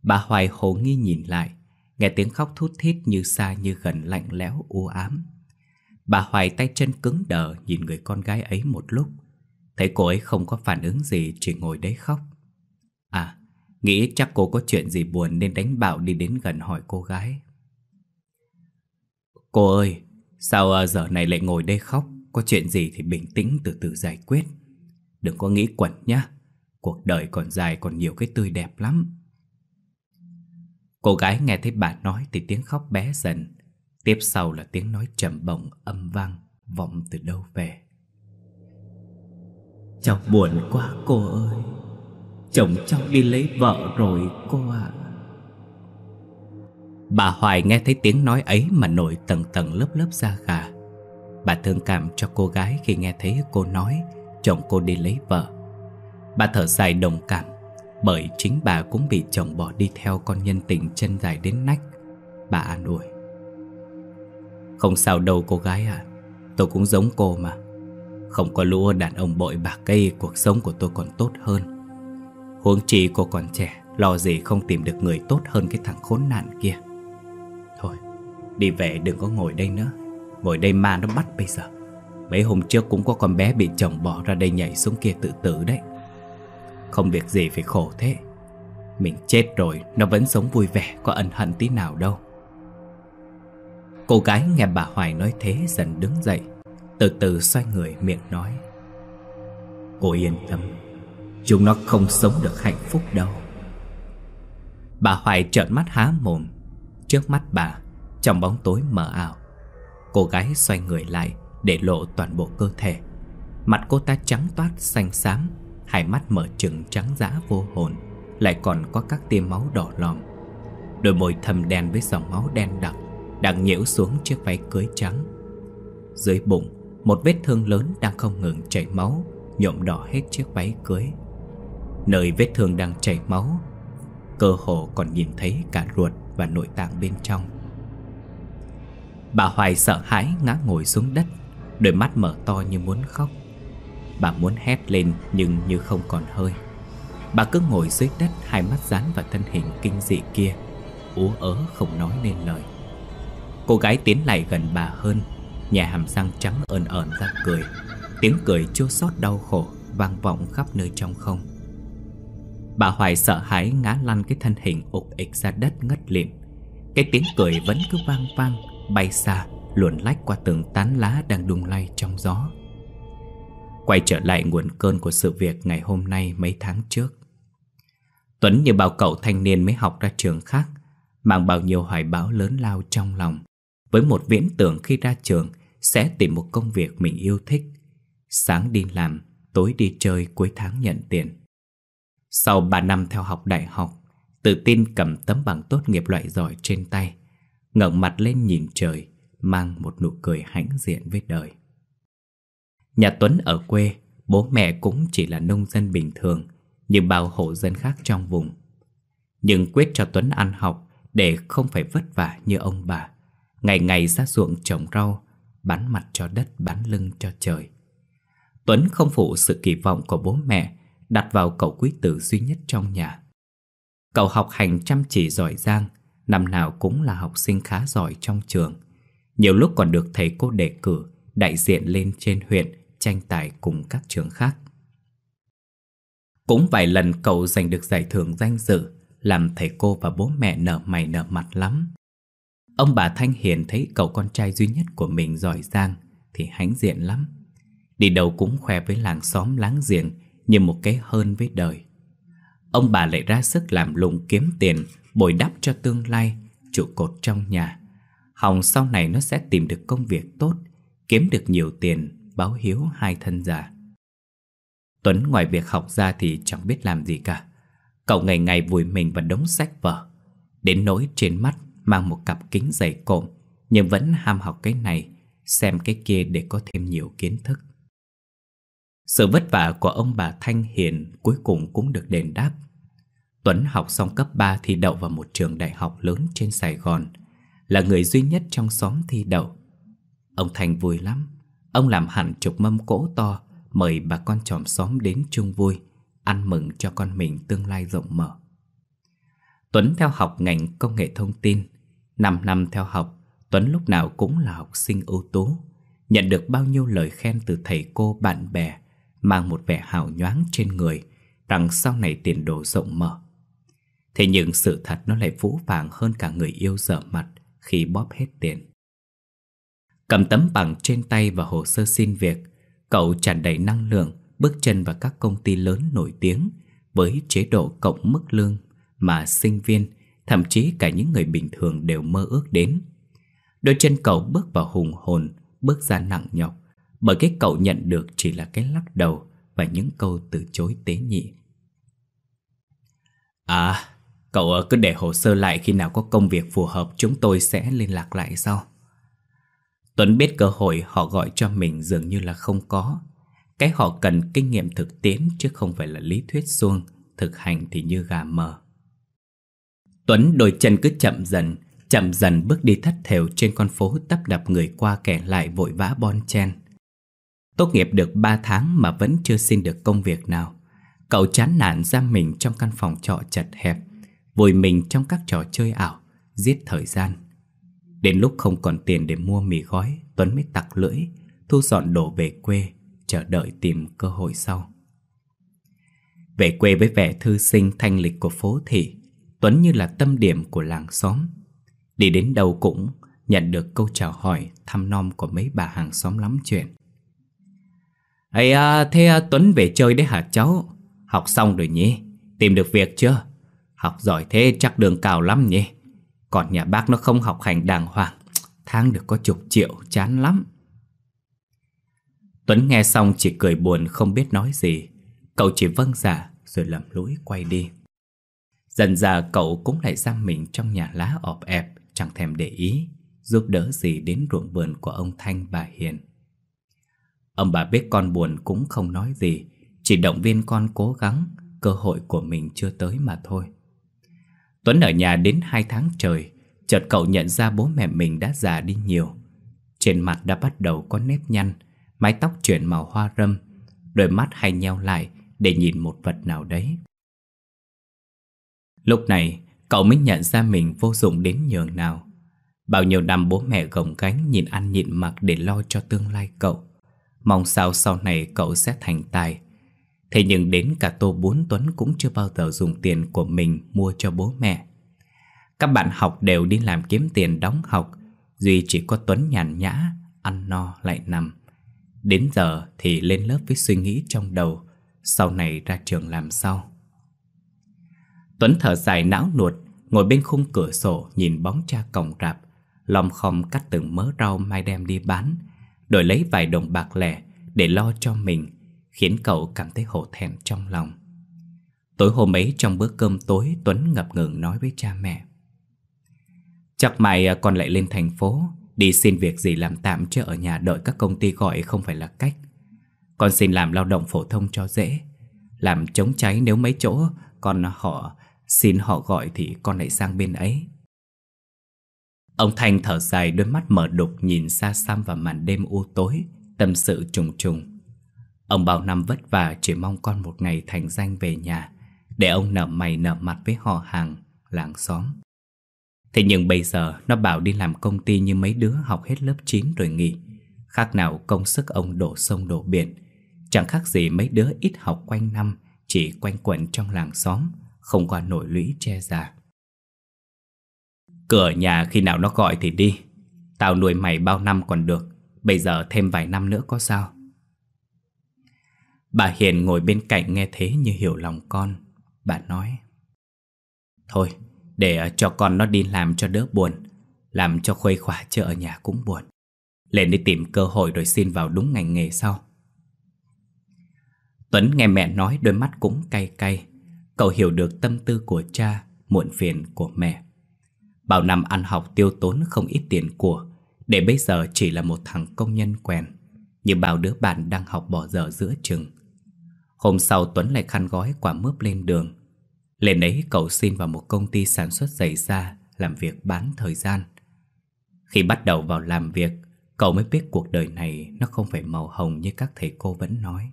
Bà Hoài hổ nghi nhìn lại, nghe tiếng khóc thút thít như xa như gần lạnh lẽo u ám. Bà Hoài tay chân cứng đờ nhìn người con gái ấy một lúc. Thấy cô ấy không có phản ứng gì chỉ ngồi đấy khóc. À, nghĩ chắc cô có chuyện gì buồn nên đánh bạo đi đến gần hỏi cô gái. Cô ơi, sao à, giờ này lại ngồi đây khóc? Có chuyện gì thì bình tĩnh từ từ giải quyết. Đừng có nghĩ quẩn nhá. Cuộc đời còn dài còn nhiều cái tươi đẹp lắm. Cô gái nghe thấy bà nói thì tiếng khóc bé dần Tiếp sau là tiếng nói trầm bồng âm vang Vọng từ đâu về Cháu buồn quá cô ơi Chồng cháu đi lấy vợ rồi cô ạ Bà Hoài nghe thấy tiếng nói ấy mà nổi tầng tầng lớp lớp da gà Bà thương cảm cho cô gái khi nghe thấy cô nói Chồng cô đi lấy vợ Bà thở dài đồng cảm bởi chính bà cũng bị chồng bỏ đi theo con nhân tình chân dài đến nách Bà an ủi Không sao đâu cô gái à Tôi cũng giống cô mà Không có lũ đàn ông bội bạc cây Cuộc sống của tôi còn tốt hơn Huống chi cô còn trẻ Lo gì không tìm được người tốt hơn cái thằng khốn nạn kia Thôi Đi về đừng có ngồi đây nữa Ngồi đây ma nó bắt bây giờ Mấy hôm trước cũng có con bé bị chồng bỏ ra đây nhảy xuống kia tự tử đấy không việc gì phải khổ thế Mình chết rồi Nó vẫn sống vui vẻ Có ân hận tí nào đâu Cô gái nghe bà Hoài nói thế Dần đứng dậy Từ từ xoay người miệng nói Cô yên tâm Chúng nó không sống được hạnh phúc đâu Bà Hoài trợn mắt há mồm Trước mắt bà Trong bóng tối mờ ảo Cô gái xoay người lại Để lộ toàn bộ cơ thể Mặt cô ta trắng toát xanh xám Hai mắt mở trừng trắng dã vô hồn Lại còn có các tia máu đỏ lòm Đôi môi thâm đen với dòng máu đen đặc Đang nhiễu xuống chiếc váy cưới trắng Dưới bụng Một vết thương lớn đang không ngừng chảy máu nhuộm đỏ hết chiếc váy cưới Nơi vết thương đang chảy máu Cơ hồ còn nhìn thấy cả ruột và nội tạng bên trong Bà Hoài sợ hãi ngã ngồi xuống đất Đôi mắt mở to như muốn khóc Bà muốn hét lên nhưng như không còn hơi Bà cứ ngồi dưới đất Hai mắt dán vào thân hình kinh dị kia Ú ớ không nói nên lời Cô gái tiến lại gần bà hơn Nhà hàm răng trắng ơn ờn ra cười Tiếng cười chua xót đau khổ Vang vọng khắp nơi trong không Bà Hoài sợ hãi ngã lăn cái thân hình ục ịch ra đất ngất lịm Cái tiếng cười vẫn cứ vang vang Bay xa luồn lách qua tường tán lá đang đung lay trong gió Quay trở lại nguồn cơn của sự việc ngày hôm nay mấy tháng trước Tuấn như bao cậu thanh niên mới học ra trường khác Mang bao nhiêu hoài bão lớn lao trong lòng Với một viễn tưởng khi ra trường Sẽ tìm một công việc mình yêu thích Sáng đi làm, tối đi chơi cuối tháng nhận tiền Sau 3 năm theo học đại học Tự tin cầm tấm bằng tốt nghiệp loại giỏi trên tay ngẩng mặt lên nhìn trời Mang một nụ cười hãnh diện với đời Nhà Tuấn ở quê, bố mẹ cũng chỉ là nông dân bình thường như bao hộ dân khác trong vùng. Nhưng quyết cho Tuấn ăn học để không phải vất vả như ông bà. Ngày ngày ra ruộng trồng rau, bán mặt cho đất, bán lưng cho trời. Tuấn không phụ sự kỳ vọng của bố mẹ đặt vào cậu quý tử duy nhất trong nhà. Cậu học hành chăm chỉ giỏi giang, năm nào cũng là học sinh khá giỏi trong trường. Nhiều lúc còn được thầy cô đề cử đại diện lên trên huyện tranh tài cùng các trường khác. Cũng vài lần cậu giành được giải thưởng danh dự, làm thầy cô và bố mẹ nở mày nở mặt lắm. Ông bà Thanh Hiền thấy cậu con trai duy nhất của mình giỏi giang thì hãnh diện lắm. Đi đâu cũng khoe với làng xóm láng giềng như một cái hơn với đời. Ông bà lại ra sức làm lụng kiếm tiền bồi đắp cho tương lai, trụ cột trong nhà. Hòng sau này nó sẽ tìm được công việc tốt, kiếm được nhiều tiền báo hiếu hai thân già Tuấn ngoài việc học ra thì chẳng biết làm gì cả. Cậu ngày ngày vùi mình vào đống sách vở. Đến nỗi trên mắt mang một cặp kính dày cộm, nhưng vẫn ham học cái này, xem cái kia để có thêm nhiều kiến thức. Sự vất vả của ông bà Thanh Hiền cuối cùng cũng được đền đáp. Tuấn học xong cấp 3 thi đậu vào một trường đại học lớn trên Sài Gòn, là người duy nhất trong xóm thi đậu. Ông Thành vui lắm, Ông làm hẳn chục mâm cỗ to Mời bà con chòm xóm đến chung vui Ăn mừng cho con mình tương lai rộng mở Tuấn theo học ngành công nghệ thông tin 5 năm theo học Tuấn lúc nào cũng là học sinh ưu tú Nhận được bao nhiêu lời khen từ thầy cô bạn bè Mang một vẻ hào nhoáng trên người Rằng sau này tiền đồ rộng mở Thế nhưng sự thật nó lại vũ vàng hơn cả người yêu dở mặt Khi bóp hết tiền Cầm tấm bằng trên tay và hồ sơ xin việc, cậu tràn đầy năng lượng bước chân vào các công ty lớn nổi tiếng với chế độ cộng mức lương mà sinh viên, thậm chí cả những người bình thường đều mơ ước đến. Đôi chân cậu bước vào hùng hồn, bước ra nặng nhọc, bởi cái cậu nhận được chỉ là cái lắc đầu và những câu từ chối tế nhị. À, cậu cứ để hồ sơ lại khi nào có công việc phù hợp chúng tôi sẽ liên lạc lại sau. Tuấn biết cơ hội họ gọi cho mình dường như là không có. Cái họ cần kinh nghiệm thực tiễn chứ không phải là lý thuyết suông, thực hành thì như gà mờ. Tuấn đôi chân cứ chậm dần, chậm dần bước đi thắt thểu trên con phố tấp đập người qua kẻ lại vội vã bon chen. Tốt nghiệp được 3 tháng mà vẫn chưa xin được công việc nào. Cậu chán nản ra mình trong căn phòng trọ chật hẹp, vùi mình trong các trò chơi ảo, giết thời gian. Đến lúc không còn tiền để mua mì gói Tuấn mới tặc lưỡi Thu dọn đồ về quê Chờ đợi tìm cơ hội sau Về quê với vẻ thư sinh thanh lịch của phố thị Tuấn như là tâm điểm của làng xóm Đi đến đâu cũng Nhận được câu chào hỏi Thăm nom của mấy bà hàng xóm lắm chuyện Ây à, thế à, Tuấn về chơi đấy hả cháu? Học xong rồi nhỉ? Tìm được việc chưa? Học giỏi thế chắc đường cao lắm nhỉ? Còn nhà bác nó không học hành đàng hoàng Tháng được có chục triệu chán lắm Tuấn nghe xong chỉ cười buồn không biết nói gì Cậu chỉ vâng giả dạ, rồi lầm lũi quay đi Dần dà cậu cũng lại giam mình trong nhà lá ọp ẹp Chẳng thèm để ý Giúp đỡ gì đến ruộng vườn của ông Thanh bà Hiền Ông bà biết con buồn cũng không nói gì Chỉ động viên con cố gắng Cơ hội của mình chưa tới mà thôi Tuấn ở nhà đến 2 tháng trời, chợt cậu nhận ra bố mẹ mình đã già đi nhiều. Trên mặt đã bắt đầu có nếp nhăn, mái tóc chuyển màu hoa râm, đôi mắt hay nheo lại để nhìn một vật nào đấy. Lúc này, cậu mới nhận ra mình vô dụng đến nhường nào. Bao nhiêu năm bố mẹ gồng gánh nhìn ăn nhịn mặc để lo cho tương lai cậu. Mong sao sau này cậu sẽ thành tài, Thế nhưng đến cả Tô Bốn Tuấn cũng chưa bao giờ dùng tiền của mình mua cho bố mẹ. Các bạn học đều đi làm kiếm tiền đóng học, Duy chỉ có Tuấn nhàn nhã, ăn no lại nằm. Đến giờ thì lên lớp với suy nghĩ trong đầu, sau này ra trường làm sao. Tuấn thở dài não nuột, ngồi bên khung cửa sổ nhìn bóng cha còng rạp, lòng khom cắt từng mớ rau mai đem đi bán, đổi lấy vài đồng bạc lẻ để lo cho mình khiến cậu cảm thấy hổ thẹn trong lòng. Tối hôm ấy trong bữa cơm tối Tuấn ngập ngừng nói với cha mẹ. Chắc mày à, còn lại lên thành phố, đi xin việc gì làm tạm chứ ở nhà đợi các công ty gọi không phải là cách. Con xin làm lao động phổ thông cho dễ, làm chống cháy nếu mấy chỗ con họ xin họ gọi thì con lại sang bên ấy. Ông Thành thở dài đôi mắt mở đục nhìn xa xăm vào màn đêm u tối, tâm sự trùng trùng. Ông bao năm vất vả chỉ mong con một ngày thành danh về nhà Để ông nở mày nở mặt với họ hàng, làng xóm Thế nhưng bây giờ nó bảo đi làm công ty như mấy đứa học hết lớp 9 rồi nghỉ Khác nào công sức ông đổ sông đổ biển Chẳng khác gì mấy đứa ít học quanh năm Chỉ quanh quẩn trong làng xóm Không qua nổi lũy che già Cửa nhà khi nào nó gọi thì đi Tao nuôi mày bao năm còn được Bây giờ thêm vài năm nữa có sao Bà Hiền ngồi bên cạnh nghe thế như hiểu lòng con. Bà nói. Thôi, để ờ, cho con nó đi làm cho đỡ buồn. Làm cho khuây khỏa chứ ở nhà cũng buồn. Lên đi tìm cơ hội rồi xin vào đúng ngành nghề sau. Tuấn nghe mẹ nói đôi mắt cũng cay cay. Cậu hiểu được tâm tư của cha, muộn phiền của mẹ. Bao năm ăn học tiêu tốn không ít tiền của, để bây giờ chỉ là một thằng công nhân quèn. Như bao đứa bạn đang học bỏ giờ giữa chừng Hôm sau Tuấn lại khăn gói quả mướp lên đường Lên ấy cậu xin vào một công ty sản xuất giày da Làm việc bán thời gian Khi bắt đầu vào làm việc Cậu mới biết cuộc đời này Nó không phải màu hồng như các thầy cô vẫn nói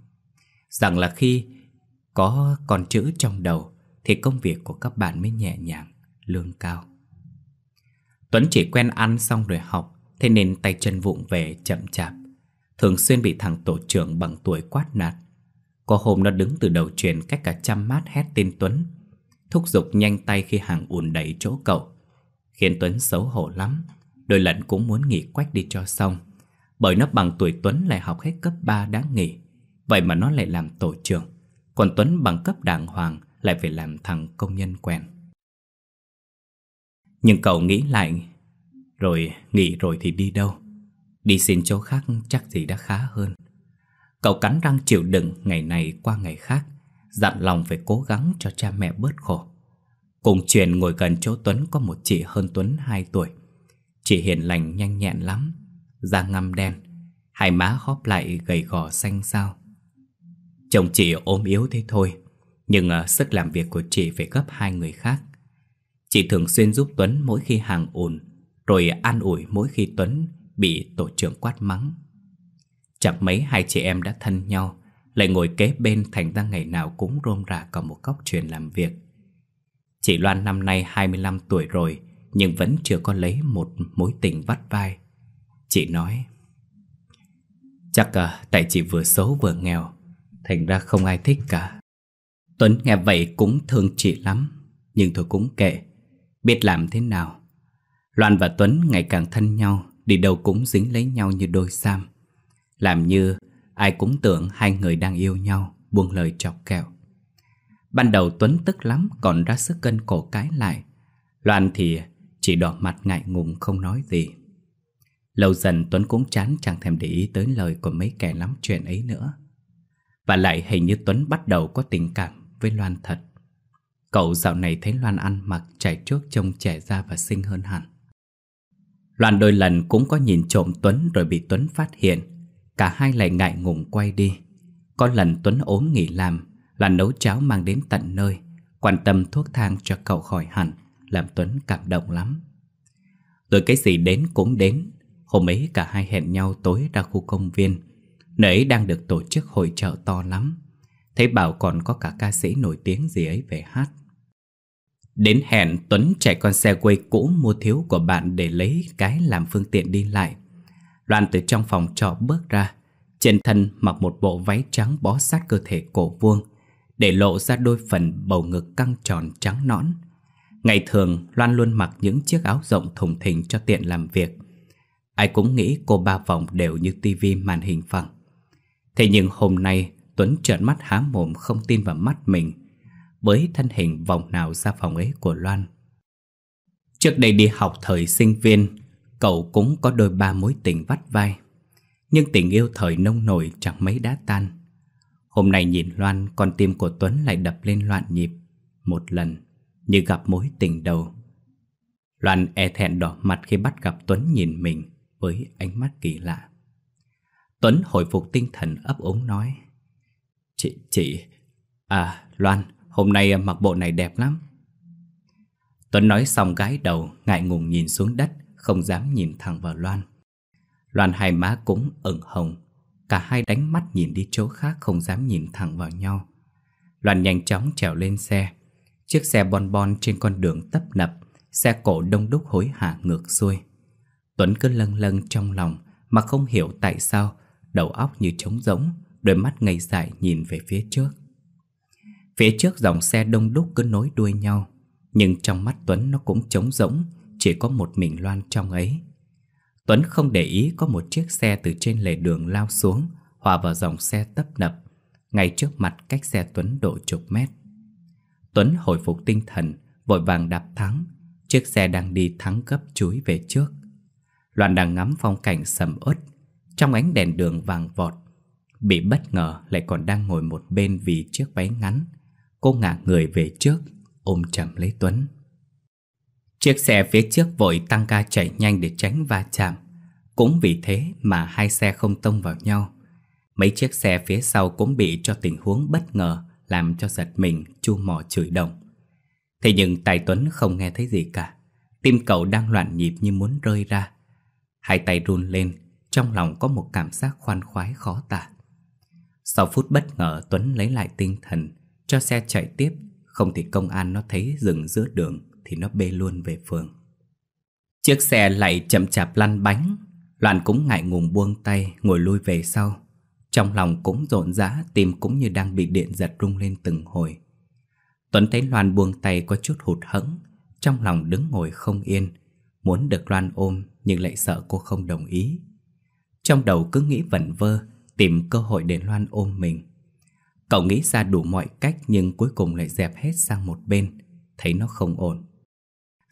Rằng là khi Có con chữ trong đầu Thì công việc của các bạn mới nhẹ nhàng Lương cao Tuấn chỉ quen ăn xong rồi học Thế nên tay chân vụng về chậm chạp Thường xuyên bị thằng tổ trưởng bằng tuổi quát nạt có hôm nó đứng từ đầu truyền cách cả trăm mát hét tên Tuấn Thúc giục nhanh tay khi hàng ùn đẩy chỗ cậu Khiến Tuấn xấu hổ lắm Đôi lần cũng muốn nghỉ quách đi cho xong Bởi nó bằng tuổi Tuấn lại học hết cấp 3 đã nghỉ Vậy mà nó lại làm tổ trưởng Còn Tuấn bằng cấp đàng hoàng lại phải làm thằng công nhân quen Nhưng cậu nghĩ lại Rồi nghỉ rồi thì đi đâu Đi xin chỗ khác chắc gì đã khá hơn Cậu cắn răng chịu đựng ngày này qua ngày khác Dặn lòng phải cố gắng cho cha mẹ bớt khổ Cùng chuyện ngồi gần chỗ Tuấn có một chị hơn Tuấn 2 tuổi Chị hiền lành nhanh nhẹn lắm Da ngăm đen Hai má hóp lại gầy gò xanh xao Chồng chị ốm yếu thế thôi Nhưng uh, sức làm việc của chị phải gấp hai người khác Chị thường xuyên giúp Tuấn mỗi khi hàng ùn Rồi an ủi mỗi khi Tuấn bị tổ trưởng quát mắng Chẳng mấy hai chị em đã thân nhau Lại ngồi kế bên thành ra ngày nào cũng rôm rả cả một góc chuyện làm việc Chị Loan năm nay 25 tuổi rồi Nhưng vẫn chưa có lấy một mối tình vắt vai Chị nói Chắc à, tại chị vừa xấu vừa nghèo Thành ra không ai thích cả Tuấn nghe vậy cũng thương chị lắm Nhưng thôi cũng kệ Biết làm thế nào Loan và Tuấn ngày càng thân nhau Đi đâu cũng dính lấy nhau như đôi sam làm như ai cũng tưởng hai người đang yêu nhau Buông lời chọc kẹo Ban đầu Tuấn tức lắm còn ra sức cân cổ cái lại Loan thì chỉ đỏ mặt ngại ngùng không nói gì Lâu dần Tuấn cũng chán chẳng thèm để ý tới lời của mấy kẻ lắm chuyện ấy nữa Và lại hình như Tuấn bắt đầu có tình cảm với Loan thật Cậu dạo này thấy Loan ăn mặc chảy trước trông trẻ ra và xinh hơn hẳn Loan đôi lần cũng có nhìn trộm Tuấn rồi bị Tuấn phát hiện Cả hai lại ngại ngùng quay đi Có lần Tuấn ốm nghỉ làm Là nấu cháo mang đến tận nơi Quan tâm thuốc thang cho cậu khỏi hẳn Làm Tuấn cảm động lắm Rồi cái gì đến cũng đến Hôm ấy cả hai hẹn nhau tối ra khu công viên Nơi ấy đang được tổ chức hội trợ to lắm Thấy bảo còn có cả ca sĩ nổi tiếng gì ấy về hát Đến hẹn Tuấn chạy con xe quay cũ mua thiếu của bạn để lấy cái làm phương tiện đi lại Loan từ trong phòng trọ bước ra Trên thân mặc một bộ váy trắng bó sát cơ thể cổ vuông Để lộ ra đôi phần bầu ngực căng tròn trắng nõn Ngày thường Loan luôn mặc những chiếc áo rộng thùng thình cho tiện làm việc Ai cũng nghĩ cô ba vòng đều như tivi màn hình phẳng Thế nhưng hôm nay Tuấn trợn mắt há mồm không tin vào mắt mình Với thân hình vòng nào ra phòng ấy của Loan Trước đây đi học thời sinh viên Cậu cũng có đôi ba mối tình vắt vai Nhưng tình yêu thời nông nổi chẳng mấy đã tan Hôm nay nhìn Loan Con tim của Tuấn lại đập lên loạn nhịp Một lần Như gặp mối tình đầu Loan e thẹn đỏ mặt khi bắt gặp Tuấn nhìn mình Với ánh mắt kỳ lạ Tuấn hồi phục tinh thần ấp ống nói Chị, chị À Loan Hôm nay mặc bộ này đẹp lắm Tuấn nói xong gái đầu Ngại ngùng nhìn xuống đất không dám nhìn thẳng vào Loan. Loan hai má cũng ửng hồng, cả hai đánh mắt nhìn đi chỗ khác không dám nhìn thẳng vào nhau. Loan nhanh chóng trèo lên xe, chiếc xe bon bon trên con đường tấp nập, xe cổ đông đúc hối hả ngược xuôi. Tuấn cứ lâng lâng trong lòng mà không hiểu tại sao đầu óc như trống rỗng, đôi mắt ngây dại nhìn về phía trước. Phía trước dòng xe đông đúc cứ nối đuôi nhau, nhưng trong mắt Tuấn nó cũng trống rỗng, chỉ có một mình Loan trong ấy Tuấn không để ý có một chiếc xe từ trên lề đường lao xuống Hòa vào dòng xe tấp nập Ngay trước mặt cách xe Tuấn độ chục mét Tuấn hồi phục tinh thần Vội vàng đạp thắng Chiếc xe đang đi thắng gấp chuối về trước Loan đang ngắm phong cảnh sầm uất Trong ánh đèn đường vàng vọt Bị bất ngờ lại còn đang ngồi một bên vì chiếc váy ngắn Cô ngả người về trước Ôm chầm lấy Tuấn Chiếc xe phía trước vội tăng ga chạy nhanh để tránh va chạm. Cũng vì thế mà hai xe không tông vào nhau. Mấy chiếc xe phía sau cũng bị cho tình huống bất ngờ làm cho giật mình chu mò chửi đồng. Thế nhưng Tài Tuấn không nghe thấy gì cả. Tim cậu đang loạn nhịp như muốn rơi ra. Hai tay run lên, trong lòng có một cảm giác khoan khoái khó tả. Sau phút bất ngờ Tuấn lấy lại tinh thần, cho xe chạy tiếp, không thì công an nó thấy dừng giữa đường thì nó bê luôn về phường. Chiếc xe lại chậm chạp lăn bánh, Loan cũng ngại ngùng buông tay ngồi lui về sau. Trong lòng cũng rộn rã, tim cũng như đang bị điện giật rung lên từng hồi. Tuấn thấy Loan buông tay có chút hụt hẫng, trong lòng đứng ngồi không yên, muốn được Loan ôm nhưng lại sợ cô không đồng ý. Trong đầu cứ nghĩ vẩn vơ, tìm cơ hội để Loan ôm mình. Cậu nghĩ ra đủ mọi cách nhưng cuối cùng lại dẹp hết sang một bên, thấy nó không ổn.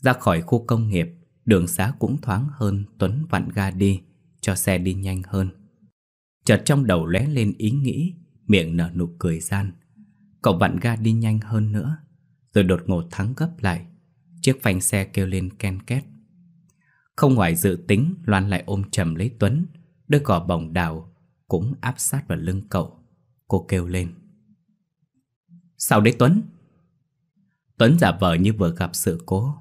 Ra khỏi khu công nghiệp, đường xá cũng thoáng hơn Tuấn vặn ga đi, cho xe đi nhanh hơn. Chợt trong đầu lóe lên ý nghĩ, miệng nở nụ cười gian. Cậu vặn ga đi nhanh hơn nữa, rồi đột ngột thắng gấp lại. Chiếc phanh xe kêu lên ken két. Không ngoài dự tính, Loan lại ôm chầm lấy Tuấn, đôi cỏ bồng đào cũng áp sát vào lưng cậu. Cô kêu lên. Sao đấy Tuấn? Tuấn giả vờ như vừa gặp sự cố,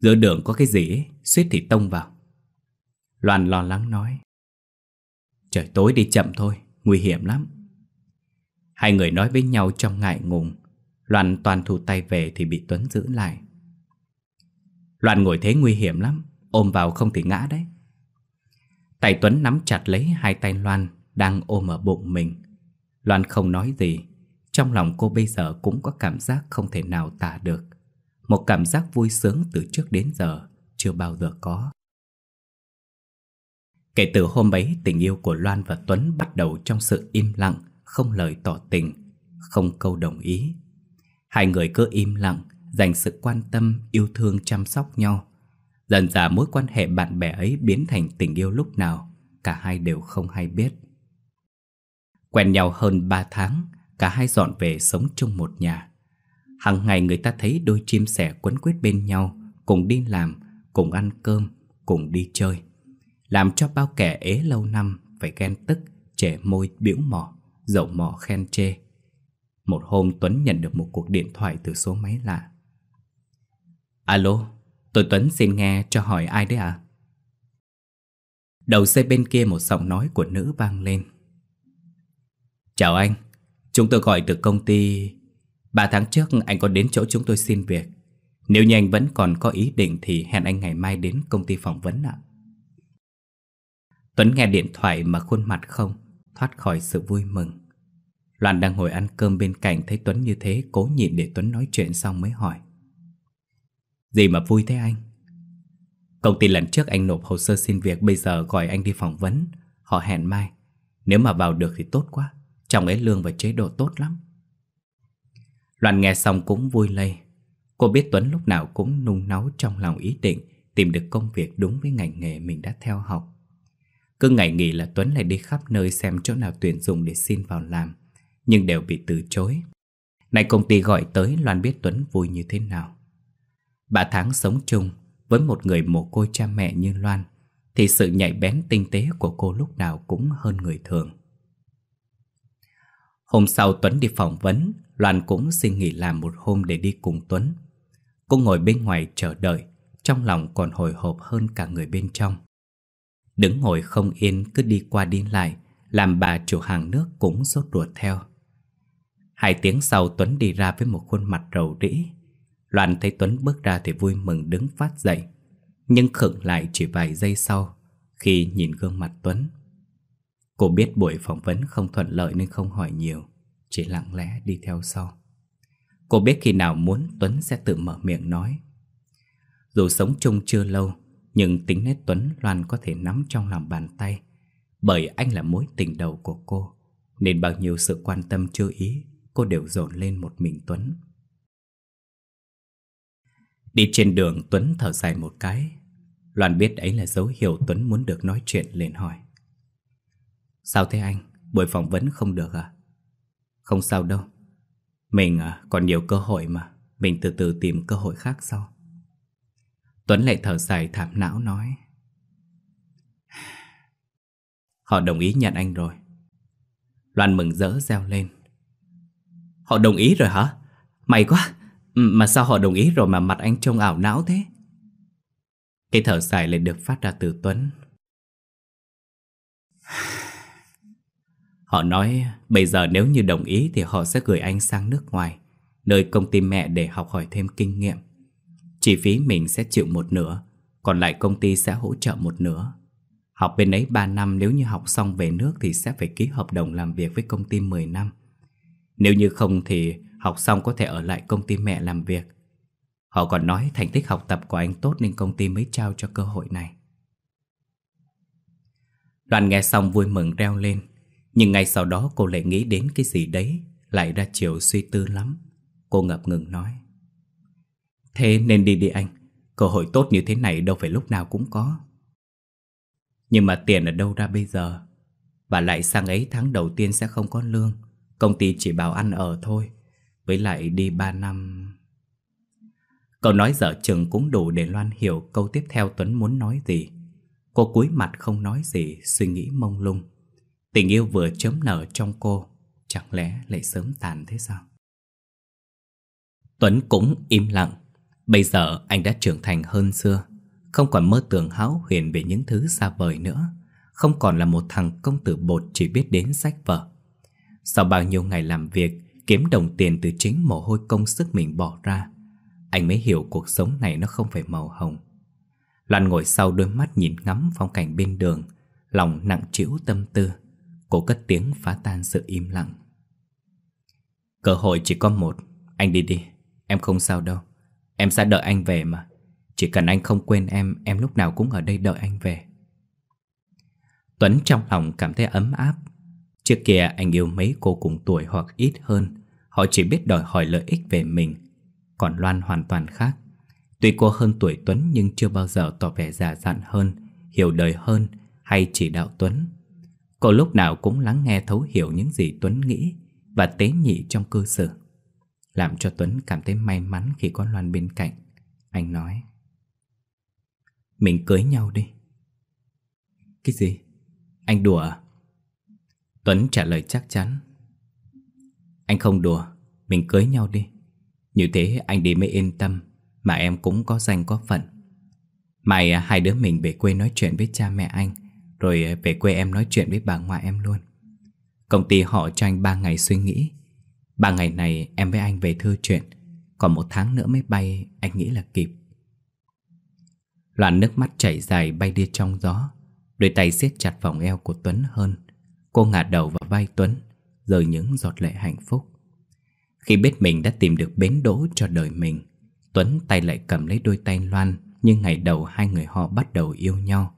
Giữa đường có cái gì ấy, suýt thì tông vào Loan lo lắng nói Trời tối đi chậm thôi, nguy hiểm lắm Hai người nói với nhau trong ngại ngùng Loan toàn thu tay về thì bị Tuấn giữ lại Loan ngồi thế nguy hiểm lắm Ôm vào không thể ngã đấy Tay Tuấn nắm chặt lấy hai tay Loan Đang ôm ở bụng mình Loan không nói gì Trong lòng cô bây giờ cũng có cảm giác không thể nào tả được một cảm giác vui sướng từ trước đến giờ Chưa bao giờ có Kể từ hôm ấy tình yêu của Loan và Tuấn Bắt đầu trong sự im lặng Không lời tỏ tình Không câu đồng ý Hai người cứ im lặng Dành sự quan tâm, yêu thương chăm sóc nhau Dần dà mối quan hệ bạn bè ấy Biến thành tình yêu lúc nào Cả hai đều không hay biết Quen nhau hơn 3 tháng Cả hai dọn về sống chung một nhà Hằng ngày người ta thấy đôi chim sẻ quấn quýt bên nhau, cùng đi làm, cùng ăn cơm, cùng đi chơi. Làm cho bao kẻ ế lâu năm phải ghen tức, trẻ môi biểu mỏ, dầu mỏ khen chê. Một hôm Tuấn nhận được một cuộc điện thoại từ số máy lạ. Alo, tôi Tuấn xin nghe cho hỏi ai đấy ạ? À? Đầu dây bên kia một giọng nói của nữ vang lên. Chào anh, chúng tôi gọi từ công ty Ba tháng trước anh có đến chỗ chúng tôi xin việc Nếu như anh vẫn còn có ý định Thì hẹn anh ngày mai đến công ty phỏng vấn ạ Tuấn nghe điện thoại mà khuôn mặt không Thoát khỏi sự vui mừng Loan đang ngồi ăn cơm bên cạnh Thấy Tuấn như thế cố nhịn để Tuấn nói chuyện xong mới hỏi Gì mà vui thế anh Công ty lần trước anh nộp hồ sơ xin việc Bây giờ gọi anh đi phỏng vấn Họ hẹn mai Nếu mà vào được thì tốt quá Trong ấy lương và chế độ tốt lắm Loan nghe xong cũng vui lây. Cô biết Tuấn lúc nào cũng nung nấu trong lòng ý định tìm được công việc đúng với ngành nghề mình đã theo học. Cứ ngày nghỉ là Tuấn lại đi khắp nơi xem chỗ nào tuyển dụng để xin vào làm, nhưng đều bị từ chối. Này công ty gọi tới Loan biết Tuấn vui như thế nào. Bà tháng sống chung với một người mồ côi cha mẹ như Loan, thì sự nhạy bén tinh tế của cô lúc nào cũng hơn người thường. Hôm sau Tuấn đi phỏng vấn, Loan cũng xin nghỉ làm một hôm để đi cùng Tuấn. Cô ngồi bên ngoài chờ đợi, trong lòng còn hồi hộp hơn cả người bên trong. Đứng ngồi không yên cứ đi qua đi lại, làm bà chủ hàng nước cũng sốt ruột theo. Hai tiếng sau Tuấn đi ra với một khuôn mặt rầu rĩ. Loan thấy Tuấn bước ra thì vui mừng đứng phát dậy, nhưng khựng lại chỉ vài giây sau khi nhìn gương mặt Tuấn. Cô biết buổi phỏng vấn không thuận lợi nên không hỏi nhiều chỉ lặng lẽ đi theo sau. Cô biết khi nào muốn Tuấn sẽ tự mở miệng nói. Dù sống chung chưa lâu, nhưng tính nét Tuấn Loan có thể nắm trong lòng bàn tay. Bởi anh là mối tình đầu của cô, nên bao nhiêu sự quan tâm chưa ý, cô đều dồn lên một mình Tuấn. Đi trên đường Tuấn thở dài một cái. Loan biết ấy là dấu hiệu Tuấn muốn được nói chuyện liền hỏi. Sao thế anh? Buổi phỏng vấn không được à? Không sao đâu Mình à, còn nhiều cơ hội mà Mình từ từ tìm cơ hội khác sau Tuấn lại thở dài thảm não nói Họ đồng ý nhận anh rồi Loan mừng rỡ reo lên Họ đồng ý rồi hả? May quá! Mà sao họ đồng ý rồi mà mặt anh trông ảo não thế? Cái thở dài lại được phát ra từ Tuấn Họ nói bây giờ nếu như đồng ý thì họ sẽ gửi anh sang nước ngoài, nơi công ty mẹ để học hỏi thêm kinh nghiệm. Chi phí mình sẽ chịu một nửa, còn lại công ty sẽ hỗ trợ một nửa. Học bên ấy 3 năm nếu như học xong về nước thì sẽ phải ký hợp đồng làm việc với công ty 10 năm. Nếu như không thì học xong có thể ở lại công ty mẹ làm việc. Họ còn nói thành tích học tập của anh tốt nên công ty mới trao cho cơ hội này. Đoàn nghe xong vui mừng reo lên. Nhưng ngay sau đó cô lại nghĩ đến cái gì đấy Lại ra chiều suy tư lắm Cô ngập ngừng nói Thế nên đi đi anh Cơ hội tốt như thế này đâu phải lúc nào cũng có Nhưng mà tiền ở đâu ra bây giờ Và lại sang ấy tháng đầu tiên sẽ không có lương Công ty chỉ bảo ăn ở thôi Với lại đi 3 năm Cậu nói dở chừng cũng đủ để Loan hiểu câu tiếp theo Tuấn muốn nói gì Cô cúi mặt không nói gì Suy nghĩ mông lung Tình yêu vừa chấm nở trong cô Chẳng lẽ lại sớm tàn thế sao Tuấn cũng im lặng Bây giờ anh đã trưởng thành hơn xưa Không còn mơ tưởng hão huyền về những thứ xa vời nữa Không còn là một thằng công tử bột chỉ biết đến sách vở Sau bao nhiêu ngày làm việc Kiếm đồng tiền từ chính mồ hôi công sức mình bỏ ra Anh mới hiểu cuộc sống này nó không phải màu hồng Loan ngồi sau đôi mắt nhìn ngắm phong cảnh bên đường Lòng nặng trĩu tâm tư Cô cất tiếng phá tan sự im lặng Cơ hội chỉ có một Anh đi đi Em không sao đâu Em sẽ đợi anh về mà Chỉ cần anh không quên em Em lúc nào cũng ở đây đợi anh về Tuấn trong lòng cảm thấy ấm áp Trước kia anh yêu mấy cô cùng tuổi hoặc ít hơn Họ chỉ biết đòi hỏi lợi ích về mình Còn Loan hoàn toàn khác Tuy cô hơn tuổi Tuấn nhưng chưa bao giờ tỏ vẻ già dặn hơn Hiểu đời hơn hay chỉ đạo Tuấn Cô lúc nào cũng lắng nghe thấu hiểu những gì Tuấn nghĩ và tế nhị trong cơ sở. Làm cho Tuấn cảm thấy may mắn khi có Loan bên cạnh. Anh nói. Mình cưới nhau đi. Cái gì? Anh đùa à? Tuấn trả lời chắc chắn. Anh không đùa, mình cưới nhau đi. Như thế anh đi mới yên tâm, mà em cũng có danh có phận. Mày hai đứa mình về quê nói chuyện với cha mẹ anh rồi ờ, về quê em nói chuyện với bà ngoại em luôn Công ty họ cho anh 3 ngày suy nghĩ Ba ngày này em với anh về thư chuyện Còn một tháng nữa mới bay Anh nghĩ là kịp Loạn nước mắt chảy dài bay đi trong gió Đôi tay siết chặt vòng eo của Tuấn hơn Cô ngả đầu vào vai Tuấn Rời những giọt lệ hạnh phúc Khi biết mình đã tìm được bến đỗ cho đời mình Tuấn tay lại cầm lấy đôi tay Loan Như ngày đầu hai người họ bắt đầu yêu nhau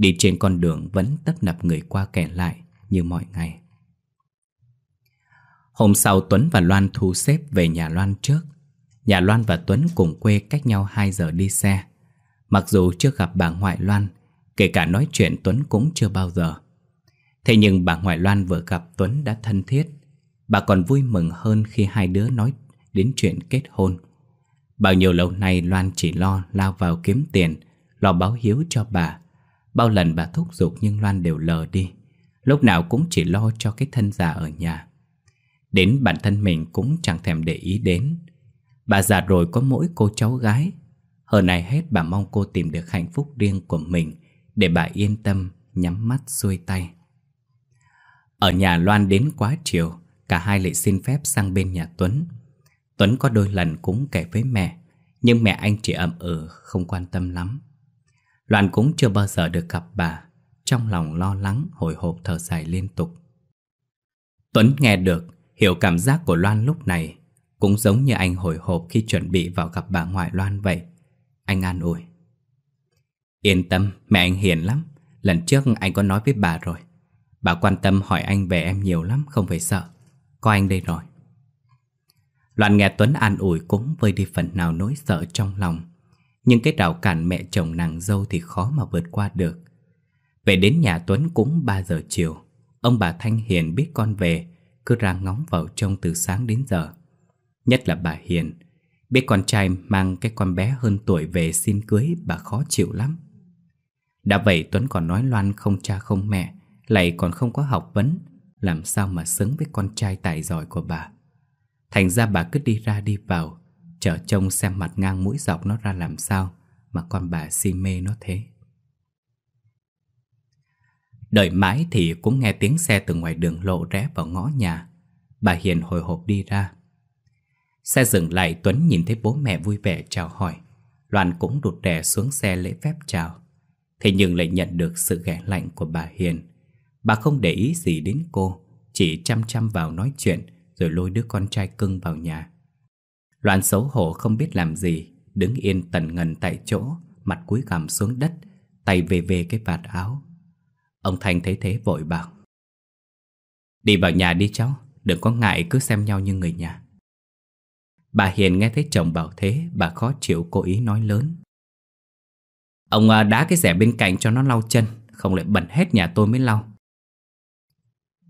Đi trên con đường vẫn tấp nập người qua kẻ lại như mọi ngày Hôm sau Tuấn và Loan thu xếp về nhà Loan trước Nhà Loan và Tuấn cùng quê cách nhau 2 giờ đi xe Mặc dù chưa gặp bà ngoại Loan Kể cả nói chuyện Tuấn cũng chưa bao giờ Thế nhưng bà ngoại Loan vừa gặp Tuấn đã thân thiết Bà còn vui mừng hơn khi hai đứa nói đến chuyện kết hôn Bao nhiêu lâu nay Loan chỉ lo lao vào kiếm tiền Lo báo hiếu cho bà Bao lần bà thúc giục nhưng Loan đều lờ đi Lúc nào cũng chỉ lo cho cái thân già ở nhà Đến bản thân mình cũng chẳng thèm để ý đến Bà già rồi có mỗi cô cháu gái Hồi này hết bà mong cô tìm được hạnh phúc riêng của mình Để bà yên tâm nhắm mắt xuôi tay Ở nhà Loan đến quá chiều Cả hai lại xin phép sang bên nhà Tuấn Tuấn có đôi lần cũng kể với mẹ Nhưng mẹ anh chỉ ậm ừ không quan tâm lắm Loan cũng chưa bao giờ được gặp bà Trong lòng lo lắng hồi hộp thở dài liên tục Tuấn nghe được Hiểu cảm giác của Loan lúc này Cũng giống như anh hồi hộp khi chuẩn bị vào gặp bà ngoại Loan vậy Anh an ủi Yên tâm, mẹ anh hiền lắm Lần trước anh có nói với bà rồi Bà quan tâm hỏi anh về em nhiều lắm Không phải sợ Có anh đây rồi Loan nghe Tuấn an ủi cũng vơi đi phần nào nỗi sợ trong lòng nhưng cái rào cản mẹ chồng nàng dâu thì khó mà vượt qua được Về đến nhà Tuấn cũng 3 giờ chiều Ông bà Thanh Hiền biết con về Cứ ra ngóng vào trông từ sáng đến giờ Nhất là bà Hiền Biết con trai mang cái con bé hơn tuổi về xin cưới bà khó chịu lắm Đã vậy Tuấn còn nói Loan không cha không mẹ Lại còn không có học vấn Làm sao mà xứng với con trai tài giỏi của bà Thành ra bà cứ đi ra đi vào Chờ trông xem mặt ngang mũi dọc nó ra làm sao Mà con bà si mê nó thế Đợi mãi thì cũng nghe tiếng xe từ ngoài đường lộ rẽ vào ngõ nhà Bà Hiền hồi hộp đi ra Xe dừng lại Tuấn nhìn thấy bố mẹ vui vẻ chào hỏi Loan cũng đụt đè xuống xe lễ phép chào Thế nhưng lại nhận được sự ghẻ lạnh của bà Hiền Bà không để ý gì đến cô Chỉ chăm chăm vào nói chuyện Rồi lôi đứa con trai cưng vào nhà Loan xấu hổ không biết làm gì Đứng yên tần ngần tại chỗ Mặt cúi gằm xuống đất Tay về về cái vạt áo Ông Thành thấy thế vội bảo Đi vào nhà đi cháu Đừng có ngại cứ xem nhau như người nhà Bà Hiền nghe thấy chồng bảo thế Bà khó chịu cố ý nói lớn Ông à, đá cái rẻ bên cạnh cho nó lau chân Không lại bẩn hết nhà tôi mới lau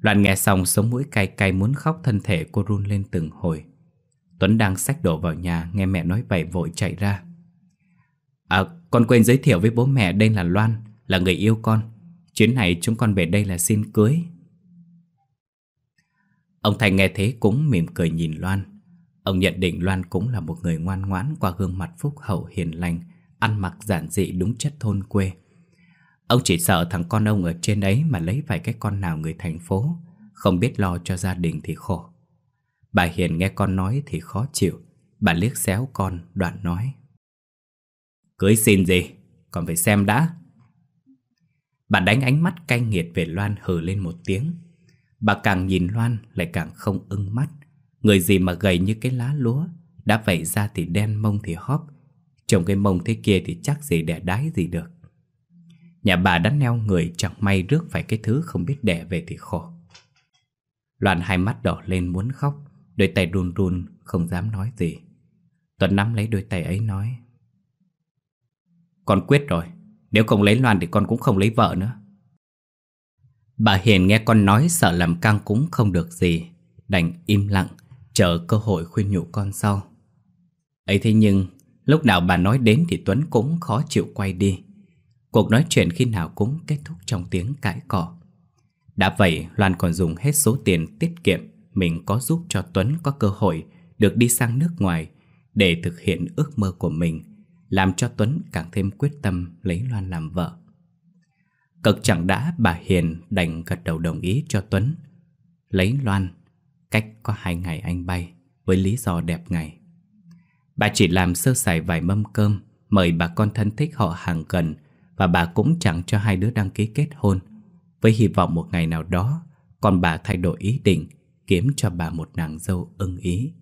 Loan nghe xong sống mũi cay cay muốn khóc thân thể cô run lên từng hồi Tuấn đang xách đồ vào nhà Nghe mẹ nói vậy vội chạy ra À con quên giới thiệu với bố mẹ Đây là Loan, là người yêu con Chuyến này chúng con về đây là xin cưới Ông Thành nghe thế cũng mỉm cười nhìn Loan Ông nhận định Loan cũng là một người ngoan ngoãn Qua gương mặt phúc hậu hiền lành Ăn mặc giản dị đúng chất thôn quê Ông chỉ sợ thằng con ông ở trên ấy Mà lấy phải cái con nào người thành phố Không biết lo cho gia đình thì khổ Bà Hiền nghe con nói thì khó chịu Bà liếc xéo con đoạn nói Cưới xin gì Còn phải xem đã Bà đánh ánh mắt cay nghiệt về Loan hừ lên một tiếng Bà càng nhìn Loan lại càng không ưng mắt Người gì mà gầy như cái lá lúa Đã vậy ra thì đen mông thì hóp Trông cái mông thế kia thì chắc gì đẻ đái gì được Nhà bà đã neo người chẳng may rước phải cái thứ không biết đẻ về thì khổ Loan hai mắt đỏ lên muốn khóc Đôi tay run run không dám nói gì Tuấn nắm lấy đôi tay ấy nói Con quyết rồi Nếu không lấy Loan thì con cũng không lấy vợ nữa Bà Hiền nghe con nói sợ làm căng cũng không được gì Đành im lặng Chờ cơ hội khuyên nhủ con sau ấy thế nhưng Lúc nào bà nói đến thì Tuấn cũng khó chịu quay đi Cuộc nói chuyện khi nào cũng kết thúc trong tiếng cãi cọ Đã vậy Loan còn dùng hết số tiền tiết kiệm mình có giúp cho Tuấn có cơ hội được đi sang nước ngoài để thực hiện ước mơ của mình, làm cho Tuấn càng thêm quyết tâm lấy Loan làm vợ. Cực chẳng đã bà Hiền đành gật đầu đồng ý cho Tuấn lấy Loan cách có hai ngày anh bay với lý do đẹp ngày. Bà chỉ làm sơ sài vài mâm cơm, mời bà con thân thích họ hàng gần và bà cũng chẳng cho hai đứa đăng ký kết hôn với hy vọng một ngày nào đó còn bà thay đổi ý định kiếm cho bà một nàng dâu ưng ý.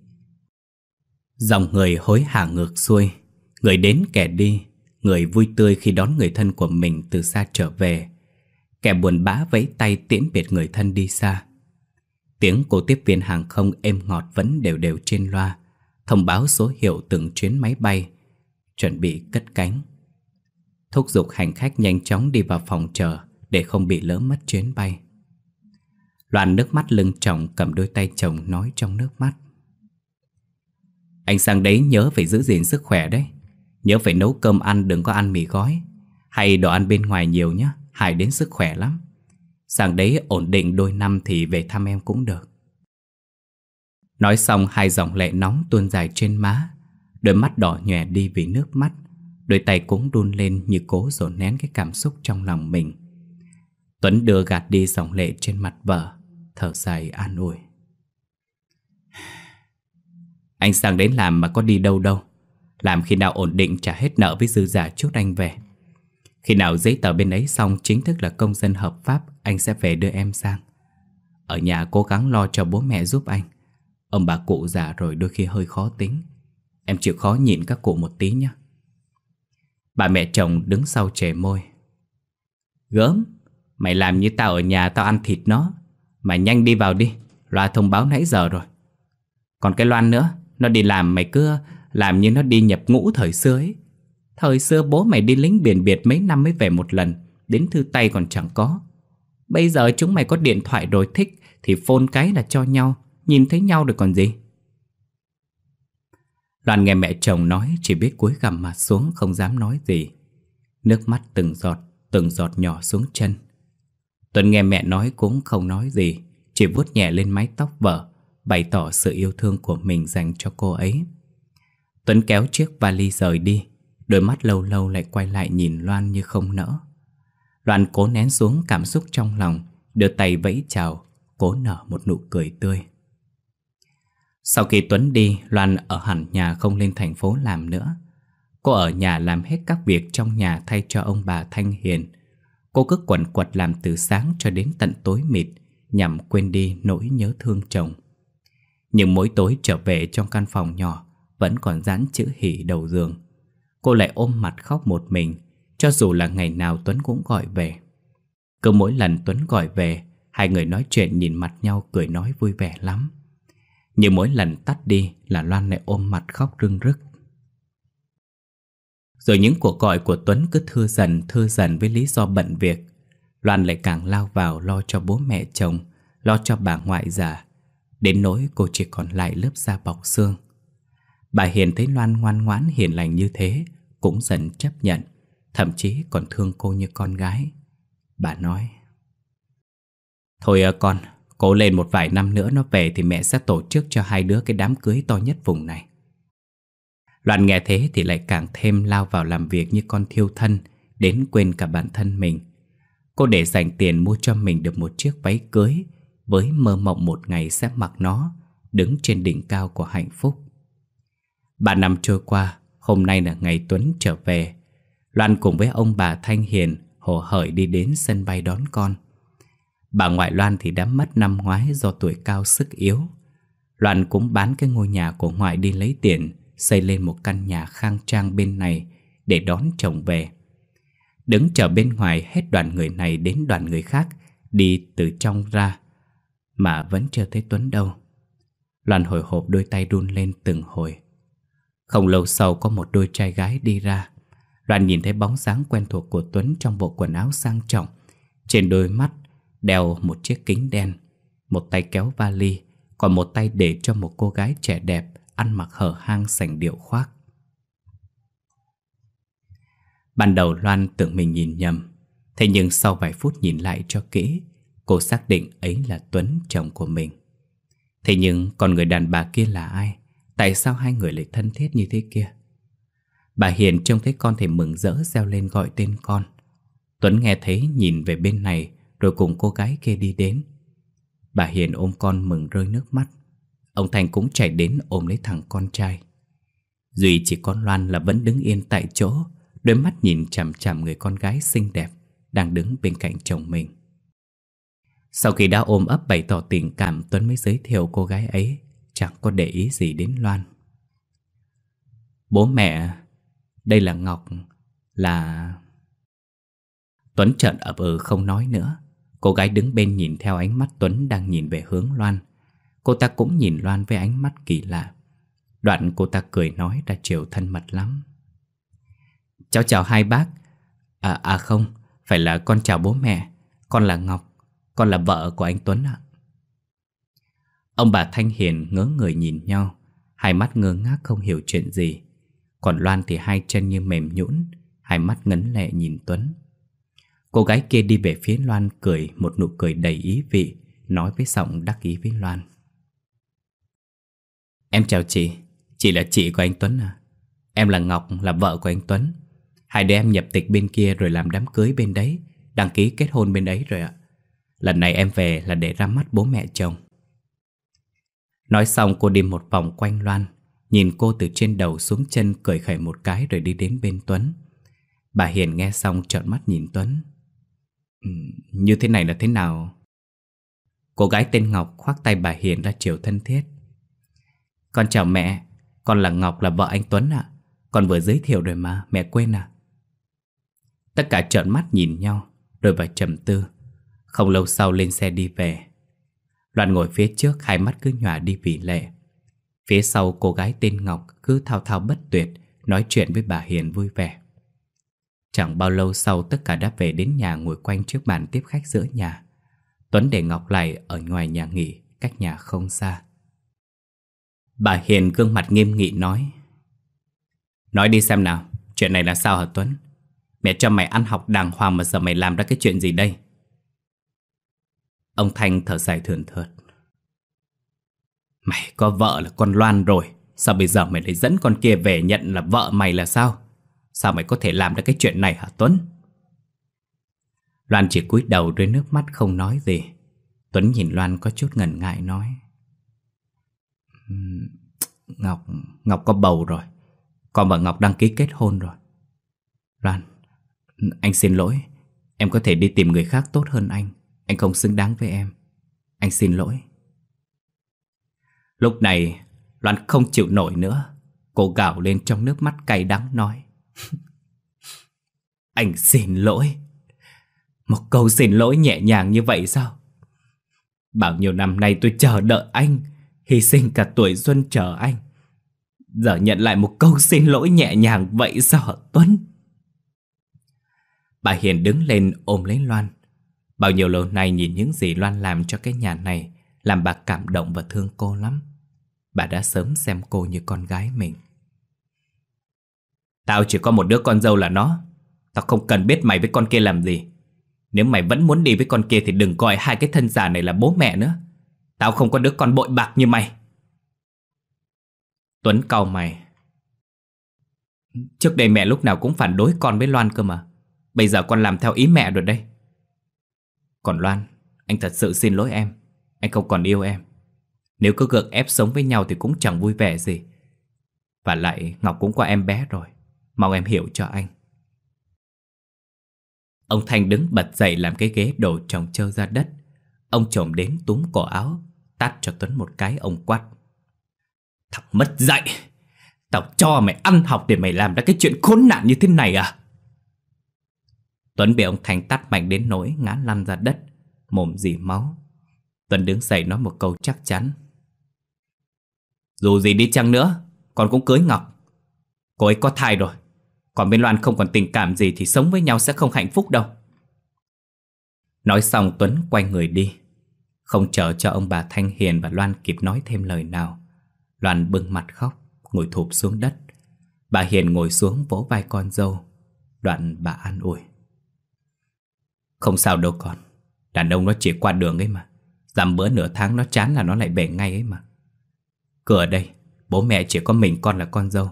Dòng người hối hả ngược xuôi, người đến kẻ đi, người vui tươi khi đón người thân của mình từ xa trở về, kẻ buồn bã vẫy tay tiễn biệt người thân đi xa. Tiếng cô tiếp viên hàng không êm ngọt vẫn đều đều trên loa, thông báo số hiệu từng chuyến máy bay, chuẩn bị cất cánh. Thúc giục hành khách nhanh chóng đi vào phòng chờ để không bị lỡ mất chuyến bay. Loan nước mắt lưng chồng cầm đôi tay chồng nói trong nước mắt Anh sang đấy nhớ phải giữ gìn sức khỏe đấy Nhớ phải nấu cơm ăn đừng có ăn mì gói Hay đồ ăn bên ngoài nhiều nhé Hại đến sức khỏe lắm Sang đấy ổn định đôi năm thì về thăm em cũng được Nói xong hai dòng lệ nóng tuôn dài trên má Đôi mắt đỏ nhòe đi vì nước mắt Đôi tay cũng đun lên như cố dồn nén cái cảm xúc trong lòng mình Tuấn đưa gạt đi dòng lệ trên mặt vợ thở dài an ủi. Anh sang đến làm mà có đi đâu đâu. Làm khi nào ổn định trả hết nợ với dư giả trước anh về. Khi nào giấy tờ bên ấy xong chính thức là công dân hợp pháp, anh sẽ về đưa em sang. Ở nhà cố gắng lo cho bố mẹ giúp anh. Ông bà cụ già rồi đôi khi hơi khó tính. Em chịu khó nhịn các cụ một tí nhé. Bà mẹ chồng đứng sau trẻ môi. Gớm, mày làm như tao ở nhà tao ăn thịt nó. Mày nhanh đi vào đi Loa thông báo nãy giờ rồi Còn cái Loan nữa Nó đi làm mày cứ làm như nó đi nhập ngũ thời xưa ấy Thời xưa bố mày đi lính biển biệt mấy năm mới về một lần Đến thư tay còn chẳng có Bây giờ chúng mày có điện thoại rồi thích Thì phone cái là cho nhau Nhìn thấy nhau được còn gì Loan nghe mẹ chồng nói Chỉ biết cúi gằm mặt xuống không dám nói gì Nước mắt từng giọt Từng giọt nhỏ xuống chân Tuấn nghe mẹ nói cũng không nói gì Chỉ vuốt nhẹ lên mái tóc vợ Bày tỏ sự yêu thương của mình dành cho cô ấy Tuấn kéo chiếc vali rời đi Đôi mắt lâu lâu lại quay lại nhìn Loan như không nỡ Loan cố nén xuống cảm xúc trong lòng Đưa tay vẫy chào Cố nở một nụ cười tươi Sau khi Tuấn đi Loan ở hẳn nhà không lên thành phố làm nữa Cô ở nhà làm hết các việc trong nhà thay cho ông bà Thanh Hiền Cô cứ quẩn quật làm từ sáng cho đến tận tối mịt Nhằm quên đi nỗi nhớ thương chồng Nhưng mỗi tối trở về trong căn phòng nhỏ Vẫn còn dán chữ hỉ đầu giường Cô lại ôm mặt khóc một mình Cho dù là ngày nào Tuấn cũng gọi về Cứ mỗi lần Tuấn gọi về Hai người nói chuyện nhìn mặt nhau cười nói vui vẻ lắm Nhưng mỗi lần tắt đi là Loan lại ôm mặt khóc rưng rức rồi những cuộc gọi của Tuấn cứ thưa dần thưa dần với lý do bận việc Loan lại càng lao vào lo cho bố mẹ chồng Lo cho bà ngoại già Đến nỗi cô chỉ còn lại lớp da bọc xương Bà Hiền thấy Loan ngoan ngoãn hiền lành như thế Cũng dần chấp nhận Thậm chí còn thương cô như con gái Bà nói Thôi à con Cố lên một vài năm nữa nó về Thì mẹ sẽ tổ chức cho hai đứa cái đám cưới to nhất vùng này Loan nghe thế thì lại càng thêm lao vào làm việc như con thiêu thân, đến quên cả bản thân mình. Cô để dành tiền mua cho mình được một chiếc váy cưới, với mơ mộng một ngày sẽ mặc nó, đứng trên đỉnh cao của hạnh phúc. Ba năm trôi qua, hôm nay là ngày Tuấn trở về. Loan cùng với ông bà Thanh Hiền hồ hởi đi đến sân bay đón con. Bà ngoại Loan thì đã mất năm ngoái do tuổi cao sức yếu. Loan cũng bán cái ngôi nhà của ngoại đi lấy tiền xây lên một căn nhà khang trang bên này để đón chồng về. Đứng chờ bên ngoài hết đoàn người này đến đoàn người khác đi từ trong ra mà vẫn chưa thấy Tuấn đâu. Loan hồi hộp đôi tay run lên từng hồi. Không lâu sau có một đôi trai gái đi ra. Loan nhìn thấy bóng dáng quen thuộc của Tuấn trong bộ quần áo sang trọng. Trên đôi mắt đeo một chiếc kính đen, một tay kéo vali, còn một tay để cho một cô gái trẻ đẹp ăn mặc hở hang sành điệu khoác. Ban đầu Loan tưởng mình nhìn nhầm, thế nhưng sau vài phút nhìn lại cho kỹ, cô xác định ấy là Tuấn, chồng của mình. Thế nhưng còn người đàn bà kia là ai? Tại sao hai người lại thân thiết như thế kia? Bà Hiền trông thấy con thì mừng rỡ reo lên gọi tên con. Tuấn nghe thấy nhìn về bên này rồi cùng cô gái kia đi đến. Bà Hiền ôm con mừng rơi nước mắt. Ông Thành cũng chạy đến ôm lấy thằng con trai Duy chỉ con Loan là vẫn đứng yên tại chỗ Đôi mắt nhìn chằm chằm người con gái xinh đẹp Đang đứng bên cạnh chồng mình Sau khi đã ôm ấp bày tỏ tình cảm Tuấn mới giới thiệu cô gái ấy Chẳng có để ý gì đến Loan Bố mẹ Đây là Ngọc Là... Tuấn trợn ập ừ không nói nữa Cô gái đứng bên nhìn theo ánh mắt Tuấn đang nhìn về hướng Loan Cô ta cũng nhìn Loan với ánh mắt kỳ lạ Đoạn cô ta cười nói ra chiều thân mật lắm Cháu chào hai bác À à không Phải là con chào bố mẹ Con là Ngọc Con là vợ của anh Tuấn ạ Ông bà Thanh Hiền ngớ người nhìn nhau Hai mắt ngơ ngác không hiểu chuyện gì Còn Loan thì hai chân như mềm nhũn Hai mắt ngấn lệ nhìn Tuấn Cô gái kia đi về phía Loan cười Một nụ cười đầy ý vị Nói với giọng đắc ý với Loan Em chào chị Chị là chị của anh Tuấn à Em là Ngọc, là vợ của anh Tuấn Hai đứa em nhập tịch bên kia rồi làm đám cưới bên đấy Đăng ký kết hôn bên đấy rồi ạ Lần này em về là để ra mắt bố mẹ chồng Nói xong cô đi một vòng quanh Loan Nhìn cô từ trên đầu xuống chân cười khẩy một cái rồi đi đến bên Tuấn Bà Hiền nghe xong trợn mắt nhìn Tuấn ừ, Như thế này là thế nào? Cô gái tên Ngọc khoác tay bà Hiền ra chiều thân thiết con chào mẹ Con là Ngọc là vợ anh Tuấn ạ Con vừa giới thiệu rồi mà mẹ quên à Tất cả trợn mắt nhìn nhau Rồi vào trầm tư Không lâu sau lên xe đi về Loan ngồi phía trước hai mắt cứ nhòa đi vì lệ Phía sau cô gái tên Ngọc cứ thao thao bất tuyệt Nói chuyện với bà Hiền vui vẻ Chẳng bao lâu sau tất cả đã về đến nhà ngồi quanh trước bàn tiếp khách giữa nhà Tuấn để Ngọc lại ở ngoài nhà nghỉ, cách nhà không xa Bà Hiền gương mặt nghiêm nghị nói Nói đi xem nào Chuyện này là sao hả Tuấn Mẹ cho mày ăn học đàng hoàng mà giờ mày làm ra cái chuyện gì đây Ông Thanh thở dài thườn thượt Mày có vợ là con Loan rồi Sao bây giờ mày lại dẫn con kia về nhận là vợ mày là sao Sao mày có thể làm ra cái chuyện này hả Tuấn Loan chỉ cúi đầu rơi nước mắt không nói gì Tuấn nhìn Loan có chút ngần ngại nói Ngọc, Ngọc có bầu rồi Còn vợ Ngọc đăng ký kết hôn rồi Loan, anh xin lỗi Em có thể đi tìm người khác tốt hơn anh Anh không xứng đáng với em Anh xin lỗi Lúc này Loan không chịu nổi nữa Cô gào lên trong nước mắt cay đắng nói *laughs* Anh xin lỗi Một câu xin lỗi nhẹ nhàng như vậy sao Bao nhiêu năm nay tôi chờ đợi anh hy sinh cả tuổi xuân chờ anh. Giờ nhận lại một câu xin lỗi nhẹ nhàng vậy sao hả Tuấn? Bà Hiền đứng lên ôm lấy Loan. Bao nhiêu lâu nay nhìn những gì Loan làm cho cái nhà này làm bà cảm động và thương cô lắm. Bà đã sớm xem cô như con gái mình. Tao chỉ có một đứa con dâu là nó. Tao không cần biết mày với con kia làm gì. Nếu mày vẫn muốn đi với con kia thì đừng coi hai cái thân già này là bố mẹ nữa. Tao không có đứa con bội bạc như mày Tuấn cau mày Trước đây mẹ lúc nào cũng phản đối con với Loan cơ mà Bây giờ con làm theo ý mẹ rồi đây Còn Loan Anh thật sự xin lỗi em Anh không còn yêu em Nếu cứ gượng ép sống với nhau thì cũng chẳng vui vẻ gì Và lại Ngọc cũng qua em bé rồi Mong em hiểu cho anh Ông Thanh đứng bật dậy làm cái ghế đổ trồng trơ ra đất Ông chồng đến túm cổ áo Tát cho Tuấn một cái ông quát Thằng mất dạy Tao cho mày ăn học để mày làm ra cái chuyện khốn nạn như thế này à Tuấn bị ông Thành tát mạnh đến nỗi ngã lăn ra đất Mồm dì máu Tuấn đứng dậy nói một câu chắc chắn Dù gì đi chăng nữa Con cũng cưới Ngọc Cô ấy có thai rồi Còn bên Loan không còn tình cảm gì Thì sống với nhau sẽ không hạnh phúc đâu Nói xong Tuấn quay người đi không chờ cho ông bà Thanh Hiền và Loan kịp nói thêm lời nào Loan bưng mặt khóc Ngồi thụp xuống đất Bà Hiền ngồi xuống vỗ vai con dâu Đoạn bà an ủi Không sao đâu con Đàn ông nó chỉ qua đường ấy mà Làm bữa nửa tháng nó chán là nó lại về ngay ấy mà Cửa đây Bố mẹ chỉ có mình con là con dâu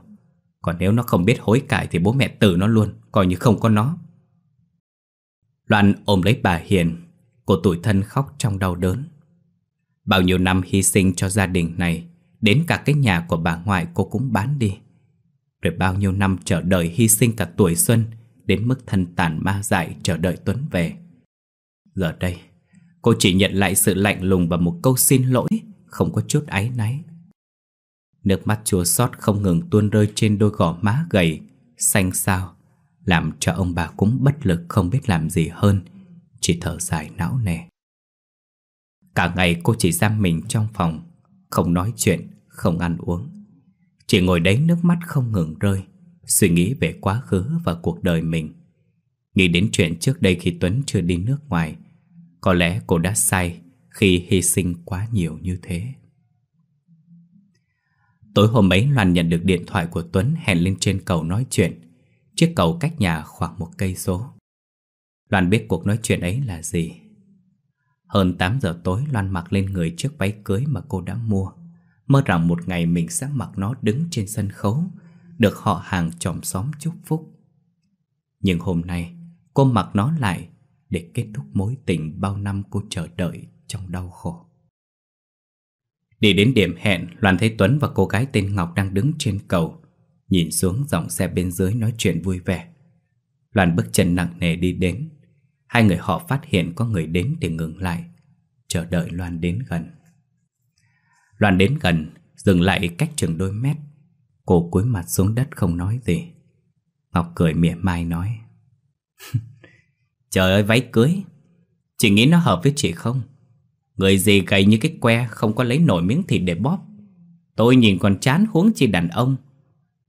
Còn nếu nó không biết hối cải Thì bố mẹ tử nó luôn Coi như không có nó Loan ôm lấy bà Hiền Cô tuổi thân khóc trong đau đớn Bao nhiêu năm hy sinh cho gia đình này Đến cả cái nhà của bà ngoại cô cũng bán đi Rồi bao nhiêu năm chờ đợi hy sinh cả tuổi xuân Đến mức thân tàn ma dại chờ đợi Tuấn về Giờ đây Cô chỉ nhận lại sự lạnh lùng và một câu xin lỗi Không có chút áy náy Nước mắt chua xót không ngừng tuôn rơi trên đôi gò má gầy Xanh xao Làm cho ông bà cũng bất lực không biết làm gì hơn chỉ thở dài não nề. Cả ngày cô chỉ giam mình trong phòng, không nói chuyện, không ăn uống. Chỉ ngồi đấy nước mắt không ngừng rơi, suy nghĩ về quá khứ và cuộc đời mình. Nghĩ đến chuyện trước đây khi Tuấn chưa đi nước ngoài, có lẽ cô đã sai khi hy sinh quá nhiều như thế. Tối hôm ấy Loan nhận được điện thoại của Tuấn hẹn lên trên cầu nói chuyện. Chiếc cầu cách nhà khoảng một cây số. Loan biết cuộc nói chuyện ấy là gì Hơn 8 giờ tối Loan mặc lên người chiếc váy cưới mà cô đã mua Mơ rằng một ngày mình sẽ mặc nó đứng trên sân khấu Được họ hàng chòm xóm chúc phúc Nhưng hôm nay cô mặc nó lại Để kết thúc mối tình bao năm cô chờ đợi trong đau khổ Đi đến điểm hẹn, Loan thấy Tuấn và cô gái tên Ngọc đang đứng trên cầu Nhìn xuống dòng xe bên dưới nói chuyện vui vẻ Loan bước chân nặng nề đi đến Hai người họ phát hiện có người đến thì ngừng lại Chờ đợi Loan đến gần Loan đến gần Dừng lại cách chừng đôi mét Cô cúi mặt xuống đất không nói gì Ngọc cười mỉa mai nói *laughs* Trời ơi váy cưới Chị nghĩ nó hợp với chị không Người gì gầy như cái que Không có lấy nổi miếng thịt để bóp Tôi nhìn còn chán huống chi đàn ông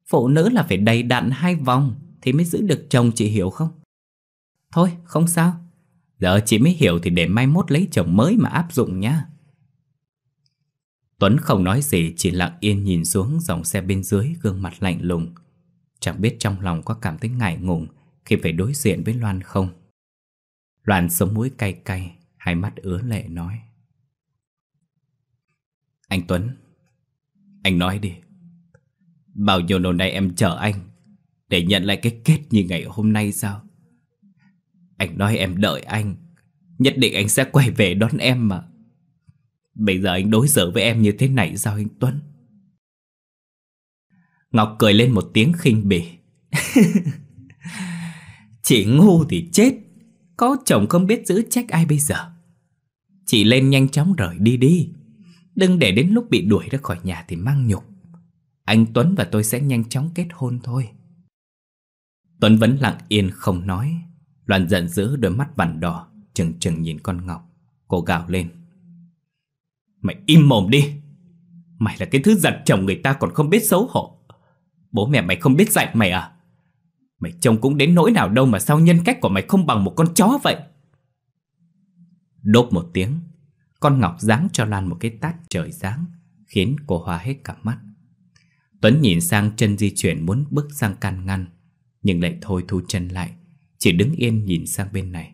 Phụ nữ là phải đầy đặn hai vòng Thì mới giữ được chồng chị hiểu không Thôi không sao Giờ chị mới hiểu thì để mai mốt lấy chồng mới mà áp dụng nhá Tuấn không nói gì chỉ lặng yên nhìn xuống dòng xe bên dưới gương mặt lạnh lùng Chẳng biết trong lòng có cảm thấy ngại ngùng khi phải đối diện với Loan không Loan sống mũi cay cay, hai mắt ứa lệ nói Anh Tuấn, anh nói đi Bao nhiêu lâu nay em chờ anh Để nhận lại cái kết như ngày hôm nay sao anh nói em đợi anh Nhất định anh sẽ quay về đón em mà Bây giờ anh đối xử với em như thế này sao anh Tuấn Ngọc cười lên một tiếng khinh bỉ *laughs* Chị ngu thì chết Có chồng không biết giữ trách ai bây giờ Chị lên nhanh chóng rời đi đi Đừng để đến lúc bị đuổi ra khỏi nhà thì mang nhục Anh Tuấn và tôi sẽ nhanh chóng kết hôn thôi Tuấn vẫn lặng yên không nói Loan giận dữ đôi mắt vằn đỏ chừng chừng nhìn con Ngọc Cô gào lên Mày im mồm đi Mày là cái thứ giặt chồng người ta còn không biết xấu hổ Bố mẹ mày không biết dạy mày à Mày trông cũng đến nỗi nào đâu mà sao nhân cách của mày không bằng một con chó vậy Đốt một tiếng Con Ngọc giáng cho Lan một cái tát trời giáng Khiến cô hoa hết cả mắt Tuấn nhìn sang chân di chuyển muốn bước sang can ngăn Nhưng lại thôi thu chân lại chỉ đứng yên nhìn sang bên này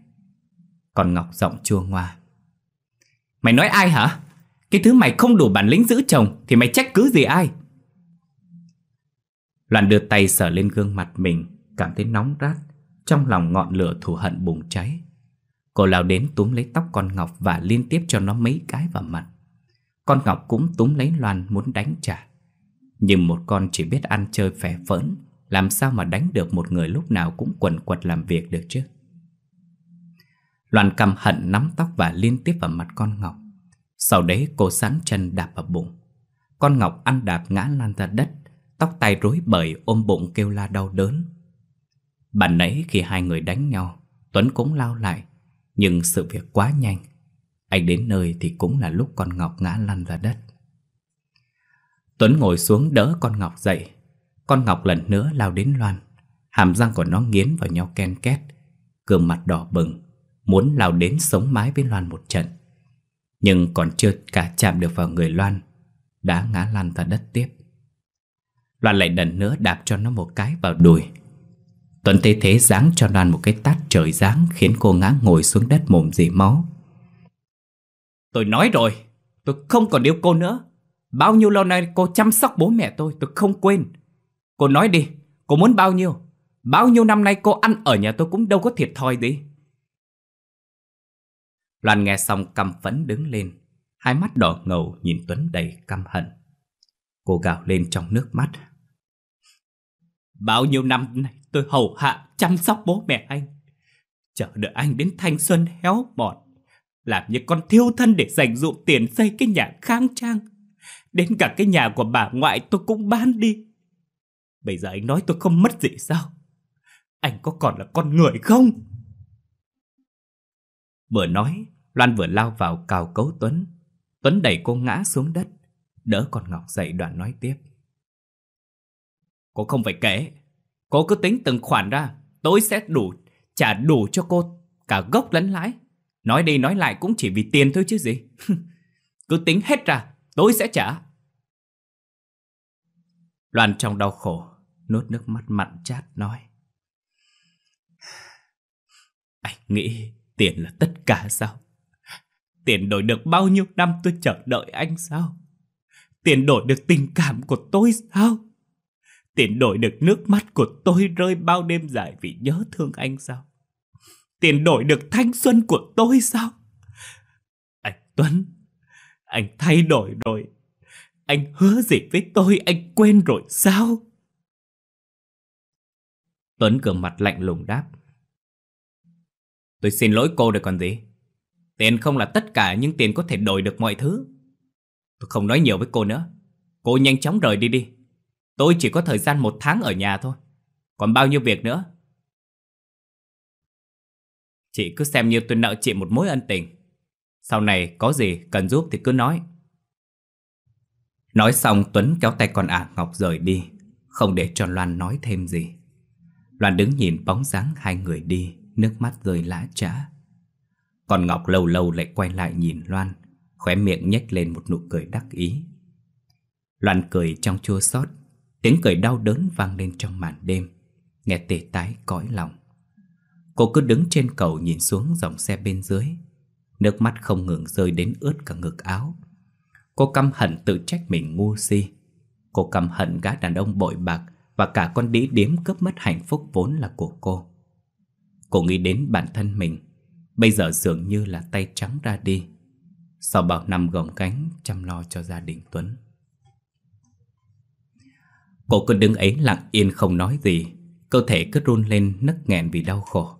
Còn Ngọc giọng chua ngoa Mày nói ai hả? Cái thứ mày không đủ bản lĩnh giữ chồng Thì mày trách cứ gì ai? Loan đưa tay sờ lên gương mặt mình Cảm thấy nóng rát Trong lòng ngọn lửa thù hận bùng cháy Cô lao đến túm lấy tóc con Ngọc Và liên tiếp cho nó mấy cái vào mặt Con Ngọc cũng túm lấy Loan muốn đánh trả Nhưng một con chỉ biết ăn chơi phè phỡn làm sao mà đánh được một người lúc nào cũng quần quật làm việc được chứ Loan cầm hận nắm tóc và liên tiếp vào mặt con Ngọc Sau đấy cô sán chân đạp vào bụng Con Ngọc ăn đạp ngã lan ra đất Tóc tay rối bời ôm bụng kêu la đau đớn Bạn nãy khi hai người đánh nhau Tuấn cũng lao lại Nhưng sự việc quá nhanh Anh đến nơi thì cũng là lúc con Ngọc ngã lăn ra đất Tuấn ngồi xuống đỡ con Ngọc dậy con Ngọc lần nữa lao đến Loan Hàm răng của nó nghiến vào nhau ken két Cường mặt đỏ bừng Muốn lao đến sống mái với Loan một trận Nhưng còn chưa cả chạm được vào người Loan Đã ngã lăn ra đất tiếp Loan lại lần nữa đạp cho nó một cái vào đùi Tuấn thế thế giáng cho Loan một cái tát trời giáng Khiến cô ngã ngồi xuống đất mồm dì máu Tôi nói rồi Tôi không còn yêu cô nữa Bao nhiêu lâu nay cô chăm sóc bố mẹ tôi Tôi không quên Cô nói đi, cô muốn bao nhiêu? Bao nhiêu năm nay cô ăn ở nhà tôi cũng đâu có thiệt thòi gì. Loan nghe xong căm phẫn đứng lên, hai mắt đỏ ngầu nhìn Tuấn đầy căm hận. Cô gào lên trong nước mắt. Bao nhiêu năm nay tôi hầu hạ chăm sóc bố mẹ anh. Chờ đợi anh đến thanh xuân héo mòn. Làm như con thiêu thân để dành dụm tiền xây cái nhà khang trang. Đến cả cái nhà của bà ngoại tôi cũng bán đi. Bây giờ anh nói tôi không mất gì sao? Anh có còn là con người không? Vừa nói, Loan vừa lao vào cào cấu Tuấn. Tuấn đẩy cô ngã xuống đất, đỡ con Ngọc dậy đoạn nói tiếp. Cô không phải kể, cô cứ tính từng khoản ra, tôi sẽ đủ, trả đủ cho cô cả gốc lẫn lãi. Nói đi nói lại cũng chỉ vì tiền thôi chứ gì. *laughs* cứ tính hết ra, tôi sẽ trả. Loan trong đau khổ, nốt nước mắt mặn chát nói. Anh nghĩ tiền là tất cả sao? Tiền đổi được bao nhiêu năm tôi chờ đợi anh sao? Tiền đổi được tình cảm của tôi sao? Tiền đổi được nước mắt của tôi rơi bao đêm dài vì nhớ thương anh sao? Tiền đổi được thanh xuân của tôi sao? Anh Tuấn, anh thay đổi rồi. Anh hứa gì với tôi anh quên rồi sao? Tuấn cường mặt lạnh lùng đáp. Tôi xin lỗi cô rồi còn gì. Tiền không là tất cả nhưng tiền có thể đổi được mọi thứ. Tôi không nói nhiều với cô nữa. Cô nhanh chóng rời đi đi. Tôi chỉ có thời gian một tháng ở nhà thôi. Còn bao nhiêu việc nữa? Chị cứ xem như tôi nợ chị một mối ân tình. Sau này có gì cần giúp thì cứ nói. Nói xong Tuấn kéo tay con ả à Ngọc rời đi, không để cho Loan nói thêm gì. Loan đứng nhìn bóng dáng hai người đi Nước mắt rơi lã trã Còn Ngọc lâu lâu lại quay lại nhìn Loan Khóe miệng nhếch lên một nụ cười đắc ý Loan cười trong chua xót Tiếng cười đau đớn vang lên trong màn đêm Nghe tê tái cõi lòng Cô cứ đứng trên cầu nhìn xuống dòng xe bên dưới Nước mắt không ngừng rơi đến ướt cả ngực áo Cô căm hận tự trách mình ngu si Cô căm hận gã đàn ông bội bạc và cả con đĩ đếm cướp mất hạnh phúc vốn là của cô. Cô nghĩ đến bản thân mình, bây giờ dường như là tay trắng ra đi, sau bao năm gồng cánh chăm lo cho gia đình Tuấn. Cô cứ đứng ấy lặng yên không nói gì, cơ thể cứ run lên nấc nghẹn vì đau khổ.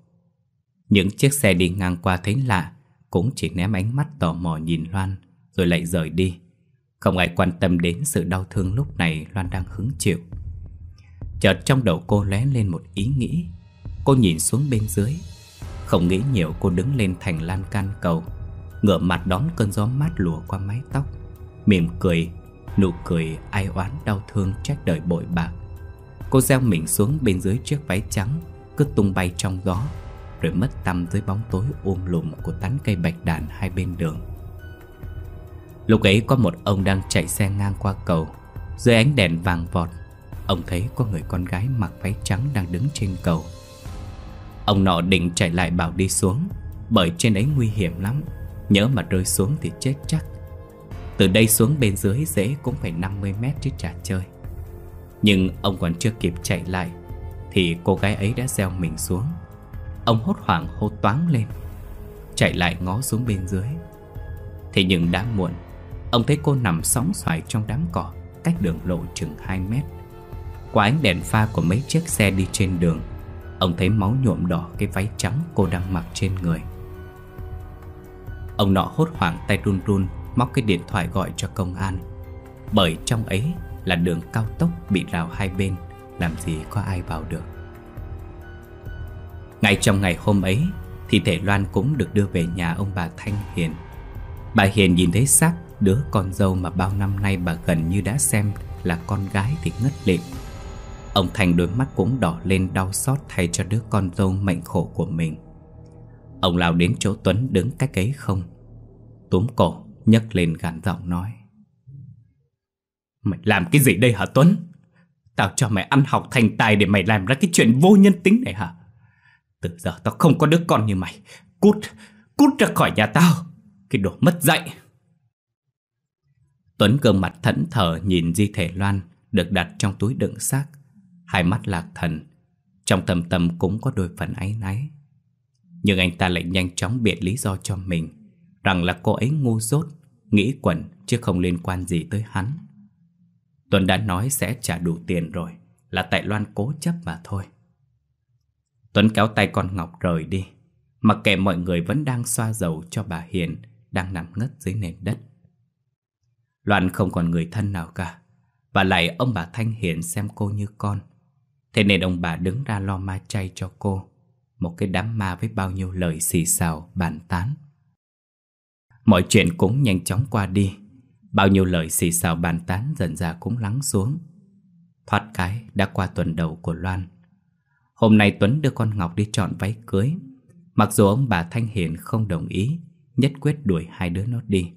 Những chiếc xe đi ngang qua thấy lạ, cũng chỉ ném ánh mắt tò mò nhìn Loan, rồi lại rời đi. Không ai quan tâm đến sự đau thương lúc này Loan đang hứng chịu. Chợt trong đầu cô lóe lên một ý nghĩ Cô nhìn xuống bên dưới Không nghĩ nhiều cô đứng lên thành lan can cầu Ngửa mặt đón cơn gió mát lùa qua mái tóc Mỉm cười Nụ cười ai oán đau thương trách đời bội bạc Cô gieo mình xuống bên dưới chiếc váy trắng Cứ tung bay trong gió Rồi mất tâm dưới bóng tối um lùm Của tán cây bạch đàn hai bên đường Lúc ấy có một ông đang chạy xe ngang qua cầu Dưới ánh đèn vàng vọt Ông thấy có người con gái mặc váy trắng đang đứng trên cầu Ông nọ định chạy lại bảo đi xuống Bởi trên ấy nguy hiểm lắm Nhớ mà rơi xuống thì chết chắc Từ đây xuống bên dưới dễ cũng phải 50 mét chứ chả chơi Nhưng ông còn chưa kịp chạy lại Thì cô gái ấy đã gieo mình xuống Ông hốt hoảng hô toáng lên Chạy lại ngó xuống bên dưới Thế nhưng đã muộn Ông thấy cô nằm sóng xoài trong đám cỏ Cách đường lộ chừng 2 mét qua ánh đèn pha của mấy chiếc xe đi trên đường Ông thấy máu nhuộm đỏ cái váy trắng cô đang mặc trên người Ông nọ hốt hoảng tay run run Móc cái điện thoại gọi cho công an Bởi trong ấy là đường cao tốc bị rào hai bên Làm gì có ai vào được Ngay trong ngày hôm ấy thì thể Loan cũng được đưa về nhà ông bà Thanh Hiền Bà Hiền nhìn thấy xác đứa con dâu mà bao năm nay bà gần như đã xem là con gái thì ngất lịm Ông Thành đôi mắt cũng đỏ lên đau xót thay cho đứa con dâu mệnh khổ của mình Ông lao đến chỗ Tuấn đứng cách ấy không Túm cổ nhấc lên gàn giọng nói Mày làm cái gì đây hả Tuấn Tao cho mày ăn học thành tài để mày làm ra cái chuyện vô nhân tính này hả Từ giờ tao không có đứa con như mày Cút, cút ra khỏi nhà tao Cái đồ mất dạy Tuấn gương mặt thẫn thờ nhìn di thể Loan Được đặt trong túi đựng xác Hai mắt lạc thần Trong tâm tâm cũng có đôi phần áy náy Nhưng anh ta lại nhanh chóng biện lý do cho mình Rằng là cô ấy ngu dốt Nghĩ quẩn chứ không liên quan gì tới hắn Tuấn đã nói sẽ trả đủ tiền rồi Là tại Loan cố chấp mà thôi Tuấn kéo tay con Ngọc rời đi Mặc kệ mọi người vẫn đang xoa dầu cho bà Hiền Đang nằm ngất dưới nền đất Loan không còn người thân nào cả Và lại ông bà Thanh Hiền xem cô như con Thế nên ông bà đứng ra lo ma chay cho cô Một cái đám ma với bao nhiêu lời xì xào, bàn tán Mọi chuyện cũng nhanh chóng qua đi Bao nhiêu lời xì xào bàn tán dần ra cũng lắng xuống Thoát cái đã qua tuần đầu của Loan Hôm nay Tuấn đưa con Ngọc đi chọn váy cưới Mặc dù ông bà Thanh Hiền không đồng ý Nhất quyết đuổi hai đứa nó đi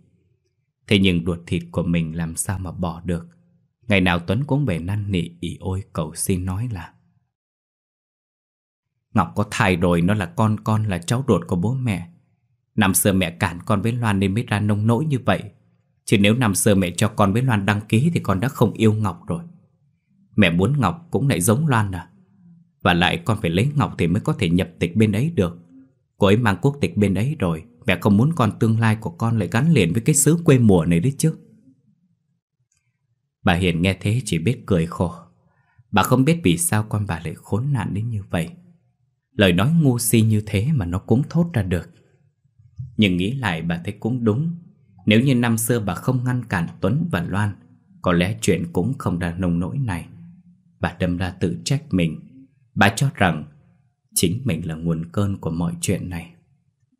Thế nhưng ruột thịt của mình làm sao mà bỏ được Ngày nào Tuấn cũng về năn nỉ ỉ ôi cầu xin nói là Ngọc có thai rồi nó là con con là cháu ruột của bố mẹ Năm xưa mẹ cản con với Loan nên mới ra nông nỗi như vậy Chứ nếu năm xưa mẹ cho con với Loan đăng ký thì con đã không yêu Ngọc rồi Mẹ muốn Ngọc cũng lại giống Loan à Và lại con phải lấy Ngọc thì mới có thể nhập tịch bên ấy được Cô ấy mang quốc tịch bên ấy rồi Mẹ không muốn con tương lai của con lại gắn liền với cái xứ quê mùa này đấy chứ Bà Hiền nghe thế chỉ biết cười khổ Bà không biết vì sao con bà lại khốn nạn đến như vậy Lời nói ngu si như thế mà nó cũng thốt ra được Nhưng nghĩ lại bà thấy cũng đúng Nếu như năm xưa bà không ngăn cản Tuấn và Loan Có lẽ chuyện cũng không ra nông nỗi này Bà đâm ra tự trách mình Bà cho rằng Chính mình là nguồn cơn của mọi chuyện này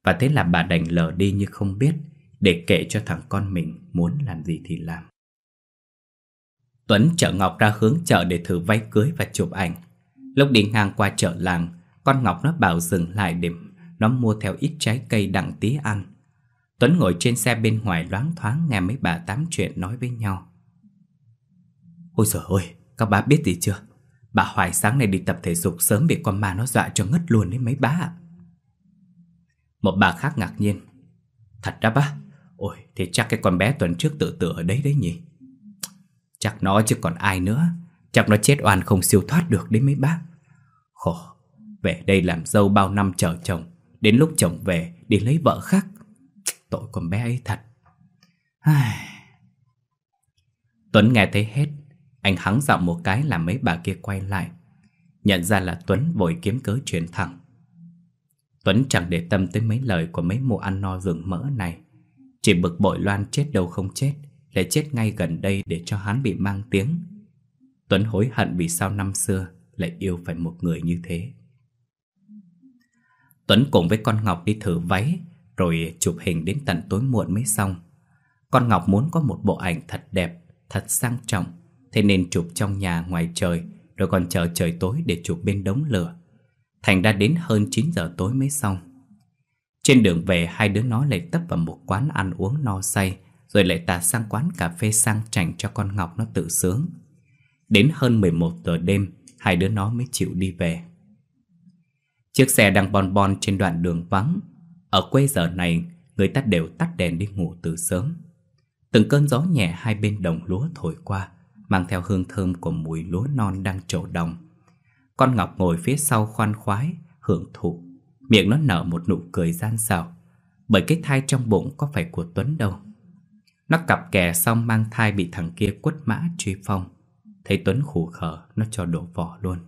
Và thế là bà đành lờ đi như không biết Để kệ cho thằng con mình muốn làm gì thì làm Tuấn chở Ngọc ra hướng chợ để thử váy cưới và chụp ảnh. Lúc đi ngang qua chợ làng, con Ngọc nó bảo dừng lại để nó mua theo ít trái cây đặng tí ăn. Tuấn ngồi trên xe bên ngoài loáng thoáng nghe mấy bà tám chuyện nói với nhau. Ôi trời ơi, các bà biết gì chưa? Bà Hoài sáng nay đi tập thể dục sớm bị con ma nó dọa cho ngất luôn đấy mấy bà ạ. Một bà khác ngạc nhiên. Thật đó bác, ôi thì chắc cái con bé tuần trước tự tử ở đấy đấy nhỉ? Chắc nó chứ còn ai nữa Chắc nó chết oan không siêu thoát được đấy mấy bác Khổ Về đây làm dâu bao năm chờ chồng Đến lúc chồng về đi lấy vợ khác Tội con bé ấy thật Ai... Tuấn nghe thấy hết Anh hắng giọng một cái làm mấy bà kia quay lại Nhận ra là Tuấn vội kiếm cớ chuyển thẳng Tuấn chẳng để tâm tới mấy lời của mấy mụ ăn no rừng mỡ này Chỉ bực bội loan chết đâu không chết để chết ngay gần đây để cho hắn bị mang tiếng Tuấn hối hận vì sao năm xưa Lại yêu phải một người như thế Tuấn cùng với con Ngọc đi thử váy Rồi chụp hình đến tận tối muộn mới xong Con Ngọc muốn có một bộ ảnh thật đẹp Thật sang trọng Thế nên chụp trong nhà ngoài trời Rồi còn chờ trời tối để chụp bên đống lửa Thành đã đến hơn 9 giờ tối mới xong Trên đường về hai đứa nó lại tấp vào một quán ăn uống no say rồi lại tà sang quán cà phê sang chảnh cho con Ngọc nó tự sướng Đến hơn 11 giờ đêm Hai đứa nó mới chịu đi về Chiếc xe đang bon bon trên đoạn đường vắng Ở quê giờ này Người ta đều tắt đèn đi ngủ từ sớm Từng cơn gió nhẹ hai bên đồng lúa thổi qua Mang theo hương thơm của mùi lúa non đang trổ đồng Con Ngọc ngồi phía sau khoan khoái Hưởng thụ Miệng nó nở một nụ cười gian xảo Bởi cái thai trong bụng có phải của Tuấn đâu nó cặp kè xong mang thai bị thằng kia quất mã truy phong Thấy Tuấn khủ khờ Nó cho đổ vỏ luôn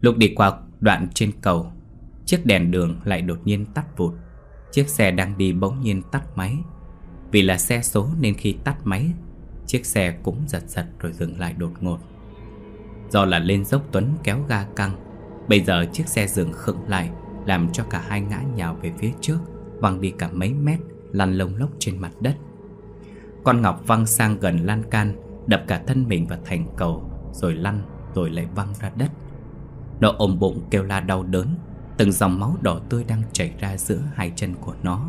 Lúc đi qua đoạn trên cầu Chiếc đèn đường lại đột nhiên tắt vụt Chiếc xe đang đi bỗng nhiên tắt máy Vì là xe số nên khi tắt máy Chiếc xe cũng giật giật rồi dừng lại đột ngột Do là lên dốc Tuấn kéo ga căng Bây giờ chiếc xe dừng khựng lại Làm cho cả hai ngã nhào về phía trước Văng đi cả mấy mét lăn lông lốc trên mặt đất Con Ngọc văng sang gần lan can Đập cả thân mình vào thành cầu Rồi lăn rồi lại văng ra đất Nó ôm bụng kêu la đau đớn Từng dòng máu đỏ tươi đang chảy ra giữa hai chân của nó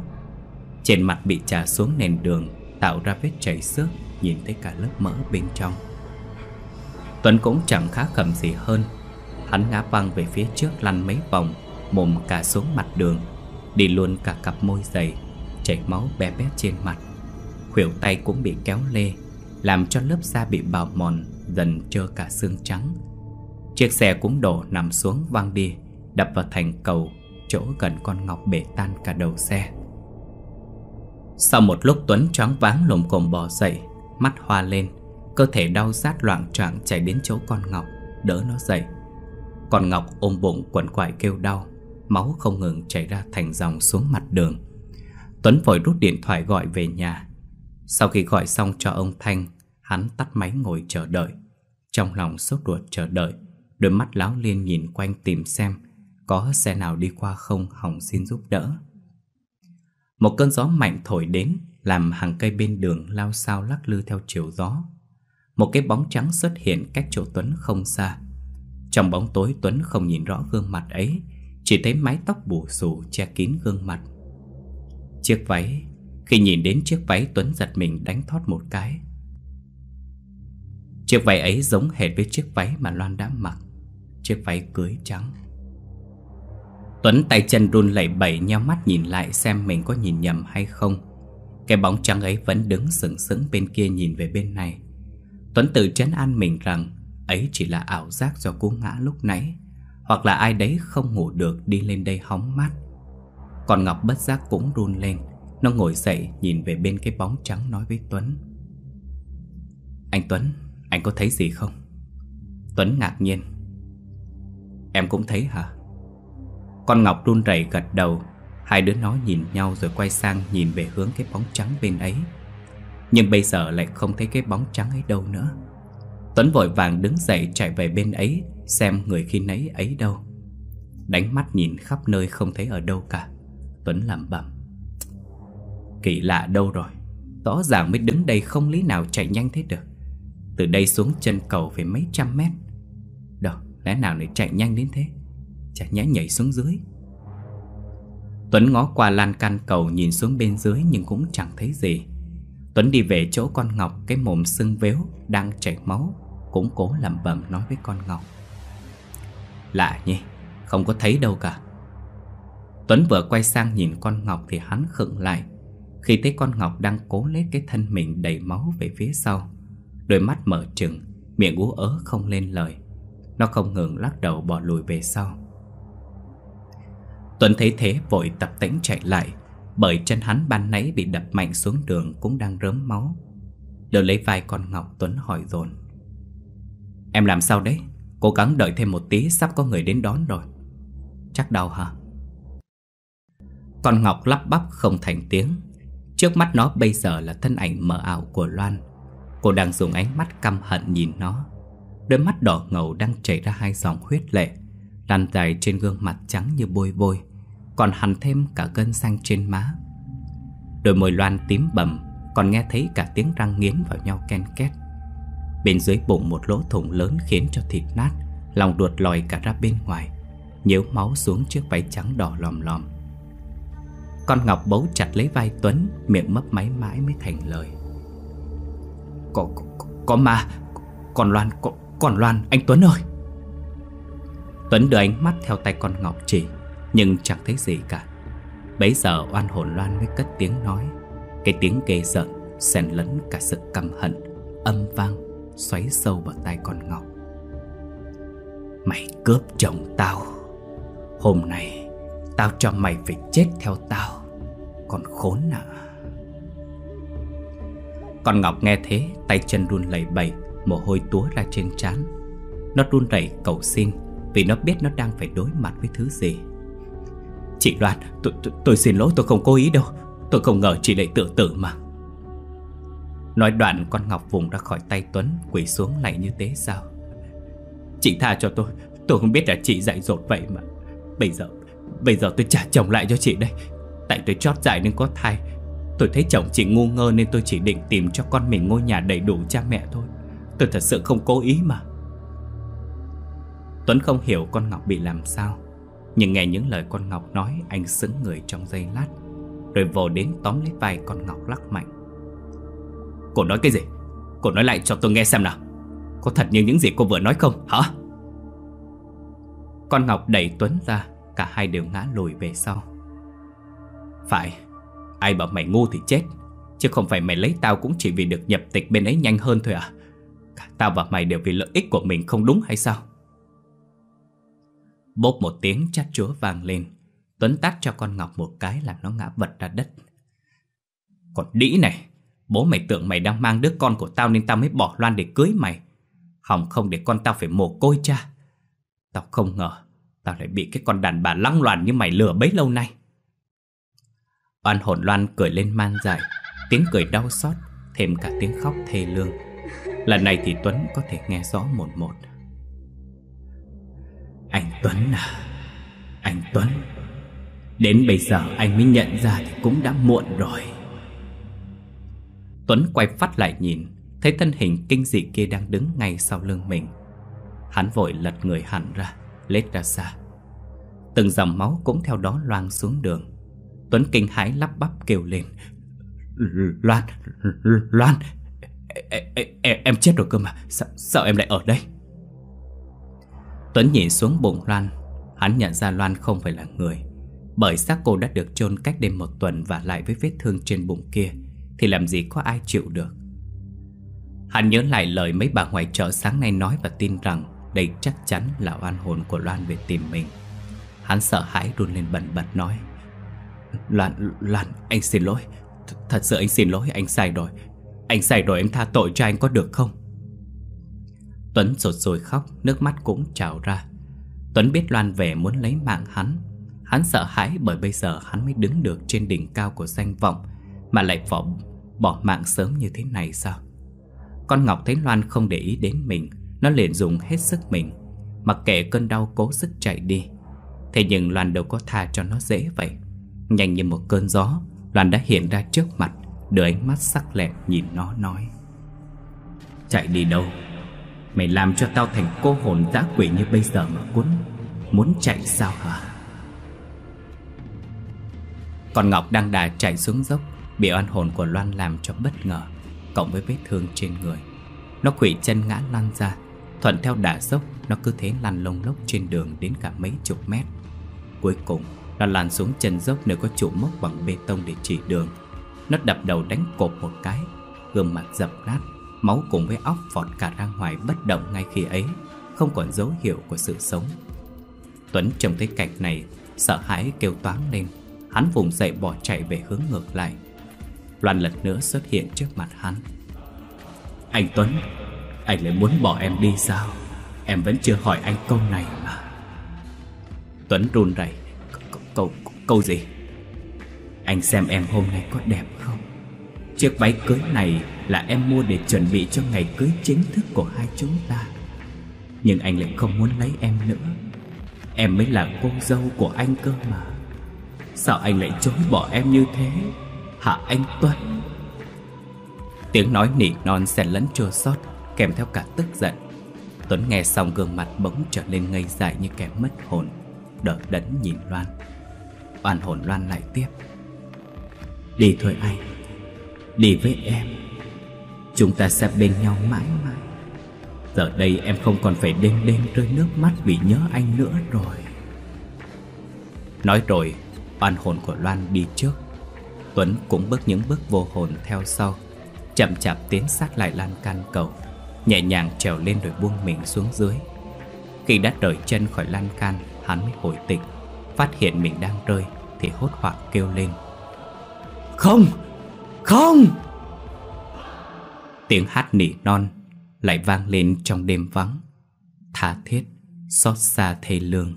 Trên mặt bị trà xuống nền đường Tạo ra vết chảy xước Nhìn thấy cả lớp mỡ bên trong Tuấn cũng chẳng khá khẩm gì hơn Hắn ngã văng về phía trước lăn mấy vòng Mồm cả xuống mặt đường Đi luôn cả cặp môi dày chảy máu bé bét trên mặt Khuỷu tay cũng bị kéo lê Làm cho lớp da bị bào mòn Dần trơ cả xương trắng Chiếc xe cũng đổ nằm xuống văng đi Đập vào thành cầu Chỗ gần con ngọc bể tan cả đầu xe Sau một lúc Tuấn choáng váng lồm cồm bò dậy Mắt hoa lên Cơ thể đau rát loạn trạng chạy đến chỗ con ngọc Đỡ nó dậy Con ngọc ôm bụng quẩn quại kêu đau Máu không ngừng chảy ra thành dòng xuống mặt đường Tuấn vội rút điện thoại gọi về nhà Sau khi gọi xong cho ông Thanh Hắn tắt máy ngồi chờ đợi Trong lòng sốt ruột chờ đợi Đôi mắt láo liên nhìn quanh tìm xem Có xe nào đi qua không Hồng xin giúp đỡ Một cơn gió mạnh thổi đến Làm hàng cây bên đường lao sao lắc lư theo chiều gió Một cái bóng trắng xuất hiện cách chỗ Tuấn không xa Trong bóng tối Tuấn không nhìn rõ gương mặt ấy Chỉ thấy mái tóc bù xù che kín gương mặt Chiếc váy Khi nhìn đến chiếc váy Tuấn giật mình đánh thót một cái Chiếc váy ấy giống hệt với chiếc váy mà Loan đã mặc Chiếc váy cưới trắng Tuấn tay chân run lẩy bẩy nheo mắt nhìn lại xem mình có nhìn nhầm hay không Cái bóng trắng ấy vẫn đứng sừng sững bên kia nhìn về bên này Tuấn tự trấn an mình rằng Ấy chỉ là ảo giác do cú ngã lúc nãy Hoặc là ai đấy không ngủ được đi lên đây hóng mắt còn Ngọc bất giác cũng run lên Nó ngồi dậy nhìn về bên cái bóng trắng nói với Tuấn Anh Tuấn, anh có thấy gì không? Tuấn ngạc nhiên Em cũng thấy hả? Con Ngọc run rẩy gật đầu Hai đứa nó nhìn nhau rồi quay sang nhìn về hướng cái bóng trắng bên ấy Nhưng bây giờ lại không thấy cái bóng trắng ấy đâu nữa Tuấn vội vàng đứng dậy chạy về bên ấy Xem người khi nấy ấy đâu Đánh mắt nhìn khắp nơi không thấy ở đâu cả Tuấn làm bẩm Kỳ lạ đâu rồi Rõ ràng mới đứng đây không lý nào chạy nhanh thế được Từ đây xuống chân cầu phải mấy trăm mét Đâu, lẽ nào lại chạy nhanh đến thế Chả nhẽ nhảy xuống dưới Tuấn ngó qua lan can cầu nhìn xuống bên dưới nhưng cũng chẳng thấy gì Tuấn đi về chỗ con Ngọc cái mồm sưng véo đang chảy máu Cũng cố lẩm bẩm nói với con Ngọc Lạ nhỉ, không có thấy đâu cả Tuấn vừa quay sang nhìn con Ngọc thì hắn khựng lại Khi thấy con Ngọc đang cố lấy cái thân mình đầy máu về phía sau Đôi mắt mở trừng, miệng ú ớ không lên lời Nó không ngừng lắc đầu bỏ lùi về sau Tuấn thấy thế vội tập tĩnh chạy lại Bởi chân hắn ban nãy bị đập mạnh xuống đường cũng đang rớm máu Đỡ lấy vai con Ngọc Tuấn hỏi dồn Em làm sao đấy? Cố gắng đợi thêm một tí sắp có người đến đón rồi Chắc đau hả? Con Ngọc lắp bắp không thành tiếng Trước mắt nó bây giờ là thân ảnh mờ ảo của Loan Cô đang dùng ánh mắt căm hận nhìn nó Đôi mắt đỏ ngầu đang chảy ra hai dòng huyết lệ Lan dài trên gương mặt trắng như bôi bôi Còn hằn thêm cả gân xanh trên má Đôi môi Loan tím bầm Còn nghe thấy cả tiếng răng nghiến vào nhau ken két Bên dưới bụng một lỗ thủng lớn khiến cho thịt nát Lòng ruột lòi cả ra bên ngoài Nhếu máu xuống chiếc váy trắng đỏ lòm lòm con Ngọc bấu chặt lấy vai Tuấn Miệng mấp máy mãi mới thành lời Có, có, có ma Còn Loan, có, còn Loan, anh Tuấn ơi Tuấn đưa ánh mắt theo tay con Ngọc chỉ Nhưng chẳng thấy gì cả Bấy giờ oan hồn Loan mới cất tiếng nói Cái tiếng ghê giận xen lẫn cả sự căm hận Âm vang xoáy sâu vào tay con Ngọc Mày cướp chồng tao Hôm nay Tao cho mày phải chết theo tao còn khốn nạn. Con Ngọc nghe thế Tay chân run lẩy bẩy Mồ hôi túa ra trên trán Nó run rẩy cầu xin Vì nó biết nó đang phải đối mặt với thứ gì Chị Loan tôi, tôi, xin lỗi tôi không cố ý đâu Tôi không ngờ chị lại tự tử mà Nói đoạn con Ngọc vùng ra khỏi tay Tuấn quỳ xuống lạy như tế sao Chị tha cho tôi Tôi không biết là chị dạy dột vậy mà Bây giờ Bây giờ tôi trả chồng lại cho chị đây Tại tôi chót dại nên có thai Tôi thấy chồng chị ngu ngơ nên tôi chỉ định tìm cho con mình ngôi nhà đầy đủ cha mẹ thôi Tôi thật sự không cố ý mà Tuấn không hiểu con Ngọc bị làm sao Nhưng nghe những lời con Ngọc nói Anh xứng người trong giây lát Rồi vồ đến tóm lấy vai con Ngọc lắc mạnh Cô nói cái gì Cô nói lại cho tôi nghe xem nào Có thật như những gì cô vừa nói không hả Con Ngọc đẩy Tuấn ra Cả hai đều ngã lùi về sau phải Ai bảo mày ngu thì chết Chứ không phải mày lấy tao cũng chỉ vì được nhập tịch bên ấy nhanh hơn thôi à Cả tao và mày đều vì lợi ích của mình không đúng hay sao Bốp một tiếng chát chúa vang lên Tuấn tát cho con Ngọc một cái làm nó ngã vật ra đất Còn đĩ này Bố mày tưởng mày đang mang đứa con của tao nên tao mới bỏ loan để cưới mày Hỏng không để con tao phải mồ côi cha Tao không ngờ Tao lại bị cái con đàn bà lăng loàn như mày lừa bấy lâu nay Oan hồn loan cười lên man dại Tiếng cười đau xót Thêm cả tiếng khóc thê lương Lần này thì Tuấn có thể nghe rõ một một Anh Tuấn à Anh Tuấn Đến bây giờ anh mới nhận ra thì cũng đã muộn rồi Tuấn quay phát lại nhìn Thấy thân hình kinh dị kia đang đứng ngay sau lưng mình Hắn vội lật người hẳn ra Lết ra xa Từng dòng máu cũng theo đó loang xuống đường Tuấn kinh hãi lắp bắp kêu lên Loan, Loan Em, chết rồi cơ mà sao, em lại ở đây Tuấn nhìn xuống bụng Loan Hắn nhận ra Loan không phải là người Bởi xác cô đã được chôn cách đêm một tuần Và lại với vết thương trên bụng kia Thì làm gì có ai chịu được Hắn nhớ lại lời mấy bà ngoài chợ sáng nay nói Và tin rằng đây chắc chắn là oan hồn của Loan về tìm mình Hắn sợ hãi run lên bẩn bật nói Loan, Loan, anh xin lỗi Th Thật sự anh xin lỗi, anh sai rồi Anh sai rồi em tha tội cho anh có được không Tuấn sột sôi khóc, nước mắt cũng trào ra Tuấn biết Loan về muốn lấy mạng hắn Hắn sợ hãi bởi bây giờ hắn mới đứng được trên đỉnh cao của danh vọng Mà lại bỏ, bỏ mạng sớm như thế này sao Con Ngọc thấy Loan không để ý đến mình Nó liền dùng hết sức mình Mặc kệ cơn đau cố sức chạy đi Thế nhưng Loan đâu có tha cho nó dễ vậy Nhanh như một cơn gió Loan đã hiện ra trước mặt Đưa ánh mắt sắc lẹm nhìn nó nói Chạy đi đâu Mày làm cho tao thành cô hồn dã quỷ như bây giờ mà cuốn Muốn chạy sao hả Còn Ngọc đang đà chạy xuống dốc Bị oan hồn của Loan làm cho bất ngờ Cộng với vết thương trên người Nó quỷ chân ngã lăn ra Thuận theo đà dốc Nó cứ thế lăn lông lốc trên đường đến cả mấy chục mét Cuối cùng nó lăn xuống chân dốc nơi có trụ mốc bằng bê tông để chỉ đường Nó đập đầu đánh cột một cái Gương mặt dập nát Máu cùng với óc vọt cả ra ngoài bất động ngay khi ấy Không còn dấu hiệu của sự sống Tuấn trông thấy cảnh này Sợ hãi kêu toáng lên Hắn vùng dậy bỏ chạy về hướng ngược lại Loan lật nữa xuất hiện trước mặt hắn Anh Tuấn Anh lại muốn bỏ em đi sao Em vẫn chưa hỏi anh câu này mà Tuấn run rẩy Câu, câu gì? Anh xem em hôm nay có đẹp không? Chiếc váy cưới này là em mua để chuẩn bị cho ngày cưới chính thức của hai chúng ta Nhưng anh lại không muốn lấy em nữa Em mới là cô dâu của anh cơ mà Sao anh lại chối bỏ em như thế Hả anh Tuấn Tiếng nói nỉ non xen lẫn chua xót Kèm theo cả tức giận Tuấn nghe xong gương mặt bỗng trở lên ngây dại như kẻ mất hồn đợt đẫn nhìn Loan Oan hồn loan lại tiếp Đi thôi anh Đi với em Chúng ta sẽ bên nhau mãi mãi Giờ đây em không còn phải đêm đêm rơi nước mắt vì nhớ anh nữa rồi Nói rồi Oan hồn của Loan đi trước Tuấn cũng bước những bước vô hồn theo sau Chậm chạp tiến sát lại lan can cầu Nhẹ nhàng trèo lên rồi buông mình xuống dưới Khi đã rời chân khỏi lan can Hắn mới hồi tịch Phát hiện mình đang rơi Thì hốt hoảng kêu lên Không, không Tiếng hát nỉ non Lại vang lên trong đêm vắng Tha thiết, xót xa thê lương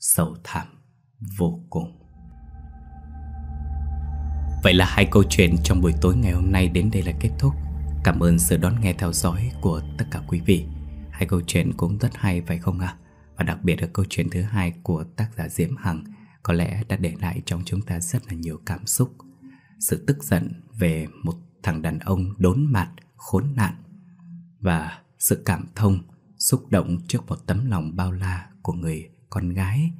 Sầu thảm, vô cùng Vậy là hai câu chuyện trong buổi tối ngày hôm nay đến đây là kết thúc Cảm ơn sự đón nghe theo dõi của tất cả quý vị Hai câu chuyện cũng rất hay phải không ạ? À? và đặc biệt là câu chuyện thứ hai của tác giả Diễm Hằng có lẽ đã để lại trong chúng ta rất là nhiều cảm xúc. Sự tức giận về một thằng đàn ông đốn mặt, khốn nạn và sự cảm thông, xúc động trước một tấm lòng bao la của người con gái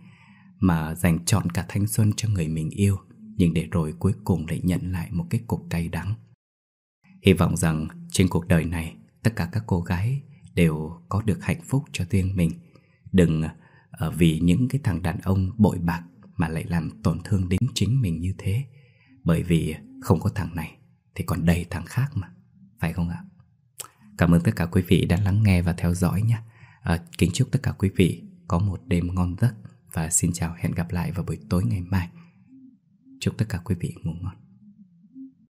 mà dành trọn cả thanh xuân cho người mình yêu nhưng để rồi cuối cùng lại nhận lại một cái cục cay đắng. Hy vọng rằng trên cuộc đời này tất cả các cô gái đều có được hạnh phúc cho riêng mình Đừng ờ, vì những cái thằng đàn ông bội bạc mà lại làm tổn thương đến chính mình như thế. Bởi vì không có thằng này thì còn đầy thằng khác mà. Phải không ạ? Cảm ơn tất cả quý vị đã lắng nghe và theo dõi nhé. À, kính chúc tất cả quý vị có một đêm ngon giấc và xin chào hẹn gặp lại vào buổi tối ngày mai. Chúc tất cả quý vị ngủ ngon.